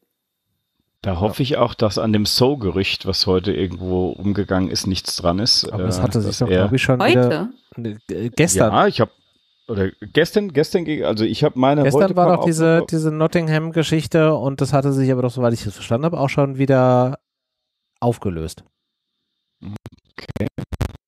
Da hoffe ja. ich auch, dass an dem So-Gerücht, was heute irgendwo umgegangen ist, nichts dran ist. Aber das äh, hatte sich doch, glaube ich, schon heute? Wieder, äh, gestern. Ja, ich habe oder gestern, gestern also ich habe meine. Gestern war doch diese, diese Nottingham-Geschichte und das hatte sich aber doch, soweit ich das verstanden habe, auch schon wieder aufgelöst. Okay. Mhm.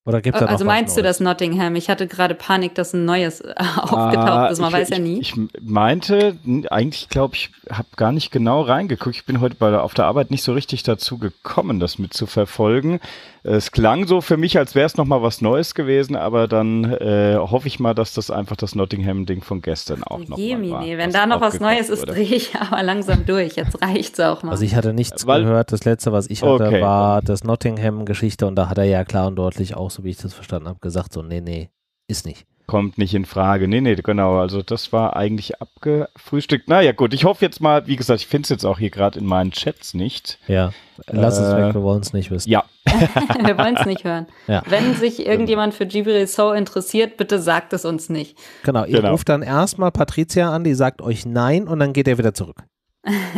Oder gibt's da also meinst du das Nottingham? Ich hatte gerade Panik, dass ein neues äh, aufgetaucht ist. Man ich, ah, weiß ja nie. Ich, ich meinte, eigentlich glaube ich, habe gar nicht genau reingeguckt. Ich bin heute bei, auf der Arbeit nicht so richtig dazu gekommen, das mitzuverfolgen es klang so für mich, als wäre es nochmal was Neues gewesen, aber dann äh, hoffe ich mal, dass das einfach das Nottingham-Ding von gestern auch noch Jemine, war. Wenn da noch was Neues ist, drehe ich aber langsam durch. Jetzt reicht es auch mal. Also ich hatte nichts Weil, gehört. Das letzte, was ich hatte, okay. war das Nottingham-Geschichte und da hat er ja klar und deutlich auch, so wie ich das verstanden habe, gesagt, so nee, nee, ist nicht kommt nicht in Frage. Nee, nee, genau. Also das war eigentlich abgefrühstückt. Naja, gut, ich hoffe jetzt mal, wie gesagt, ich finde es jetzt auch hier gerade in meinen Chats nicht. Ja, lass äh, es weg, wir wollen es nicht wissen. Ja. wir wollen es nicht hören. Ja. Wenn sich irgendjemand für Jibril So interessiert, bitte sagt es uns nicht. Genau, ihr genau. ruft dann erstmal Patricia an, die sagt euch nein und dann geht er wieder zurück.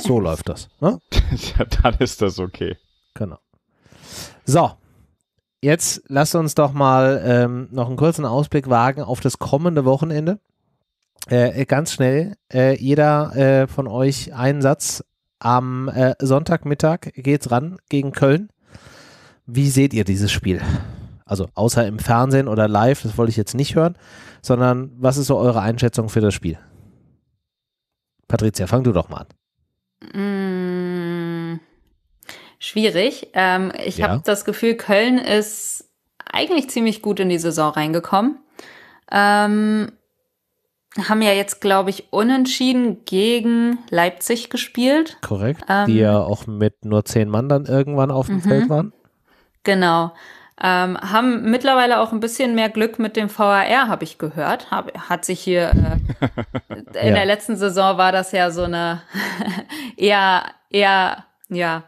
So läuft das. Ne? ja, dann ist das okay. Genau. So, Jetzt lasst uns doch mal ähm, noch einen kurzen Ausblick wagen auf das kommende Wochenende. Äh, ganz schnell, äh, jeder äh, von euch einen Satz. Am äh, Sonntagmittag geht's ran gegen Köln. Wie seht ihr dieses Spiel? Also außer im Fernsehen oder live, das wollte ich jetzt nicht hören, sondern was ist so eure Einschätzung für das Spiel? Patricia, fang du doch mal an. Mm schwierig. Ähm, ich ja. habe das Gefühl, Köln ist eigentlich ziemlich gut in die Saison reingekommen. Ähm, haben ja jetzt, glaube ich, unentschieden gegen Leipzig gespielt. Korrekt. Ähm, die ja auch mit nur zehn Mann dann irgendwann auf dem mhm. Feld waren. Genau. Ähm, haben mittlerweile auch ein bisschen mehr Glück mit dem VAR, habe ich gehört. Hab, hat sich hier äh, in ja. der letzten Saison war das ja so eine eher, eher, ja,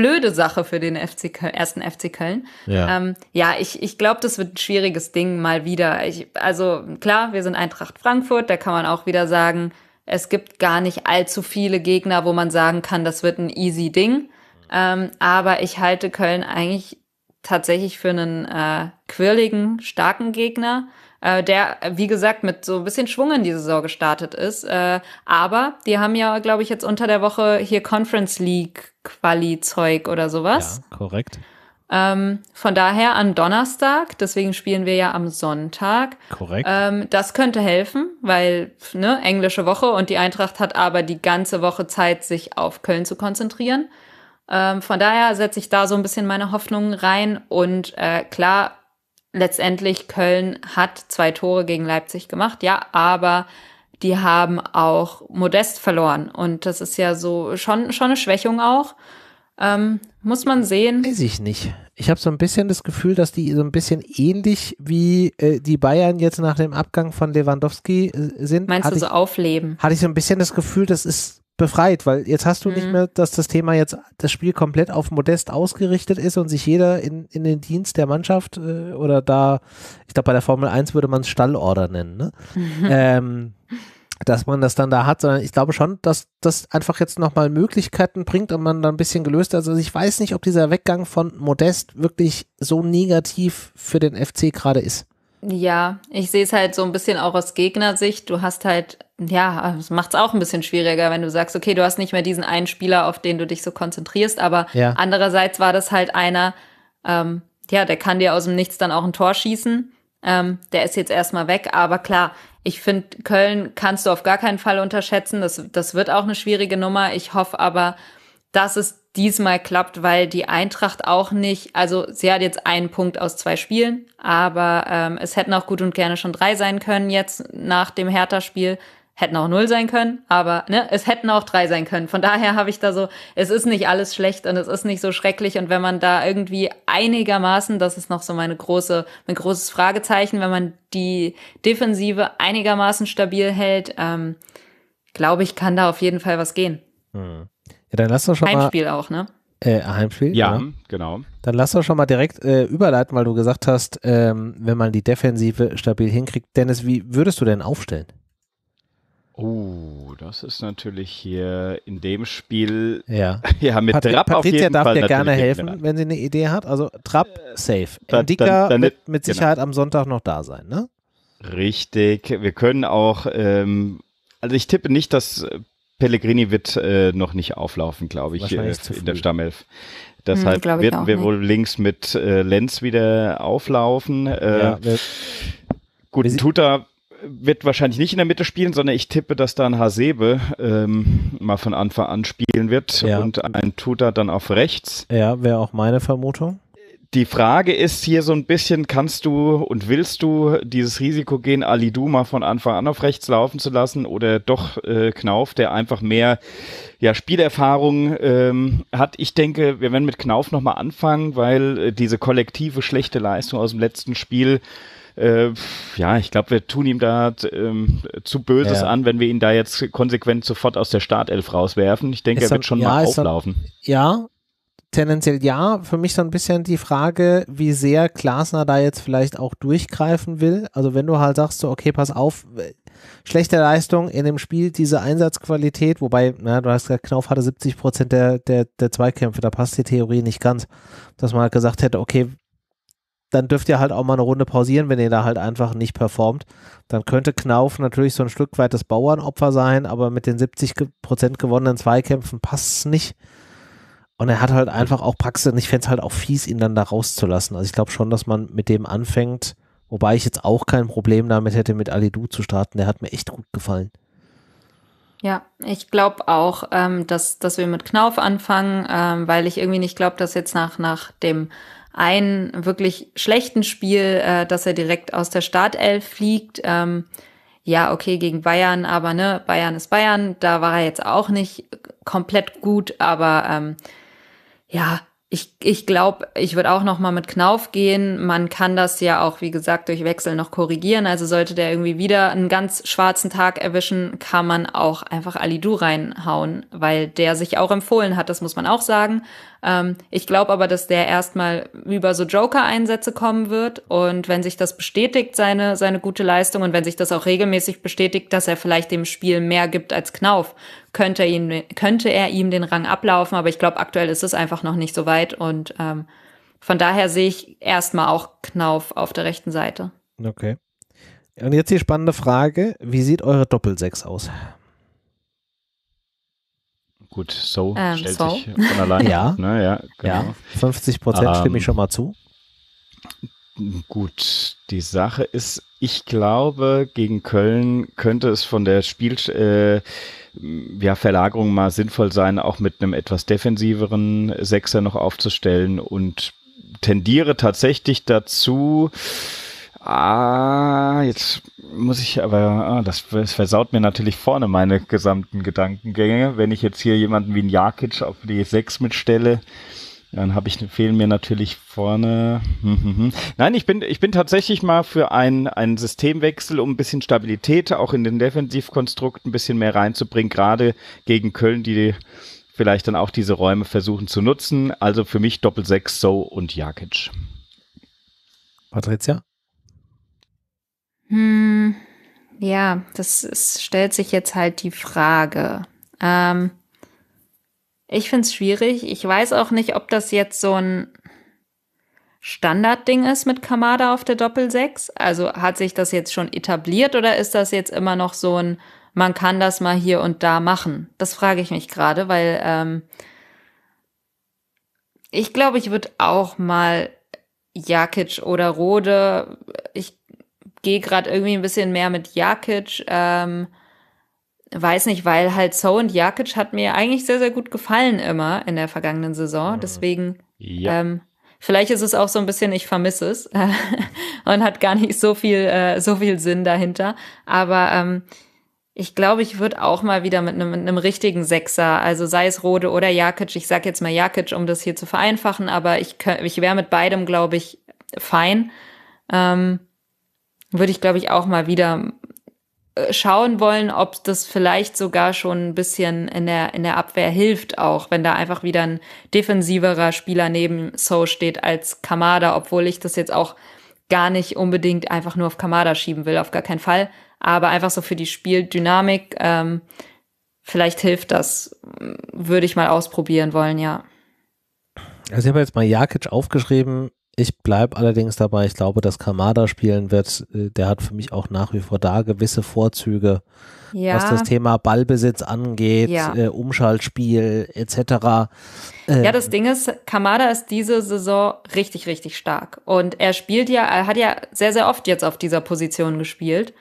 blöde Sache für den FC Köln, ersten FC Köln. Ja, ähm, ja ich, ich glaube, das wird ein schwieriges Ding mal wieder. Ich, also klar, wir sind Eintracht Frankfurt, da kann man auch wieder sagen, es gibt gar nicht allzu viele Gegner, wo man sagen kann, das wird ein easy Ding. Ähm, aber ich halte Köln eigentlich tatsächlich für einen äh, quirligen, starken Gegner, äh, der, wie gesagt, mit so ein bisschen Schwung in die Saison gestartet ist. Äh, aber die haben ja, glaube ich, jetzt unter der Woche hier Conference League Quali-Zeug oder sowas. Ja, korrekt. Ähm, von daher am Donnerstag, deswegen spielen wir ja am Sonntag. Korrekt. Ähm, das könnte helfen, weil ne, englische Woche und die Eintracht hat aber die ganze Woche Zeit, sich auf Köln zu konzentrieren. Ähm, von daher setze ich da so ein bisschen meine Hoffnungen rein und äh, klar, letztendlich Köln hat zwei Tore gegen Leipzig gemacht, ja, aber die haben auch Modest verloren. Und das ist ja so schon, schon eine Schwächung auch. Ähm, muss man sehen. Weiß ich nicht. Ich habe so ein bisschen das Gefühl, dass die so ein bisschen ähnlich wie äh, die Bayern jetzt nach dem Abgang von Lewandowski äh, sind. Meinst hatte du so ich, aufleben? Hatte ich so ein bisschen das Gefühl, das ist befreit, weil jetzt hast du mhm. nicht mehr, dass das Thema jetzt das Spiel komplett auf Modest ausgerichtet ist und sich jeder in, in den Dienst der Mannschaft äh, oder da, ich glaube bei der Formel 1 würde man es Stallorder nennen, ne? Ähm, dass man das dann da hat, sondern ich glaube schon, dass das einfach jetzt nochmal Möglichkeiten bringt und man da ein bisschen gelöst. hat. Also ich weiß nicht, ob dieser Weggang von Modest wirklich so negativ für den FC gerade ist. Ja, ich sehe es halt so ein bisschen auch aus Gegnersicht. Du hast halt, ja, es macht es auch ein bisschen schwieriger, wenn du sagst, okay, du hast nicht mehr diesen einen Spieler, auf den du dich so konzentrierst, aber ja. andererseits war das halt einer, ähm, ja, der kann dir aus dem Nichts dann auch ein Tor schießen. Ähm, der ist jetzt erstmal weg, aber klar, ich finde, Köln kannst du auf gar keinen Fall unterschätzen. Das, das wird auch eine schwierige Nummer. Ich hoffe aber, dass es diesmal klappt, weil die Eintracht auch nicht, also sie hat jetzt einen Punkt aus zwei Spielen, aber ähm, es hätten auch gut und gerne schon drei sein können jetzt nach dem Hertha-Spiel. Hätten auch null sein können, aber ne, es hätten auch drei sein können. Von daher habe ich da so, es ist nicht alles schlecht und es ist nicht so schrecklich. Und wenn man da irgendwie einigermaßen, das ist noch so meine große, mein großes Fragezeichen, wenn man die Defensive einigermaßen stabil hält, ähm, glaube ich, kann da auf jeden Fall was gehen. Hm. Ja, dann lass doch schon Heimspiel mal. Heimspiel auch, ne? Äh, Heimspiel? Ja, ja, genau. genau. Dann lass doch schon mal direkt äh, überleiten, weil du gesagt hast, ähm, wenn man die Defensive stabil hinkriegt. Dennis, wie würdest du denn aufstellen? Oh, das ist natürlich hier in dem Spiel. Ja, ja mit Pat Trapp Patricia auf jeden darf Fall dir gerne helfen, wenn sie eine Idee hat. Also Trapp, äh, safe. Äh, Endika wird mit genau. Sicherheit genau. am Sonntag noch da sein, ne? Richtig. Wir können auch, ähm, also ich tippe nicht, dass äh, Pellegrini wird äh, noch nicht auflaufen, glaube ich, äh, in der Stammelf. Hm, Deshalb hm, werden wir nicht. wohl links mit äh, Lenz wieder auflaufen. Äh, ja, Gut, Tuta wird wahrscheinlich nicht in der Mitte spielen, sondern ich tippe, dass dann Hasebe ähm, mal von Anfang an spielen wird ja. und ein Tuta dann auf rechts. Ja, wäre auch meine Vermutung. Die Frage ist hier so ein bisschen, kannst du und willst du dieses Risiko gehen, Ali Duma von Anfang an auf rechts laufen zu lassen oder doch äh, Knauf, der einfach mehr ja, Spielerfahrung ähm, hat. Ich denke, wir werden mit Knauf nochmal anfangen, weil äh, diese kollektive schlechte Leistung aus dem letzten Spiel äh, ja, ich glaube, wir tun ihm da ähm, zu Böses ja. an, wenn wir ihn da jetzt konsequent sofort aus der Startelf rauswerfen. Ich denke, er wird schon ja, mal auflaufen. Dann, ja, tendenziell ja. Für mich so ein bisschen die Frage, wie sehr Glasner da jetzt vielleicht auch durchgreifen will. Also wenn du halt sagst, so, okay, pass auf, äh, schlechte Leistung in dem Spiel, diese Einsatzqualität, wobei, na, du hast gesagt, Knauf hatte 70 Prozent der, der, der Zweikämpfe, da passt die Theorie nicht ganz, dass man halt gesagt hätte, okay, dann dürft ihr halt auch mal eine Runde pausieren, wenn ihr da halt einfach nicht performt. Dann könnte Knauf natürlich so ein Stück weit das Bauernopfer sein, aber mit den 70 Prozent gewonnenen Zweikämpfen passt es nicht. Und er hat halt einfach auch Praxis. Und ich fände es halt auch fies, ihn dann da rauszulassen. Also ich glaube schon, dass man mit dem anfängt, wobei ich jetzt auch kein Problem damit hätte, mit Alidu zu starten. Der hat mir echt gut gefallen. Ja, ich glaube auch, ähm, dass, dass wir mit Knauf anfangen, ähm, weil ich irgendwie nicht glaube, dass jetzt nach, nach dem ein wirklich schlechten Spiel, äh, dass er direkt aus der Startelf fliegt. Ähm, ja, okay, gegen Bayern, aber ne, Bayern ist Bayern, da war er jetzt auch nicht komplett gut, aber ähm, ja, ich, ich glaube, ich würde auch noch mal mit Knauf gehen. Man kann das ja auch, wie gesagt, durch Wechsel noch korrigieren. Also sollte der irgendwie wieder einen ganz schwarzen Tag erwischen, kann man auch einfach Alidu reinhauen, weil der sich auch empfohlen hat. Das muss man auch sagen. Ähm, ich glaube aber, dass der erstmal über so Joker-Einsätze kommen wird. Und wenn sich das bestätigt, seine, seine gute Leistung, und wenn sich das auch regelmäßig bestätigt, dass er vielleicht dem Spiel mehr gibt als Knauf, könnte, ihn, könnte er ihm den Rang ablaufen. Aber ich glaube, aktuell ist es einfach noch nicht so weit. Und ähm, von daher sehe ich erstmal auch Knauf auf der rechten Seite. Okay. Und jetzt die spannende Frage: Wie sieht eure Doppelsechs aus? Gut, so ähm, stellt so. sich von alleine. ja. Ne, ja, genau. ja, 50 Prozent ähm, stimme ich ähm, schon mal zu. Gut, die Sache ist, ich glaube, gegen Köln könnte es von der Spiel, äh, ja, Verlagerung mal sinnvoll sein, auch mit einem etwas defensiveren Sechser noch aufzustellen und tendiere tatsächlich dazu, Ah, jetzt muss ich aber, ah, das, das, versaut mir natürlich vorne meine gesamten Gedankengänge. Wenn ich jetzt hier jemanden wie ein Jakic auf die 6 mitstelle, dann habe ich, fehlen mir natürlich vorne. Hm, hm, hm. Nein, ich bin, ich bin tatsächlich mal für einen, einen Systemwechsel, um ein bisschen Stabilität auch in den Defensivkonstrukt ein bisschen mehr reinzubringen, gerade gegen Köln, die vielleicht dann auch diese Räume versuchen zu nutzen. Also für mich Doppel 6, So und Jakic. Patricia? Hm, ja, das ist, stellt sich jetzt halt die Frage. Ähm, ich finde es schwierig. Ich weiß auch nicht, ob das jetzt so ein Standardding ist mit Kamada auf der Doppel-6. Also hat sich das jetzt schon etabliert oder ist das jetzt immer noch so ein, man kann das mal hier und da machen? Das frage ich mich gerade, weil ähm, ich glaube, ich würde auch mal Jakic oder Rode, ich gehe gerade irgendwie ein bisschen mehr mit Jakic. Ähm, weiß nicht, weil halt So und Jakic hat mir eigentlich sehr, sehr gut gefallen immer in der vergangenen Saison. Mhm. Deswegen, ja. ähm, vielleicht ist es auch so ein bisschen, ich vermisse es und hat gar nicht so viel, äh, so viel Sinn dahinter. Aber ähm, ich glaube, ich würde auch mal wieder mit einem, mit einem richtigen Sechser, also sei es Rode oder Jakic, ich sag jetzt mal Jakic, um das hier zu vereinfachen, aber ich, ich wäre mit beidem, glaube ich, fein. Ähm, würde ich, glaube ich, auch mal wieder äh, schauen wollen, ob das vielleicht sogar schon ein bisschen in der, in der Abwehr hilft, auch wenn da einfach wieder ein defensiverer Spieler neben So steht als Kamada, obwohl ich das jetzt auch gar nicht unbedingt einfach nur auf Kamada schieben will, auf gar keinen Fall. Aber einfach so für die Spieldynamik, ähm, vielleicht hilft das, würde ich mal ausprobieren wollen, ja. Also ich habe jetzt mal Jakic aufgeschrieben, ich bleibe allerdings dabei, ich glaube, dass Kamada spielen wird. Äh, der hat für mich auch nach wie vor da gewisse Vorzüge, ja. was das Thema Ballbesitz angeht, ja. äh, Umschaltspiel etc. Äh, ja, das Ding ist, Kamada ist diese Saison richtig, richtig stark. Und er spielt ja, er hat ja sehr, sehr oft jetzt auf dieser Position gespielt.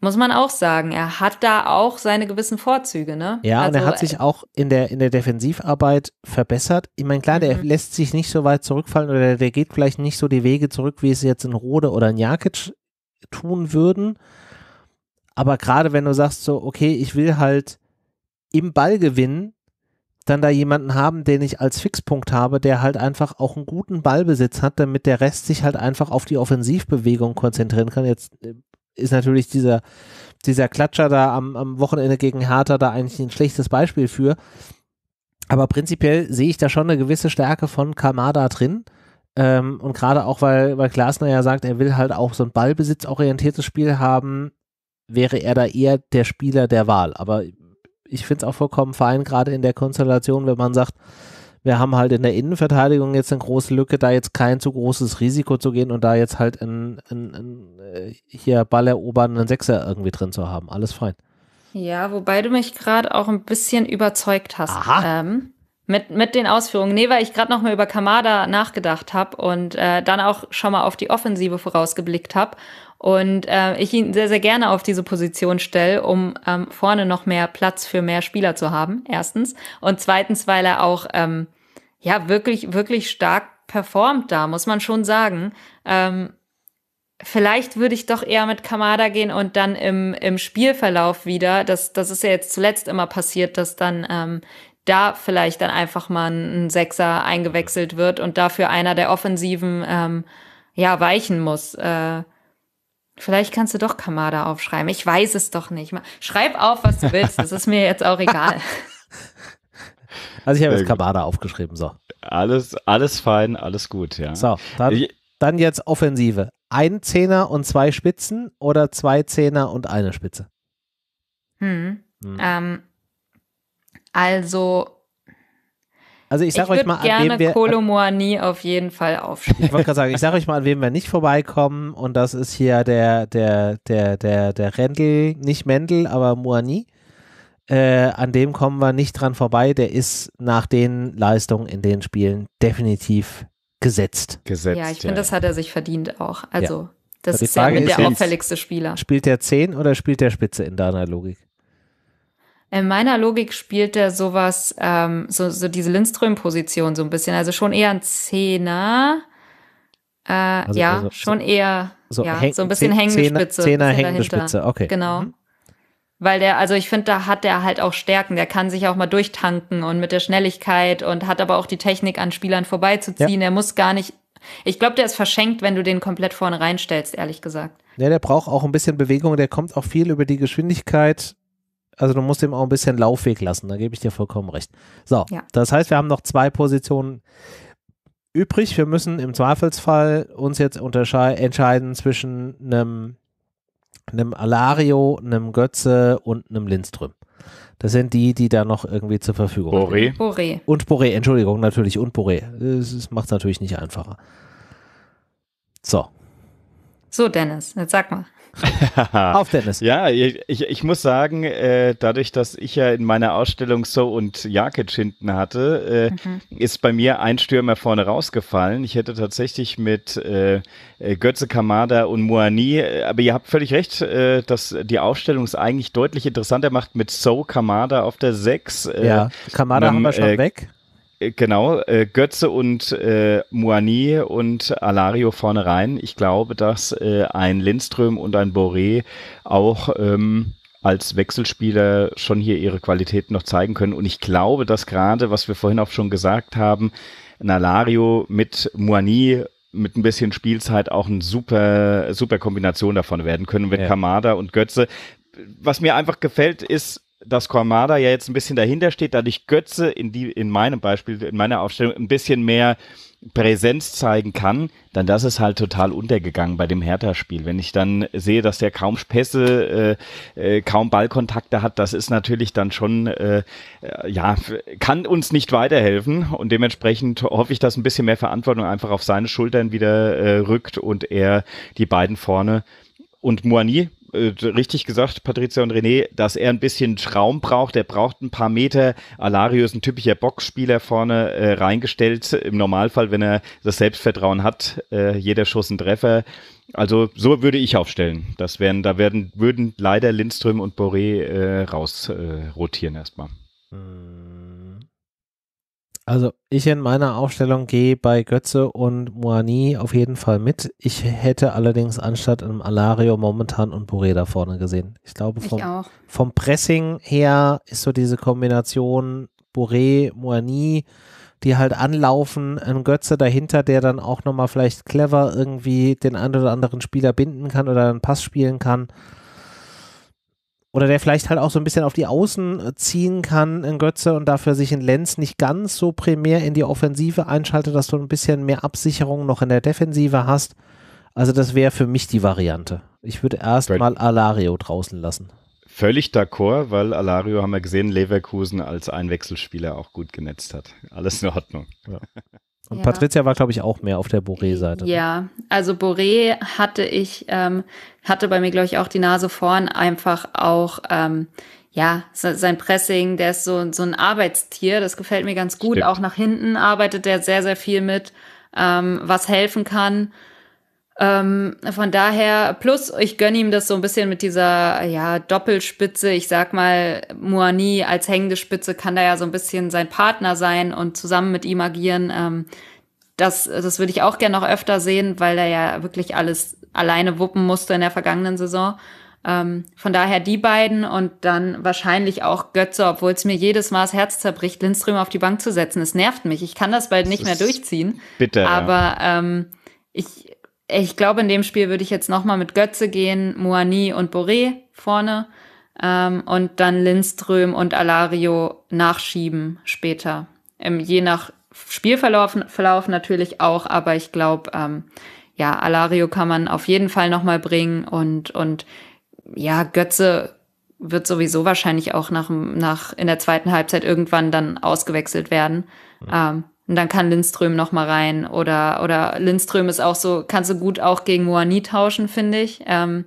Muss man auch sagen, er hat da auch seine gewissen Vorzüge, ne? Ja, also, und er also, hat sich äh, auch in der, in der Defensivarbeit verbessert. Ich meine, klar, der mhm. lässt sich nicht so weit zurückfallen oder der, geht vielleicht nicht so die Wege zurück, wie es jetzt in Rode oder in Jakic tun würden. Aber gerade wenn du sagst so, okay, ich will halt im Ball gewinnen, dann da jemanden haben, den ich als Fixpunkt habe, der halt einfach auch einen guten Ballbesitz hat, damit der Rest sich halt einfach auf die Offensivbewegung konzentrieren kann. Jetzt äh, ist natürlich dieser, dieser Klatscher da am, am Wochenende gegen Hertha da eigentlich ein schlechtes Beispiel für. Aber prinzipiell sehe ich da schon eine gewisse Stärke von Kamada drin. Ähm, und gerade auch, weil, weil Glasner ja sagt, er will halt auch so ein ballbesitzorientiertes Spiel haben, wäre er da eher der Spieler der Wahl. Aber ich finde es auch vollkommen fein, gerade in der Konstellation, wenn man sagt, wir haben halt in der Innenverteidigung jetzt eine große Lücke, da jetzt kein zu großes Risiko zu gehen und da jetzt halt einen, einen, einen äh, hier Ball Sechser irgendwie drin zu haben. Alles fein. Ja, wobei du mich gerade auch ein bisschen überzeugt hast. Aha. Ähm, mit, mit den Ausführungen. Nee, weil ich gerade noch mal über Kamada nachgedacht habe und äh, dann auch schon mal auf die Offensive vorausgeblickt habe. Und äh, ich ihn sehr, sehr gerne auf diese Position stelle, um ähm, vorne noch mehr Platz für mehr Spieler zu haben, erstens. Und zweitens, weil er auch ähm, ja wirklich, wirklich stark performt da, muss man schon sagen. Ähm, vielleicht würde ich doch eher mit Kamada gehen und dann im, im Spielverlauf wieder, das, das ist ja jetzt zuletzt immer passiert, dass dann ähm, da vielleicht dann einfach mal ein Sechser eingewechselt wird und dafür einer der Offensiven ähm, ja weichen muss. Äh, vielleicht kannst du doch Kamada aufschreiben. Ich weiß es doch nicht. Schreib auf, was du willst. Das ist mir jetzt auch egal. Also ich habe jetzt Kabada aufgeschrieben, so. Alles, alles fein, alles gut, ja. So, dann, dann jetzt Offensive. Ein Zehner und zwei Spitzen oder zwei Zehner und eine Spitze? Hm. hm. Ähm, also also ich sage euch gerne an wem wir auf jeden Fall aufschreiben. Ich wollte gerade sagen, ich sage euch mal, an wem wir nicht vorbeikommen und das ist hier der der der der der Rendel, nicht Mendel, aber Moani. Äh, an dem kommen wir nicht dran vorbei. Der ist nach den Leistungen in den Spielen definitiv gesetzt. Gesetzt. Ja, ich finde, ja. das hat er sich verdient auch. Also, ja. das also ist ja mit der auffälligste Spieler. Spielt der 10 oder spielt der Spitze in deiner Logik? In meiner Logik spielt er sowas, ähm, so, so diese Lindström-Position so ein bisschen. Also schon eher ein Zehner. Äh, also, ja, also, schon eher so, ja, so ein bisschen hängende Spitze. Zehner, Zehner Hängespitze, okay. Genau. Mhm. Weil der, also ich finde, da hat der halt auch Stärken. Der kann sich auch mal durchtanken und mit der Schnelligkeit und hat aber auch die Technik, an Spielern vorbeizuziehen. Ja. Er muss gar nicht. Ich glaube, der ist verschenkt, wenn du den komplett vorne reinstellst, ehrlich gesagt. Ja, der braucht auch ein bisschen Bewegung. Der kommt auch viel über die Geschwindigkeit. Also du musst ihm auch ein bisschen Laufweg lassen. Da gebe ich dir vollkommen recht. So, ja. das heißt, wir haben noch zwei Positionen übrig. Wir müssen im Zweifelsfall uns jetzt entscheiden zwischen einem einem Alario, einem Götze und einem Lindström. Das sind die, die da noch irgendwie zur Verfügung Boré. stehen. Boré. Und Boré, Entschuldigung, natürlich. Und Boré. Das macht es natürlich nicht einfacher. So. So, Dennis, jetzt sag mal. Auf Dennis. Ja, ich, ich muss sagen, äh, dadurch, dass ich ja in meiner Ausstellung So und Jakic hinten hatte, äh, mhm. ist bei mir ein Stürmer vorne rausgefallen. Ich hätte tatsächlich mit äh, äh Götze Kamada und Moani, äh, aber ihr habt völlig recht, äh, dass die Ausstellung es eigentlich deutlich interessanter macht mit So Kamada auf der 6. Äh, ja, Kamada haben wir schon weg. Äh, genau, äh, Götze und äh, Muani und Alario vorne rein. Ich glaube, dass äh, ein Lindström und ein Boré auch ähm, als Wechselspieler schon hier ihre Qualitäten noch zeigen können. Und ich glaube, dass gerade, was wir vorhin auch schon gesagt haben, ein Alario mit Muani mit ein bisschen Spielzeit auch eine super, super Kombination davon werden können, mit ja. Kamada und Götze. Was mir einfach gefällt, ist, dass Kormada ja jetzt ein bisschen dahinter steht, dadurch Götze in die, in meinem Beispiel, in meiner Aufstellung ein bisschen mehr Präsenz zeigen kann, dann das ist halt total untergegangen bei dem Hertha-Spiel. Wenn ich dann sehe, dass der kaum Spässe, äh, äh, kaum Ballkontakte hat, das ist natürlich dann schon, äh, ja, kann uns nicht weiterhelfen und dementsprechend hoffe ich, dass ein bisschen mehr Verantwortung einfach auf seine Schultern wieder äh, rückt und er die beiden vorne und Moani äh, richtig gesagt, Patricia und René, dass er ein bisschen Raum braucht. Er braucht ein paar Meter. Alario ist ein typischer Boxspieler vorne äh, reingestellt. Im Normalfall, wenn er das Selbstvertrauen hat, äh, jeder Schuss ein Treffer. Also so würde ich aufstellen. Das wären, da werden, würden leider Lindström und Boré äh, rausrotieren äh, erstmal. Mhm. Also ich in meiner Aufstellung gehe bei Götze und Moani auf jeden Fall mit. Ich hätte allerdings anstatt einem Alario momentan und Boré da vorne gesehen. Ich glaube vom, ich vom Pressing her ist so diese Kombination Boré, Moani, die halt anlaufen, ein Götze dahinter, der dann auch nochmal vielleicht clever irgendwie den einen oder anderen Spieler binden kann oder einen Pass spielen kann oder der vielleicht halt auch so ein bisschen auf die Außen äh, ziehen kann in Götze und dafür sich in Lenz nicht ganz so primär in die Offensive einschaltet, dass du ein bisschen mehr Absicherung noch in der Defensive hast. Also das wäre für mich die Variante. Ich würde erstmal Alario draußen lassen. Völlig d'accord, weil Alario haben wir gesehen, Leverkusen als Einwechselspieler auch gut genetzt hat. Alles in Ordnung. Ja. Und ja. Patricia war, glaube ich, auch mehr auf der Boré-Seite. Ne? Ja, also Boré hatte ich ähm, hatte bei mir, glaube ich, auch die Nase vorn, einfach auch, ähm, ja, sein Pressing, der ist so, so ein Arbeitstier, das gefällt mir ganz gut. Stimmt. Auch nach hinten arbeitet er sehr, sehr viel mit, ähm, was helfen kann. Ähm, von daher, plus ich gönne ihm das so ein bisschen mit dieser ja, Doppelspitze. Ich sag mal, Moani als hängende Spitze kann da ja so ein bisschen sein Partner sein und zusammen mit ihm agieren. Ähm, das, das würde ich auch gerne noch öfter sehen, weil er ja wirklich alles alleine wuppen musste in der vergangenen Saison. Ähm, von daher die beiden und dann wahrscheinlich auch Götze, obwohl es mir jedes Mal das Herz zerbricht, Lindström auf die Bank zu setzen. Es nervt mich. Ich kann das bald nicht mehr durchziehen. Bitte. Aber ähm, ich, ich glaube, in dem Spiel würde ich jetzt nochmal mit Götze gehen, Moani und Boré vorne ähm, und dann Lindström und Alario nachschieben später. Ähm, je nach Spielverlauf Verlauf natürlich auch, aber ich glaube, ähm, ja, Alario kann man auf jeden Fall nochmal bringen und, und ja, Götze wird sowieso wahrscheinlich auch nach, nach in der zweiten Halbzeit irgendwann dann ausgewechselt werden. Mhm. Ähm, und dann kann Lindström nochmal rein oder oder Lindström ist auch so kannst du gut auch gegen Moani tauschen finde ich ähm,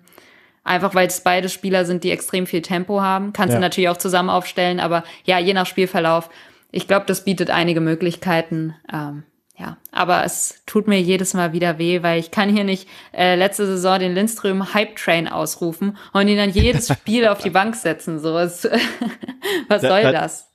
einfach weil es beide Spieler sind die extrem viel Tempo haben kannst ja. du natürlich auch zusammen aufstellen aber ja je nach Spielverlauf ich glaube das bietet einige Möglichkeiten ähm, ja, aber es tut mir jedes Mal wieder weh, weil ich kann hier nicht äh, letzte Saison den Lindström Hype Train ausrufen und ihn dann jedes Spiel auf die Bank setzen. So, was, was soll da, da, das?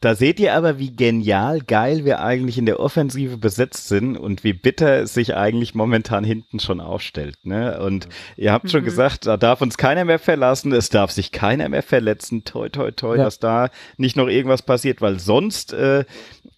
Da seht ihr aber, wie genial geil wir eigentlich in der Offensive besetzt sind und wie bitter es sich eigentlich momentan hinten schon aufstellt. Ne? Und ihr habt schon mhm. gesagt, da darf uns keiner mehr verlassen, es darf sich keiner mehr verletzen. Toi, toi, toi, ja. dass da nicht noch irgendwas passiert, weil sonst äh,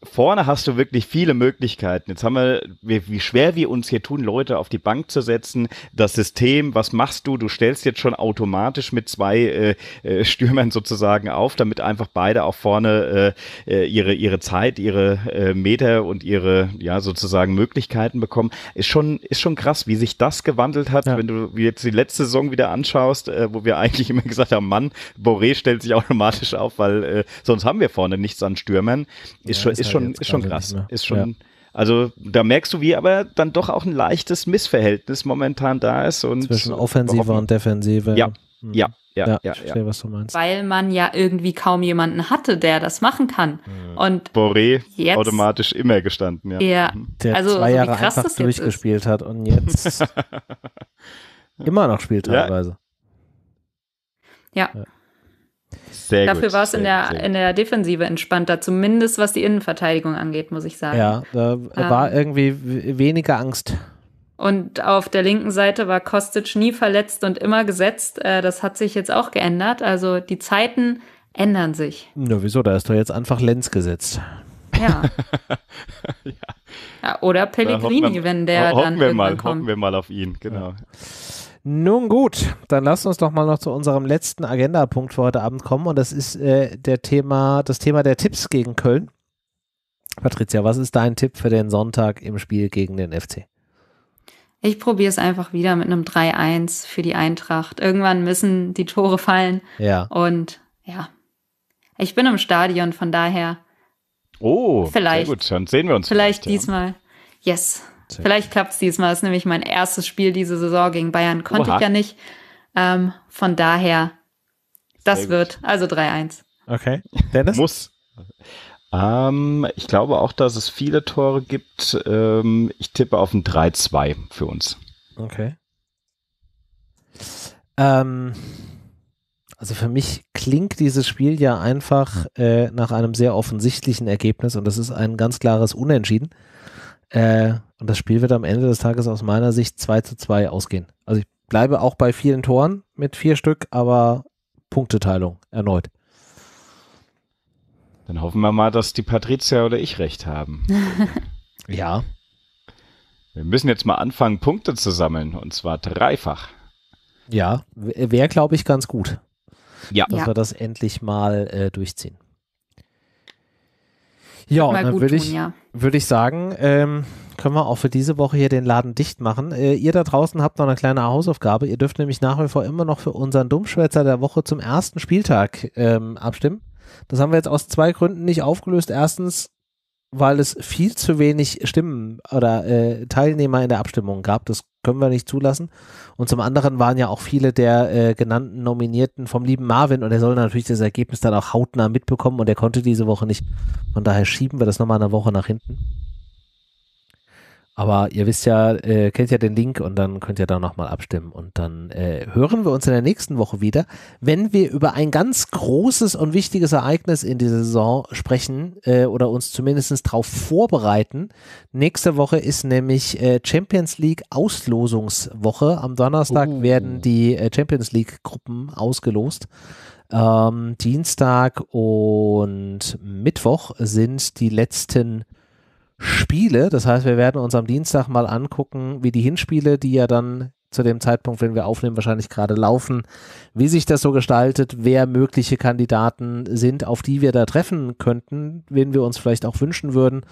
vorne hast du wirklich viele Möglichkeiten. Jetzt haben wir, wie, schwer wir uns hier tun, Leute auf die Bank zu setzen. Das System, was machst du? Du stellst jetzt schon automatisch mit zwei äh, äh Stürmern sozusagen auf, damit einfach beide auch vorne äh, äh, ihre, ihre Zeit, ihre äh, Meter und ihre, ja, sozusagen Möglichkeiten bekommen. Ist schon, ist schon krass, wie sich das gewandelt hat, ja. wenn du jetzt die letzte Saison wieder anschaust, äh, wo wir eigentlich immer gesagt haben, Mann, Boré stellt sich automatisch auf, weil äh, sonst haben wir vorne nichts an Stürmern. Ist ja, schon, ist halt schon, ist schon krass. Ist schon, ja. Also da merkst du, wie aber dann doch auch ein leichtes Missverhältnis momentan da ist. Und Zwischen Offensive und Defensive. Ja, hm. ja, ja, ja, ich verstehe, ja. was du meinst. Weil man ja irgendwie kaum jemanden hatte, der das machen kann. Hm. Und Boré jetzt, automatisch immer gestanden, ja. ja. Mhm. Der also, zwei Jahre so einfach durchgespielt ist. hat und jetzt immer noch spielt teilweise. Ja. ja. Sehr Dafür war es in der, in der Defensive entspannter, zumindest was die Innenverteidigung angeht, muss ich sagen. Ja, da ähm, war ähm, irgendwie weniger Angst. Und auf der linken Seite war Kostic nie verletzt und immer gesetzt. Äh, das hat sich jetzt auch geändert. Also die Zeiten ändern sich. Na, wieso? Da ist doch jetzt einfach Lenz gesetzt. Ja. ja. ja. Oder Pellegrini, Na, man, wenn der dann wir mal, kommt. Hoffen wir mal auf ihn, genau. Ja. Nun gut, dann lasst uns doch mal noch zu unserem letzten Agendapunkt für heute Abend kommen und das ist äh, der Thema, das Thema der Tipps gegen Köln. Patricia, was ist dein Tipp für den Sonntag im Spiel gegen den FC? Ich probiere es einfach wieder mit einem 3-1 für die Eintracht. Irgendwann müssen die Tore fallen. Ja. Und ja, ich bin im Stadion, von daher. Oh, vielleicht. Sehr gut, dann sehen wir uns. Vielleicht, vielleicht diesmal. Ja. Yes. Vielleicht klappt es diesmal. Das ist nämlich mein erstes Spiel diese Saison gegen Bayern. Konnte Oha. ich ja nicht. Ähm, von daher, das wird. Also 3-1. Okay. Dennis? Muss. Ähm, ich glaube auch, dass es viele Tore gibt. Ähm, ich tippe auf ein 3-2 für uns. Okay. Ähm, also für mich klingt dieses Spiel ja einfach äh, nach einem sehr offensichtlichen Ergebnis und das ist ein ganz klares Unentschieden. Äh, und das Spiel wird am Ende des Tages aus meiner Sicht 2 zu 2 ausgehen. Also ich bleibe auch bei vielen Toren mit vier Stück, aber Punkteteilung erneut. Dann hoffen wir mal, dass die Patricia oder ich recht haben. ja. Wir müssen jetzt mal anfangen, Punkte zu sammeln und zwar dreifach. Ja, wäre, glaube ich, ganz gut. Ja. Dass ja. wir das endlich mal äh, durchziehen. Ja, und dann würde ich, ja. würd ich sagen, ähm, können wir auch für diese Woche hier den Laden dicht machen. Äh, ihr da draußen habt noch eine kleine Hausaufgabe. Ihr dürft nämlich nach wie vor immer noch für unseren Dummschwätzer der Woche zum ersten Spieltag ähm, abstimmen. Das haben wir jetzt aus zwei Gründen nicht aufgelöst. Erstens, weil es viel zu wenig Stimmen oder äh, Teilnehmer in der Abstimmung gab. Das können wir nicht zulassen. Und zum anderen waren ja auch viele der äh, genannten Nominierten vom lieben Marvin und er soll natürlich das Ergebnis dann auch hautnah mitbekommen und er konnte diese Woche nicht. Von daher schieben wir das nochmal eine Woche nach hinten. Aber ihr wisst ja, äh, kennt ja den Link und dann könnt ihr da nochmal abstimmen. Und dann äh, hören wir uns in der nächsten Woche wieder, wenn wir über ein ganz großes und wichtiges Ereignis in dieser Saison sprechen äh, oder uns zumindest darauf vorbereiten. Nächste Woche ist nämlich äh, Champions League Auslosungswoche. Am Donnerstag uh. werden die äh, Champions League Gruppen ausgelost. Ähm, Dienstag und Mittwoch sind die letzten äh, Spiele. Das heißt, wir werden uns am Dienstag mal angucken, wie die Hinspiele, die ja dann zu dem Zeitpunkt, wenn wir aufnehmen, wahrscheinlich gerade laufen, wie sich das so gestaltet, wer mögliche Kandidaten sind, auf die wir da treffen könnten, wen wir uns vielleicht auch wünschen würden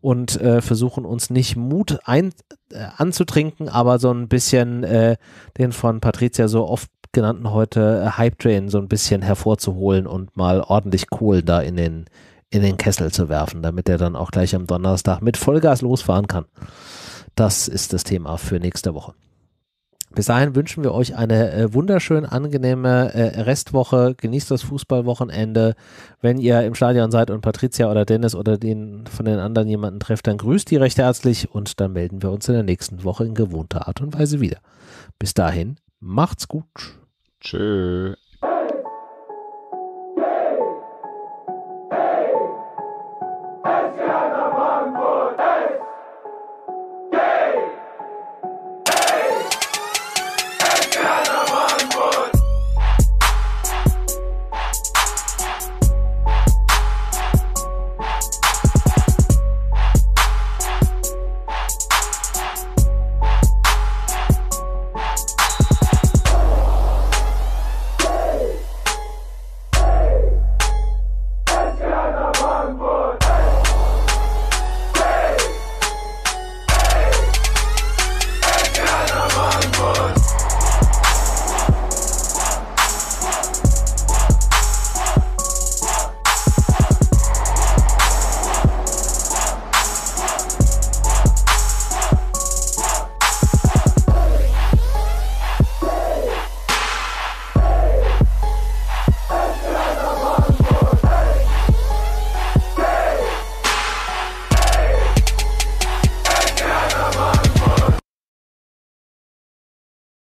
und äh, versuchen uns nicht Mut ein, äh, anzutrinken, aber so ein bisschen äh, den von Patricia so oft genannten heute äh, Hype Train so ein bisschen hervorzuholen und mal ordentlich Kohl da in den in den Kessel zu werfen, damit er dann auch gleich am Donnerstag mit Vollgas losfahren kann. Das ist das Thema für nächste Woche. Bis dahin wünschen wir euch eine äh, wunderschön angenehme äh, Restwoche. Genießt das Fußballwochenende. Wenn ihr im Stadion seid und Patricia oder Dennis oder den von den anderen jemanden trefft, dann grüßt die recht herzlich und dann melden wir uns in der nächsten Woche in gewohnter Art und Weise wieder. Bis dahin, macht's gut. Tschö.